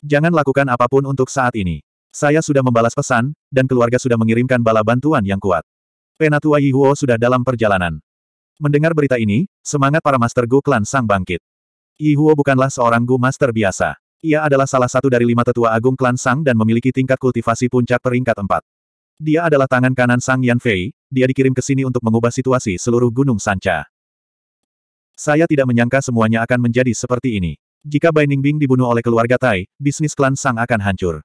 Jangan lakukan apapun untuk saat ini. Saya sudah membalas pesan, dan keluarga sudah mengirimkan bala bantuan yang kuat. Penatua Yihuo sudah dalam perjalanan. Mendengar berita ini, semangat para Master Gu Klan Sang bangkit. Yi Huo bukanlah seorang Gu Master biasa. Ia adalah salah satu dari lima tetua agung Klan Sang dan memiliki tingkat kultivasi puncak peringkat empat. Dia adalah tangan kanan Sang Yan Fei, dia dikirim ke sini untuk mengubah situasi seluruh Gunung Sanca. Saya tidak menyangka semuanya akan menjadi seperti ini. Jika Bai Ningbing dibunuh oleh keluarga Tai, bisnis klan Sang akan hancur.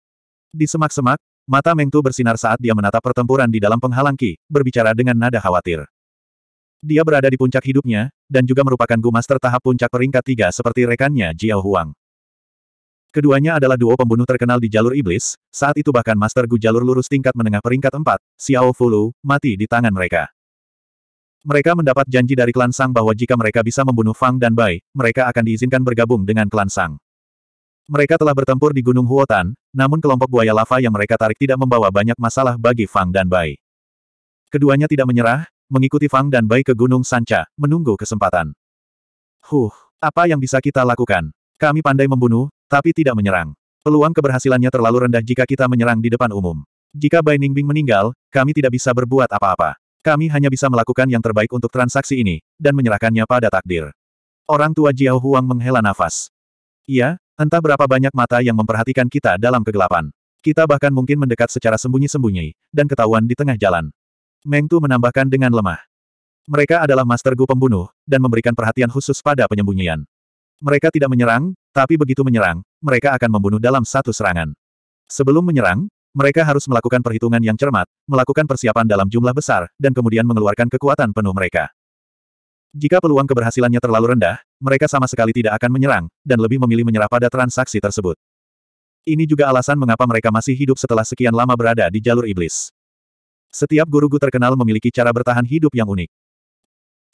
Di semak-semak, mata Mengtu bersinar saat dia menatap pertempuran di dalam penghalang Ki, berbicara dengan nada khawatir. Dia berada di puncak hidupnya, dan juga merupakan Gu Master tahap puncak peringkat tiga seperti rekannya Jiao Huang. Keduanya adalah duo pembunuh terkenal di jalur iblis, saat itu bahkan Master Gu jalur lurus tingkat menengah peringkat empat, Xiao Fulu, mati di tangan mereka. Mereka mendapat janji dari klan Sang bahwa jika mereka bisa membunuh Fang dan Bai, mereka akan diizinkan bergabung dengan klan Sang. Mereka telah bertempur di Gunung Huotan, namun kelompok buaya lava yang mereka tarik tidak membawa banyak masalah bagi Fang dan Bai. Keduanya tidak menyerah, mengikuti Fang dan Bai ke Gunung Sanca, menunggu kesempatan. Huh, apa yang bisa kita lakukan? Kami pandai membunuh, tapi tidak menyerang. Peluang keberhasilannya terlalu rendah jika kita menyerang di depan umum. Jika Bai Ningbing meninggal, kami tidak bisa berbuat apa-apa. Kami hanya bisa melakukan yang terbaik untuk transaksi ini, dan menyerahkannya pada takdir. Orang tua Jiao Huang menghela nafas. Iya, entah berapa banyak mata yang memperhatikan kita dalam kegelapan. Kita bahkan mungkin mendekat secara sembunyi-sembunyi, dan ketahuan di tengah jalan. Mengtu menambahkan dengan lemah. Mereka adalah master Gu pembunuh, dan memberikan perhatian khusus pada penyembunyian. Mereka tidak menyerang, tapi begitu menyerang, mereka akan membunuh dalam satu serangan. Sebelum menyerang, mereka harus melakukan perhitungan yang cermat, melakukan persiapan dalam jumlah besar, dan kemudian mengeluarkan kekuatan penuh mereka. Jika peluang keberhasilannya terlalu rendah, mereka sama sekali tidak akan menyerang, dan lebih memilih menyerah pada transaksi tersebut. Ini juga alasan mengapa mereka masih hidup setelah sekian lama berada di jalur iblis. Setiap guruku terkenal memiliki cara bertahan hidup yang unik.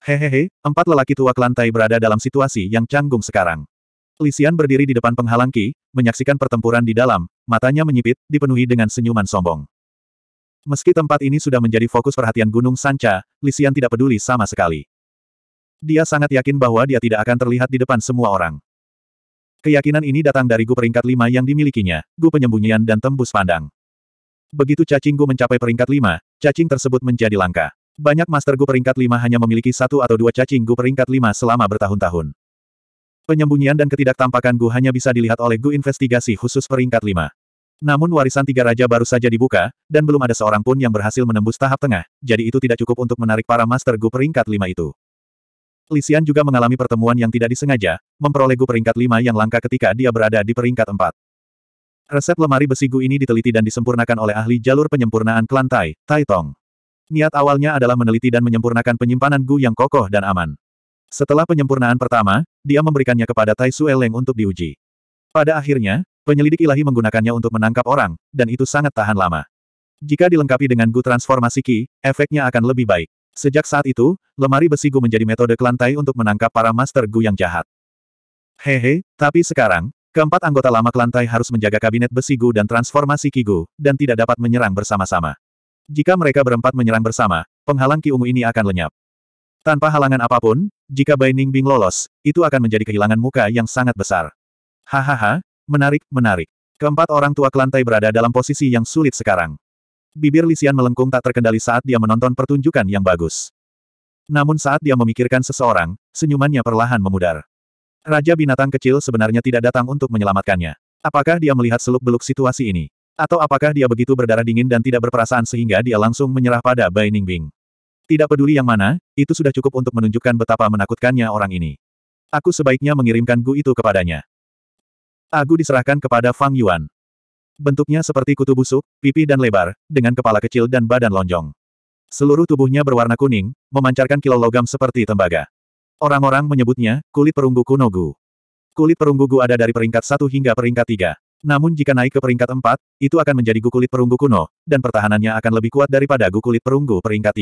Hehehe, empat lelaki tua kelantai berada dalam situasi yang canggung sekarang. Lisian berdiri di depan penghalang Ki, menyaksikan pertempuran di dalam, matanya menyipit, dipenuhi dengan senyuman sombong. Meski tempat ini sudah menjadi fokus perhatian Gunung Sanca, Lisian tidak peduli sama sekali. Dia sangat yakin bahwa dia tidak akan terlihat di depan semua orang. Keyakinan ini datang dari Gu peringkat lima yang dimilikinya, Gu penyembunyian dan tembus pandang. Begitu cacing Gu mencapai peringkat 5, cacing tersebut menjadi langka. Banyak Master Gu peringkat 5 hanya memiliki satu atau dua cacing Gu peringkat 5 selama bertahun-tahun. Penyembunyian dan ketidaktampakan Gu hanya bisa dilihat oleh Gu investigasi khusus peringkat 5. Namun warisan tiga raja baru saja dibuka, dan belum ada seorang pun yang berhasil menembus tahap tengah, jadi itu tidak cukup untuk menarik para Master Gu peringkat 5 itu. Lisian juga mengalami pertemuan yang tidak disengaja, memperoleh Gu peringkat 5 yang langka ketika dia berada di peringkat 4. Resep lemari besi Gu ini diteliti dan disempurnakan oleh ahli jalur penyempurnaan klan Tai, Tai Tong. Niat awalnya adalah meneliti dan menyempurnakan penyimpanan Gu yang kokoh dan aman. Setelah penyempurnaan pertama, dia memberikannya kepada Tai Su Eleng untuk diuji. Pada akhirnya, penyelidik ilahi menggunakannya untuk menangkap orang, dan itu sangat tahan lama. Jika dilengkapi dengan Gu transformasi Ki, efeknya akan lebih baik. Sejak saat itu, lemari besi Gu menjadi metode kelantai untuk menangkap para master Gu yang jahat. Hehe, tapi sekarang, Keempat anggota lama kelantai harus menjaga kabinet besi gu dan transformasi Kigu, dan tidak dapat menyerang bersama-sama. Jika mereka berempat menyerang bersama, penghalang Ki Ungu ini akan lenyap. Tanpa halangan apapun, jika Bai Ning Bing lolos, itu akan menjadi kehilangan muka yang sangat besar. Hahaha, menarik, menarik. Keempat orang tua kelantai berada dalam posisi yang sulit sekarang. Bibir Lisian melengkung tak terkendali saat dia menonton pertunjukan yang bagus. Namun saat dia memikirkan seseorang, senyumannya perlahan memudar. Raja binatang kecil sebenarnya tidak datang untuk menyelamatkannya. Apakah dia melihat seluk-beluk situasi ini? Atau apakah dia begitu berdarah dingin dan tidak berperasaan sehingga dia langsung menyerah pada Bai Ningbing? Tidak peduli yang mana, itu sudah cukup untuk menunjukkan betapa menakutkannya orang ini. Aku sebaiknya mengirimkan Gu itu kepadanya. Aku ah, diserahkan kepada Fang Yuan. Bentuknya seperti kutu busuk, pipi dan lebar, dengan kepala kecil dan badan lonjong. Seluruh tubuhnya berwarna kuning, memancarkan kilau logam seperti tembaga. Orang-orang menyebutnya, kulit perunggu kuno-gu. Kulit perunggu Gu ada dari peringkat 1 hingga peringkat 3. Namun jika naik ke peringkat 4, itu akan menjadi Gu kulit perunggu kuno, dan pertahanannya akan lebih kuat daripada Gu kulit perunggu peringkat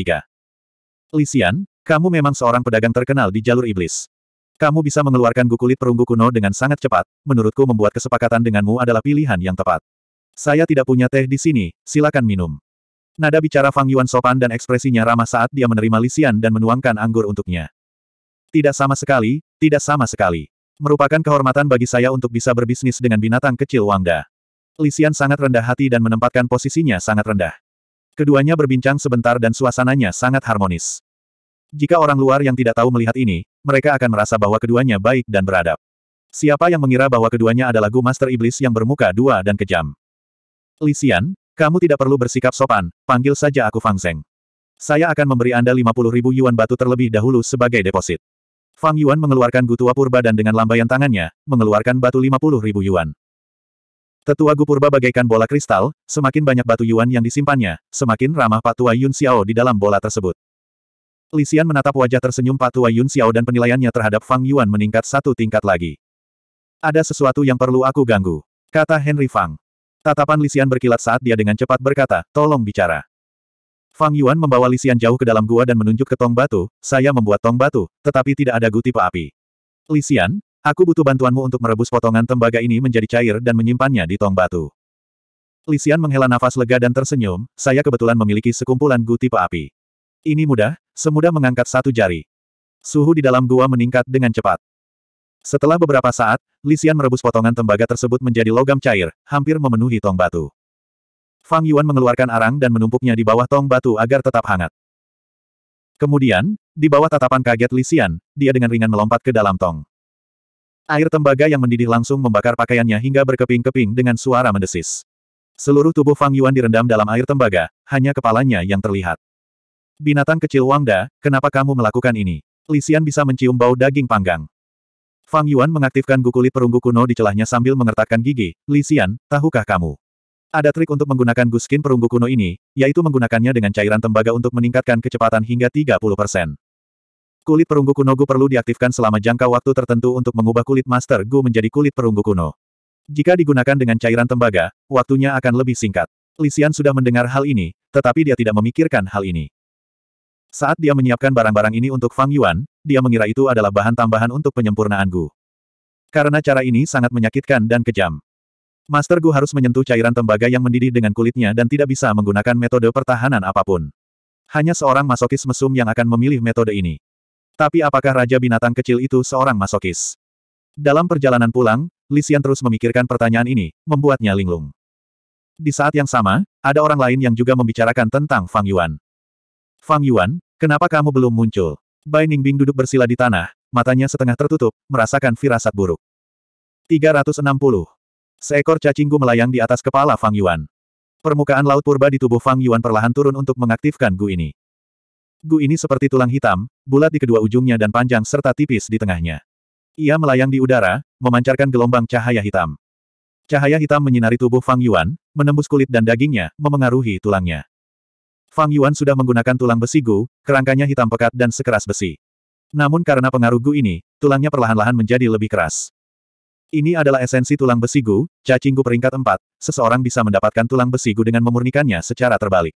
3. Lisian, kamu memang seorang pedagang terkenal di jalur iblis. Kamu bisa mengeluarkan Gu kulit perunggu kuno dengan sangat cepat, menurutku membuat kesepakatan denganmu adalah pilihan yang tepat. Saya tidak punya teh di sini, silakan minum. Nada bicara Fang Yuan sopan dan ekspresinya ramah saat dia menerima lisian dan menuangkan anggur untuknya. Tidak sama sekali, tidak sama sekali. Merupakan kehormatan bagi saya untuk bisa berbisnis dengan binatang kecil Wangda. Lisian sangat rendah hati dan menempatkan posisinya sangat rendah. Keduanya berbincang sebentar dan suasananya sangat harmonis. Jika orang luar yang tidak tahu melihat ini, mereka akan merasa bahwa keduanya baik dan beradab. Siapa yang mengira bahwa keduanya adalah Gu Master Iblis yang bermuka dua dan kejam? Lisian, kamu tidak perlu bersikap sopan, panggil saja aku Fang Zeng. Saya akan memberi Anda 50 ribu yuan batu terlebih dahulu sebagai deposit. Fang Yuan mengeluarkan Gutua Purba dan dengan lambaian tangannya, mengeluarkan batu 50 ribu Yuan. Tetua Gu Purba bagaikan bola kristal, semakin banyak batu Yuan yang disimpannya, semakin ramah Patua Yun Xiao di dalam bola tersebut. Lisian menatap wajah tersenyum Patua Yun Xiao dan penilaiannya terhadap Fang Yuan meningkat satu tingkat lagi. Ada sesuatu yang perlu aku ganggu, kata Henry Fang. Tatapan Lisian berkilat saat dia dengan cepat berkata, tolong bicara. Fang Yuan membawa Lisian jauh ke dalam gua dan menunjuk ke tong batu, saya membuat tong batu, tetapi tidak ada tipe api. Lisian, aku butuh bantuanmu untuk merebus potongan tembaga ini menjadi cair dan menyimpannya di tong batu. Lisian menghela nafas lega dan tersenyum, saya kebetulan memiliki sekumpulan tipe api. Ini mudah, semudah mengangkat satu jari. Suhu di dalam gua meningkat dengan cepat. Setelah beberapa saat, Lisian merebus potongan tembaga tersebut menjadi logam cair, hampir memenuhi tong batu. Fang Yuan mengeluarkan arang dan menumpuknya di bawah tong batu agar tetap hangat. Kemudian, di bawah tatapan kaget Lisian, dia dengan ringan melompat ke dalam tong. Air tembaga yang mendidih langsung membakar pakaiannya hingga berkeping-keping dengan suara mendesis. Seluruh tubuh Fang Yuan direndam dalam air tembaga, hanya kepalanya yang terlihat. Binatang kecil Wang Da, kenapa kamu melakukan ini? Lisian bisa mencium bau daging panggang. Fang Yuan mengaktifkan gu perunggu kuno di celahnya sambil mengertakkan gigi, Lisian, tahukah kamu? Ada trik untuk menggunakan guskin perunggu kuno ini, yaitu menggunakannya dengan cairan tembaga untuk meningkatkan kecepatan hingga 30%. Kulit perunggu kuno Gu perlu diaktifkan selama jangka waktu tertentu untuk mengubah kulit Master Gu menjadi kulit perunggu kuno. Jika digunakan dengan cairan tembaga, waktunya akan lebih singkat. Lisian sudah mendengar hal ini, tetapi dia tidak memikirkan hal ini. Saat dia menyiapkan barang-barang ini untuk Fang Yuan, dia mengira itu adalah bahan tambahan untuk penyempurnaan Gu. Karena cara ini sangat menyakitkan dan kejam. Master Gu harus menyentuh cairan tembaga yang mendidih dengan kulitnya dan tidak bisa menggunakan metode pertahanan apapun. Hanya seorang masokis mesum yang akan memilih metode ini. Tapi apakah Raja Binatang Kecil itu seorang masokis? Dalam perjalanan pulang, Lisian terus memikirkan pertanyaan ini, membuatnya linglung. Di saat yang sama, ada orang lain yang juga membicarakan tentang Fang Yuan. Fang Yuan, kenapa kamu belum muncul? Bai Ningbing duduk bersila di tanah, matanya setengah tertutup, merasakan firasat buruk. 360 Seekor cacingku melayang di atas kepala Fang Yuan. Permukaan laut purba di tubuh Fang Yuan perlahan turun untuk mengaktifkan gu ini. Gu ini seperti tulang hitam, bulat di kedua ujungnya dan panjang serta tipis di tengahnya. Ia melayang di udara, memancarkan gelombang cahaya hitam. Cahaya hitam menyinari tubuh Fang Yuan, menembus kulit dan dagingnya, memengaruhi tulangnya. Fang Yuan sudah menggunakan tulang besi gu, kerangkanya hitam pekat dan sekeras besi. Namun karena pengaruh gu ini, tulangnya perlahan-lahan menjadi lebih keras. Ini adalah esensi tulang besigu, cacingku peringkat 4, seseorang bisa mendapatkan tulang besigu dengan memurnikannya secara terbalik.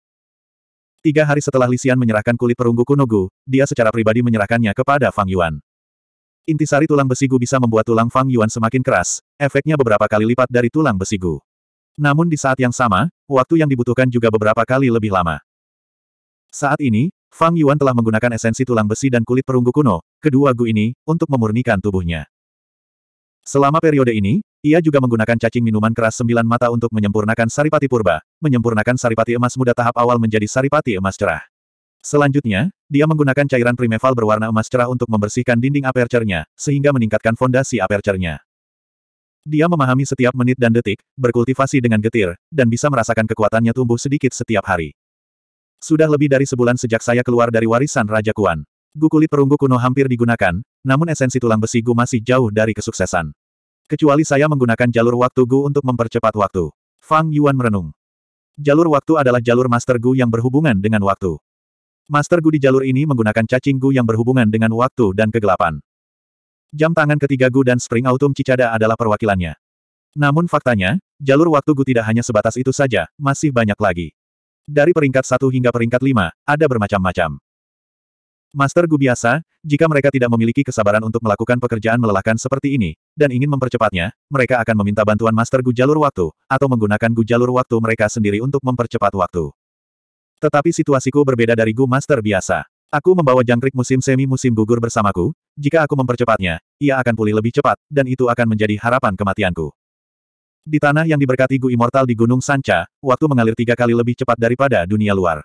Tiga hari setelah Lisian menyerahkan kulit perunggu kuno Gu, dia secara pribadi menyerahkannya kepada Fang Yuan. Intisari tulang besigu bisa membuat tulang Fang Yuan semakin keras, efeknya beberapa kali lipat dari tulang besigu. Namun di saat yang sama, waktu yang dibutuhkan juga beberapa kali lebih lama. Saat ini, Fang Yuan telah menggunakan esensi tulang besi dan kulit perunggu kuno, kedua gu ini, untuk memurnikan tubuhnya. Selama periode ini, ia juga menggunakan cacing minuman keras sembilan mata untuk menyempurnakan saripati purba, menyempurnakan saripati emas muda tahap awal menjadi saripati emas cerah. Selanjutnya, dia menggunakan cairan primeval berwarna emas cerah untuk membersihkan dinding aperture-nya, sehingga meningkatkan fondasi aperture-nya. Dia memahami setiap menit dan detik, berkultivasi dengan getir, dan bisa merasakan kekuatannya tumbuh sedikit setiap hari. Sudah lebih dari sebulan sejak saya keluar dari warisan Raja Kuan. Gu kulit perunggu kuno hampir digunakan, namun esensi tulang besi Gu masih jauh dari kesuksesan. Kecuali saya menggunakan jalur waktu Gu untuk mempercepat waktu. Fang Yuan merenung. Jalur waktu adalah jalur Master Gu yang berhubungan dengan waktu. Master Gu di jalur ini menggunakan cacing Gu yang berhubungan dengan waktu dan kegelapan. Jam tangan ketiga Gu dan Spring Autumn Cicada adalah perwakilannya. Namun faktanya, jalur waktu Gu tidak hanya sebatas itu saja, masih banyak lagi. Dari peringkat satu hingga peringkat lima, ada bermacam-macam. Master Gu biasa, jika mereka tidak memiliki kesabaran untuk melakukan pekerjaan melelahkan seperti ini, dan ingin mempercepatnya, mereka akan meminta bantuan Master Gu jalur waktu, atau menggunakan Gu jalur waktu mereka sendiri untuk mempercepat waktu. Tetapi situasiku berbeda dari Gu Master biasa. Aku membawa jangkrik musim semi musim gugur bersamaku, jika aku mempercepatnya, ia akan pulih lebih cepat, dan itu akan menjadi harapan kematianku. Di tanah yang diberkati Gu Immortal di Gunung Sanca, waktu mengalir tiga kali lebih cepat daripada dunia luar.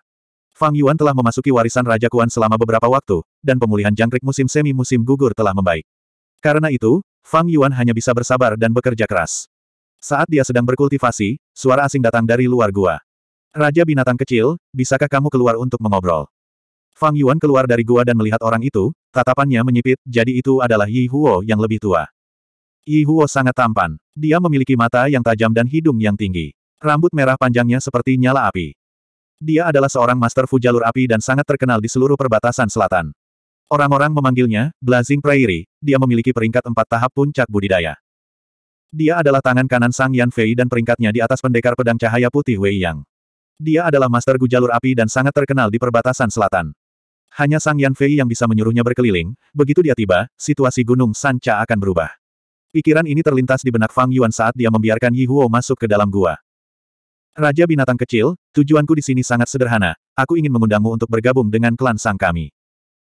Fang Yuan telah memasuki warisan Raja Kuan selama beberapa waktu, dan pemulihan jangkrik musim semi-musim gugur telah membaik. Karena itu, Fang Yuan hanya bisa bersabar dan bekerja keras. Saat dia sedang berkultivasi, suara asing datang dari luar gua. Raja binatang kecil, bisakah kamu keluar untuk mengobrol? Fang Yuan keluar dari gua dan melihat orang itu, tatapannya menyipit, jadi itu adalah Yi Huo yang lebih tua. Yi Huo sangat tampan. Dia memiliki mata yang tajam dan hidung yang tinggi. Rambut merah panjangnya seperti nyala api. Dia adalah seorang master Fu jalur api dan sangat terkenal di seluruh perbatasan selatan. Orang-orang memanggilnya, Blazing Prairie, dia memiliki peringkat empat tahap puncak budidaya. Dia adalah tangan kanan Sang Yan Fei dan peringkatnya di atas pendekar pedang cahaya putih Wei Yang. Dia adalah master Gu jalur api dan sangat terkenal di perbatasan selatan. Hanya Sang Yan Fei yang bisa menyuruhnya berkeliling, begitu dia tiba, situasi Gunung Sanca akan berubah. Pikiran ini terlintas di benak Fang Yuan saat dia membiarkan Yi Huo masuk ke dalam gua. Raja binatang kecil, tujuanku di sini sangat sederhana. Aku ingin mengundangmu untuk bergabung dengan klan sang kami.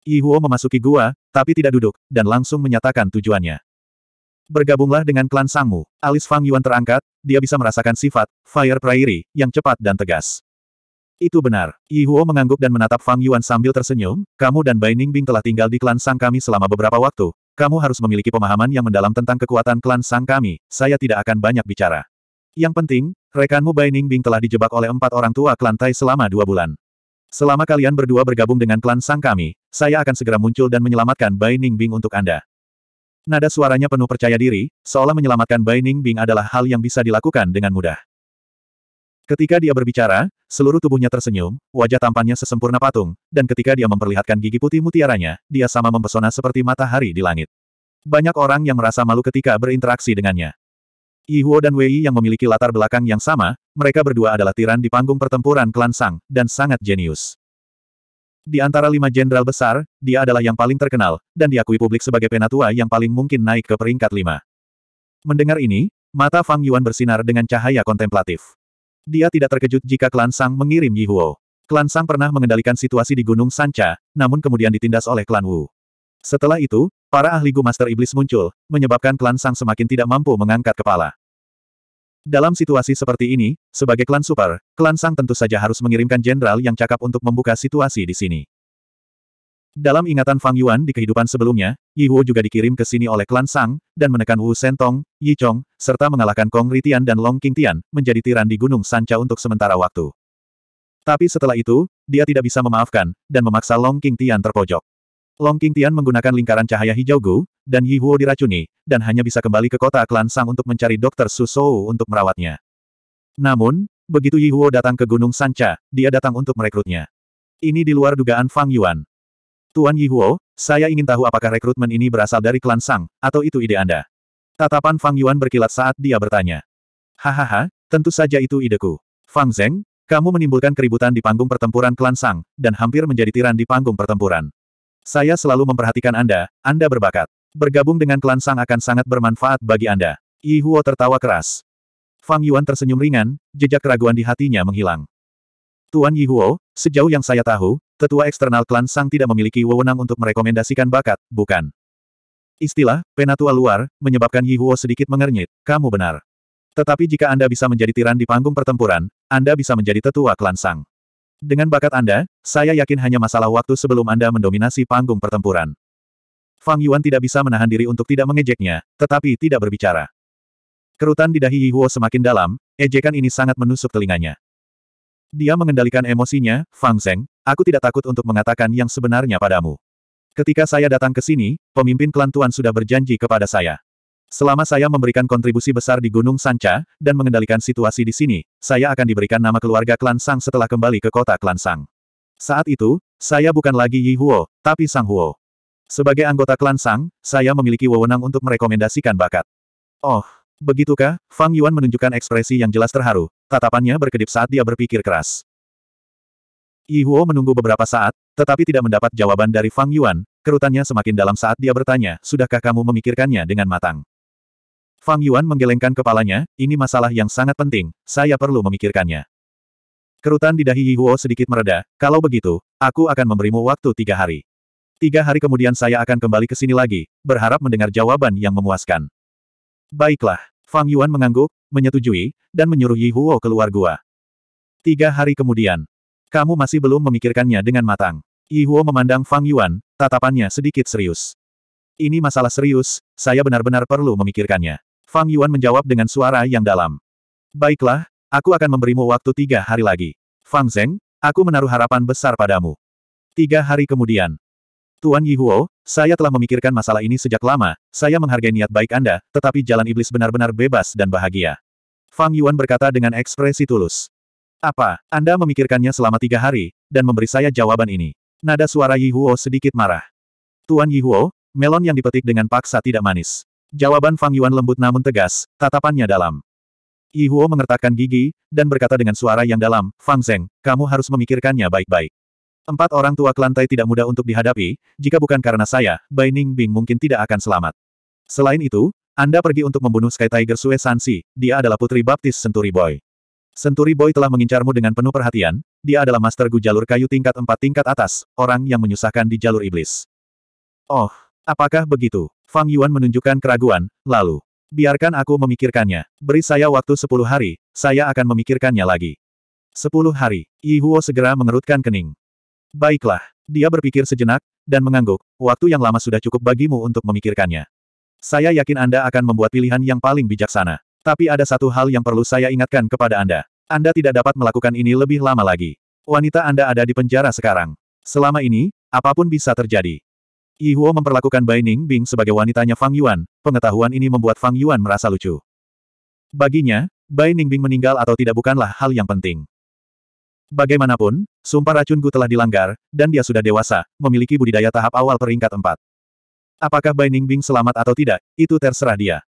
Yihuo memasuki gua, tapi tidak duduk, dan langsung menyatakan tujuannya. Bergabunglah dengan klan Sangmu. Alis Fang Yuan terangkat, dia bisa merasakan sifat, Fire Prairie, yang cepat dan tegas. Itu benar. Yihuo mengangguk dan menatap Fang Yuan sambil tersenyum, kamu dan Bai Ningbing telah tinggal di klan Sang kami selama beberapa waktu, kamu harus memiliki pemahaman yang mendalam tentang kekuatan klan Sang kami, saya tidak akan banyak bicara. Yang penting, Rekanmu Bai Ningbing telah dijebak oleh empat orang tua klan Tai selama dua bulan. Selama kalian berdua bergabung dengan klan Sang Kami, saya akan segera muncul dan menyelamatkan Bai Ningbing untuk Anda. Nada suaranya penuh percaya diri, seolah menyelamatkan Bai Ningbing adalah hal yang bisa dilakukan dengan mudah. Ketika dia berbicara, seluruh tubuhnya tersenyum, wajah tampannya sesempurna patung, dan ketika dia memperlihatkan gigi putih mutiaranya, dia sama mempesona seperti matahari di langit. Banyak orang yang merasa malu ketika berinteraksi dengannya. Yihuo dan Wei yang memiliki latar belakang yang sama, mereka berdua adalah tiran di panggung pertempuran klan Sang, dan sangat jenius. Di antara lima jenderal besar, dia adalah yang paling terkenal, dan diakui publik sebagai penatua yang paling mungkin naik ke peringkat lima. Mendengar ini, mata Fang Yuan bersinar dengan cahaya kontemplatif. Dia tidak terkejut jika klan Sang mengirim Yihuo. Klan Sang pernah mengendalikan situasi di Gunung Sanca, namun kemudian ditindas oleh klan Wu. Setelah itu, para ahli Gu Master Iblis muncul, menyebabkan klan Sang semakin tidak mampu mengangkat kepala. Dalam situasi seperti ini, sebagai klan super, klan Sang tentu saja harus mengirimkan jenderal yang cakap untuk membuka situasi di sini. Dalam ingatan Fang Yuan di kehidupan sebelumnya, Yi Huo juga dikirim ke sini oleh klan Sang, dan menekan Wu Sentong, Yi Chong, serta mengalahkan Kong Ritian dan Long King Tian menjadi tiran di Gunung Sanca untuk sementara waktu. Tapi setelah itu, dia tidak bisa memaafkan, dan memaksa Long King Tian terpojok. Long King Tian menggunakan lingkaran cahaya hijau Gu, dan Yi Huo diracuni, dan hanya bisa kembali ke kota klan Sang untuk mencari dokter Su Shou untuk merawatnya. Namun, begitu Yi Huo datang ke Gunung Sanca, dia datang untuk merekrutnya. Ini di luar dugaan Fang Yuan. Tuan Yi Huo, saya ingin tahu apakah rekrutmen ini berasal dari klan Sang, atau itu ide Anda. Tatapan Fang Yuan berkilat saat dia bertanya. Hahaha, tentu saja itu ideku. Fang Zeng, kamu menimbulkan keributan di panggung pertempuran klan Sang, dan hampir menjadi tiran di panggung pertempuran. Saya selalu memperhatikan Anda, Anda berbakat. Bergabung dengan klan Sang akan sangat bermanfaat bagi Anda. Yi Huo tertawa keras. Fang Yuan tersenyum ringan, jejak keraguan di hatinya menghilang. Tuan Yi Huo, sejauh yang saya tahu, tetua eksternal klan Sang tidak memiliki wewenang untuk merekomendasikan bakat, bukan? Istilah, penatua luar, menyebabkan Yi Huo sedikit mengernyit, kamu benar. Tetapi jika Anda bisa menjadi tiran di panggung pertempuran, Anda bisa menjadi tetua klan Sang. Dengan bakat Anda, saya yakin hanya masalah waktu sebelum Anda mendominasi panggung pertempuran. Fang Yuan tidak bisa menahan diri untuk tidak mengejeknya, tetapi tidak berbicara. Kerutan di dahi Huo semakin dalam, ejekan ini sangat menusuk telinganya. Dia mengendalikan emosinya, Fang Zeng, aku tidak takut untuk mengatakan yang sebenarnya padamu. Ketika saya datang ke sini, pemimpin klan Tuan sudah berjanji kepada saya. Selama saya memberikan kontribusi besar di Gunung Sanca, dan mengendalikan situasi di sini, saya akan diberikan nama keluarga klan Sang setelah kembali ke kota klan Sang. Saat itu, saya bukan lagi Yi Huo, tapi Sang Huo. Sebagai anggota klan Sang, saya memiliki wewenang untuk merekomendasikan bakat. Oh, begitukah? Fang Yuan menunjukkan ekspresi yang jelas terharu, tatapannya berkedip saat dia berpikir keras. Yi Huo menunggu beberapa saat, tetapi tidak mendapat jawaban dari Fang Yuan, kerutannya semakin dalam saat dia bertanya, sudahkah kamu memikirkannya dengan matang? Fang Yuan menggelengkan kepalanya, ini masalah yang sangat penting, saya perlu memikirkannya. Kerutan di dahi Yihuo sedikit mereda, kalau begitu, aku akan memberimu waktu tiga hari. Tiga hari kemudian saya akan kembali ke sini lagi, berharap mendengar jawaban yang memuaskan. Baiklah, Fang Yuan mengangguk, menyetujui, dan menyuruh Yihuo keluar gua. Tiga hari kemudian, kamu masih belum memikirkannya dengan matang. Yihuo memandang Fang Yuan, tatapannya sedikit serius. Ini masalah serius, saya benar-benar perlu memikirkannya. Fang Yuan menjawab dengan suara yang dalam. Baiklah, aku akan memberimu waktu tiga hari lagi. Fang Zeng, aku menaruh harapan besar padamu. Tiga hari kemudian. Tuan Yihuo, saya telah memikirkan masalah ini sejak lama, saya menghargai niat baik Anda, tetapi jalan iblis benar-benar bebas dan bahagia. Fang Yuan berkata dengan ekspresi tulus. Apa, Anda memikirkannya selama tiga hari, dan memberi saya jawaban ini. Nada suara Yihuo sedikit marah. Tuan Yihuo, melon yang dipetik dengan paksa tidak manis. Jawaban Fang Yuan lembut namun tegas, tatapannya dalam. Yi Huo mengertakkan gigi, dan berkata dengan suara yang dalam, Fang Zeng, kamu harus memikirkannya baik-baik. Empat orang tua kelantai tidak mudah untuk dihadapi, jika bukan karena saya, Bai Ning Bing mungkin tidak akan selamat. Selain itu, Anda pergi untuk membunuh Sky Tiger Sue Sansi, dia adalah putri baptis Senturi Boy. Senturi Boy telah mengincarmu dengan penuh perhatian, dia adalah master gu jalur kayu tingkat empat tingkat atas, orang yang menyusahkan di jalur iblis. Oh, apakah begitu? Fang Yuan menunjukkan keraguan, lalu. Biarkan aku memikirkannya. Beri saya waktu sepuluh hari, saya akan memikirkannya lagi. Sepuluh hari, Yi Huo segera mengerutkan kening. Baiklah, dia berpikir sejenak, dan mengangguk, waktu yang lama sudah cukup bagimu untuk memikirkannya. Saya yakin Anda akan membuat pilihan yang paling bijaksana. Tapi ada satu hal yang perlu saya ingatkan kepada Anda. Anda tidak dapat melakukan ini lebih lama lagi. Wanita Anda ada di penjara sekarang. Selama ini, apapun bisa terjadi. Yi Huo memperlakukan Bai Ning Bing sebagai wanitanya Fang Yuan, pengetahuan ini membuat Fang Yuan merasa lucu. Baginya, Bai Ning Bing meninggal atau tidak bukanlah hal yang penting. Bagaimanapun, sumpah racun Gu telah dilanggar, dan dia sudah dewasa, memiliki budidaya tahap awal peringkat empat. Apakah Bai Ning Bing selamat atau tidak, itu terserah dia.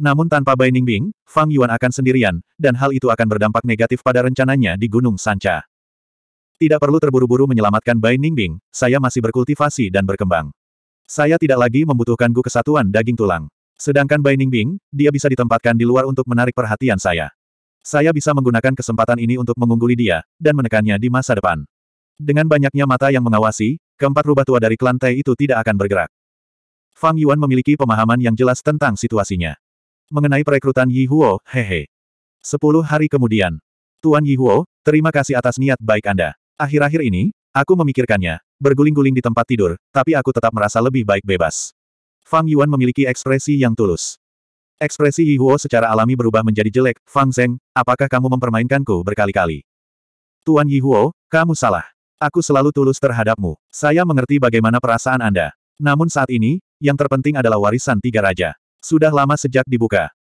Namun tanpa Bai Ning Bing, Fang Yuan akan sendirian, dan hal itu akan berdampak negatif pada rencananya di Gunung Sanca. Tidak perlu terburu-buru menyelamatkan Bai Ningbing, saya masih berkultivasi dan berkembang. Saya tidak lagi membutuhkan gu kesatuan daging tulang. Sedangkan Bai Ningbing, dia bisa ditempatkan di luar untuk menarik perhatian saya. Saya bisa menggunakan kesempatan ini untuk mengungguli dia, dan menekannya di masa depan. Dengan banyaknya mata yang mengawasi, keempat rubah tua dari klan Tai itu tidak akan bergerak. Fang Yuan memiliki pemahaman yang jelas tentang situasinya. Mengenai perekrutan Yi Huo, hehe. Sepuluh hari kemudian. Tuan Yi Huo, terima kasih atas niat baik Anda. Akhir-akhir ini, aku memikirkannya, berguling-guling di tempat tidur, tapi aku tetap merasa lebih baik bebas. Fang Yuan memiliki ekspresi yang tulus. Ekspresi Yi Huo secara alami berubah menjadi jelek, Fang Zeng, apakah kamu mempermainkanku berkali-kali? Tuan Yi Huo, kamu salah. Aku selalu tulus terhadapmu. Saya mengerti bagaimana perasaan Anda. Namun saat ini, yang terpenting adalah warisan tiga raja. Sudah lama sejak dibuka.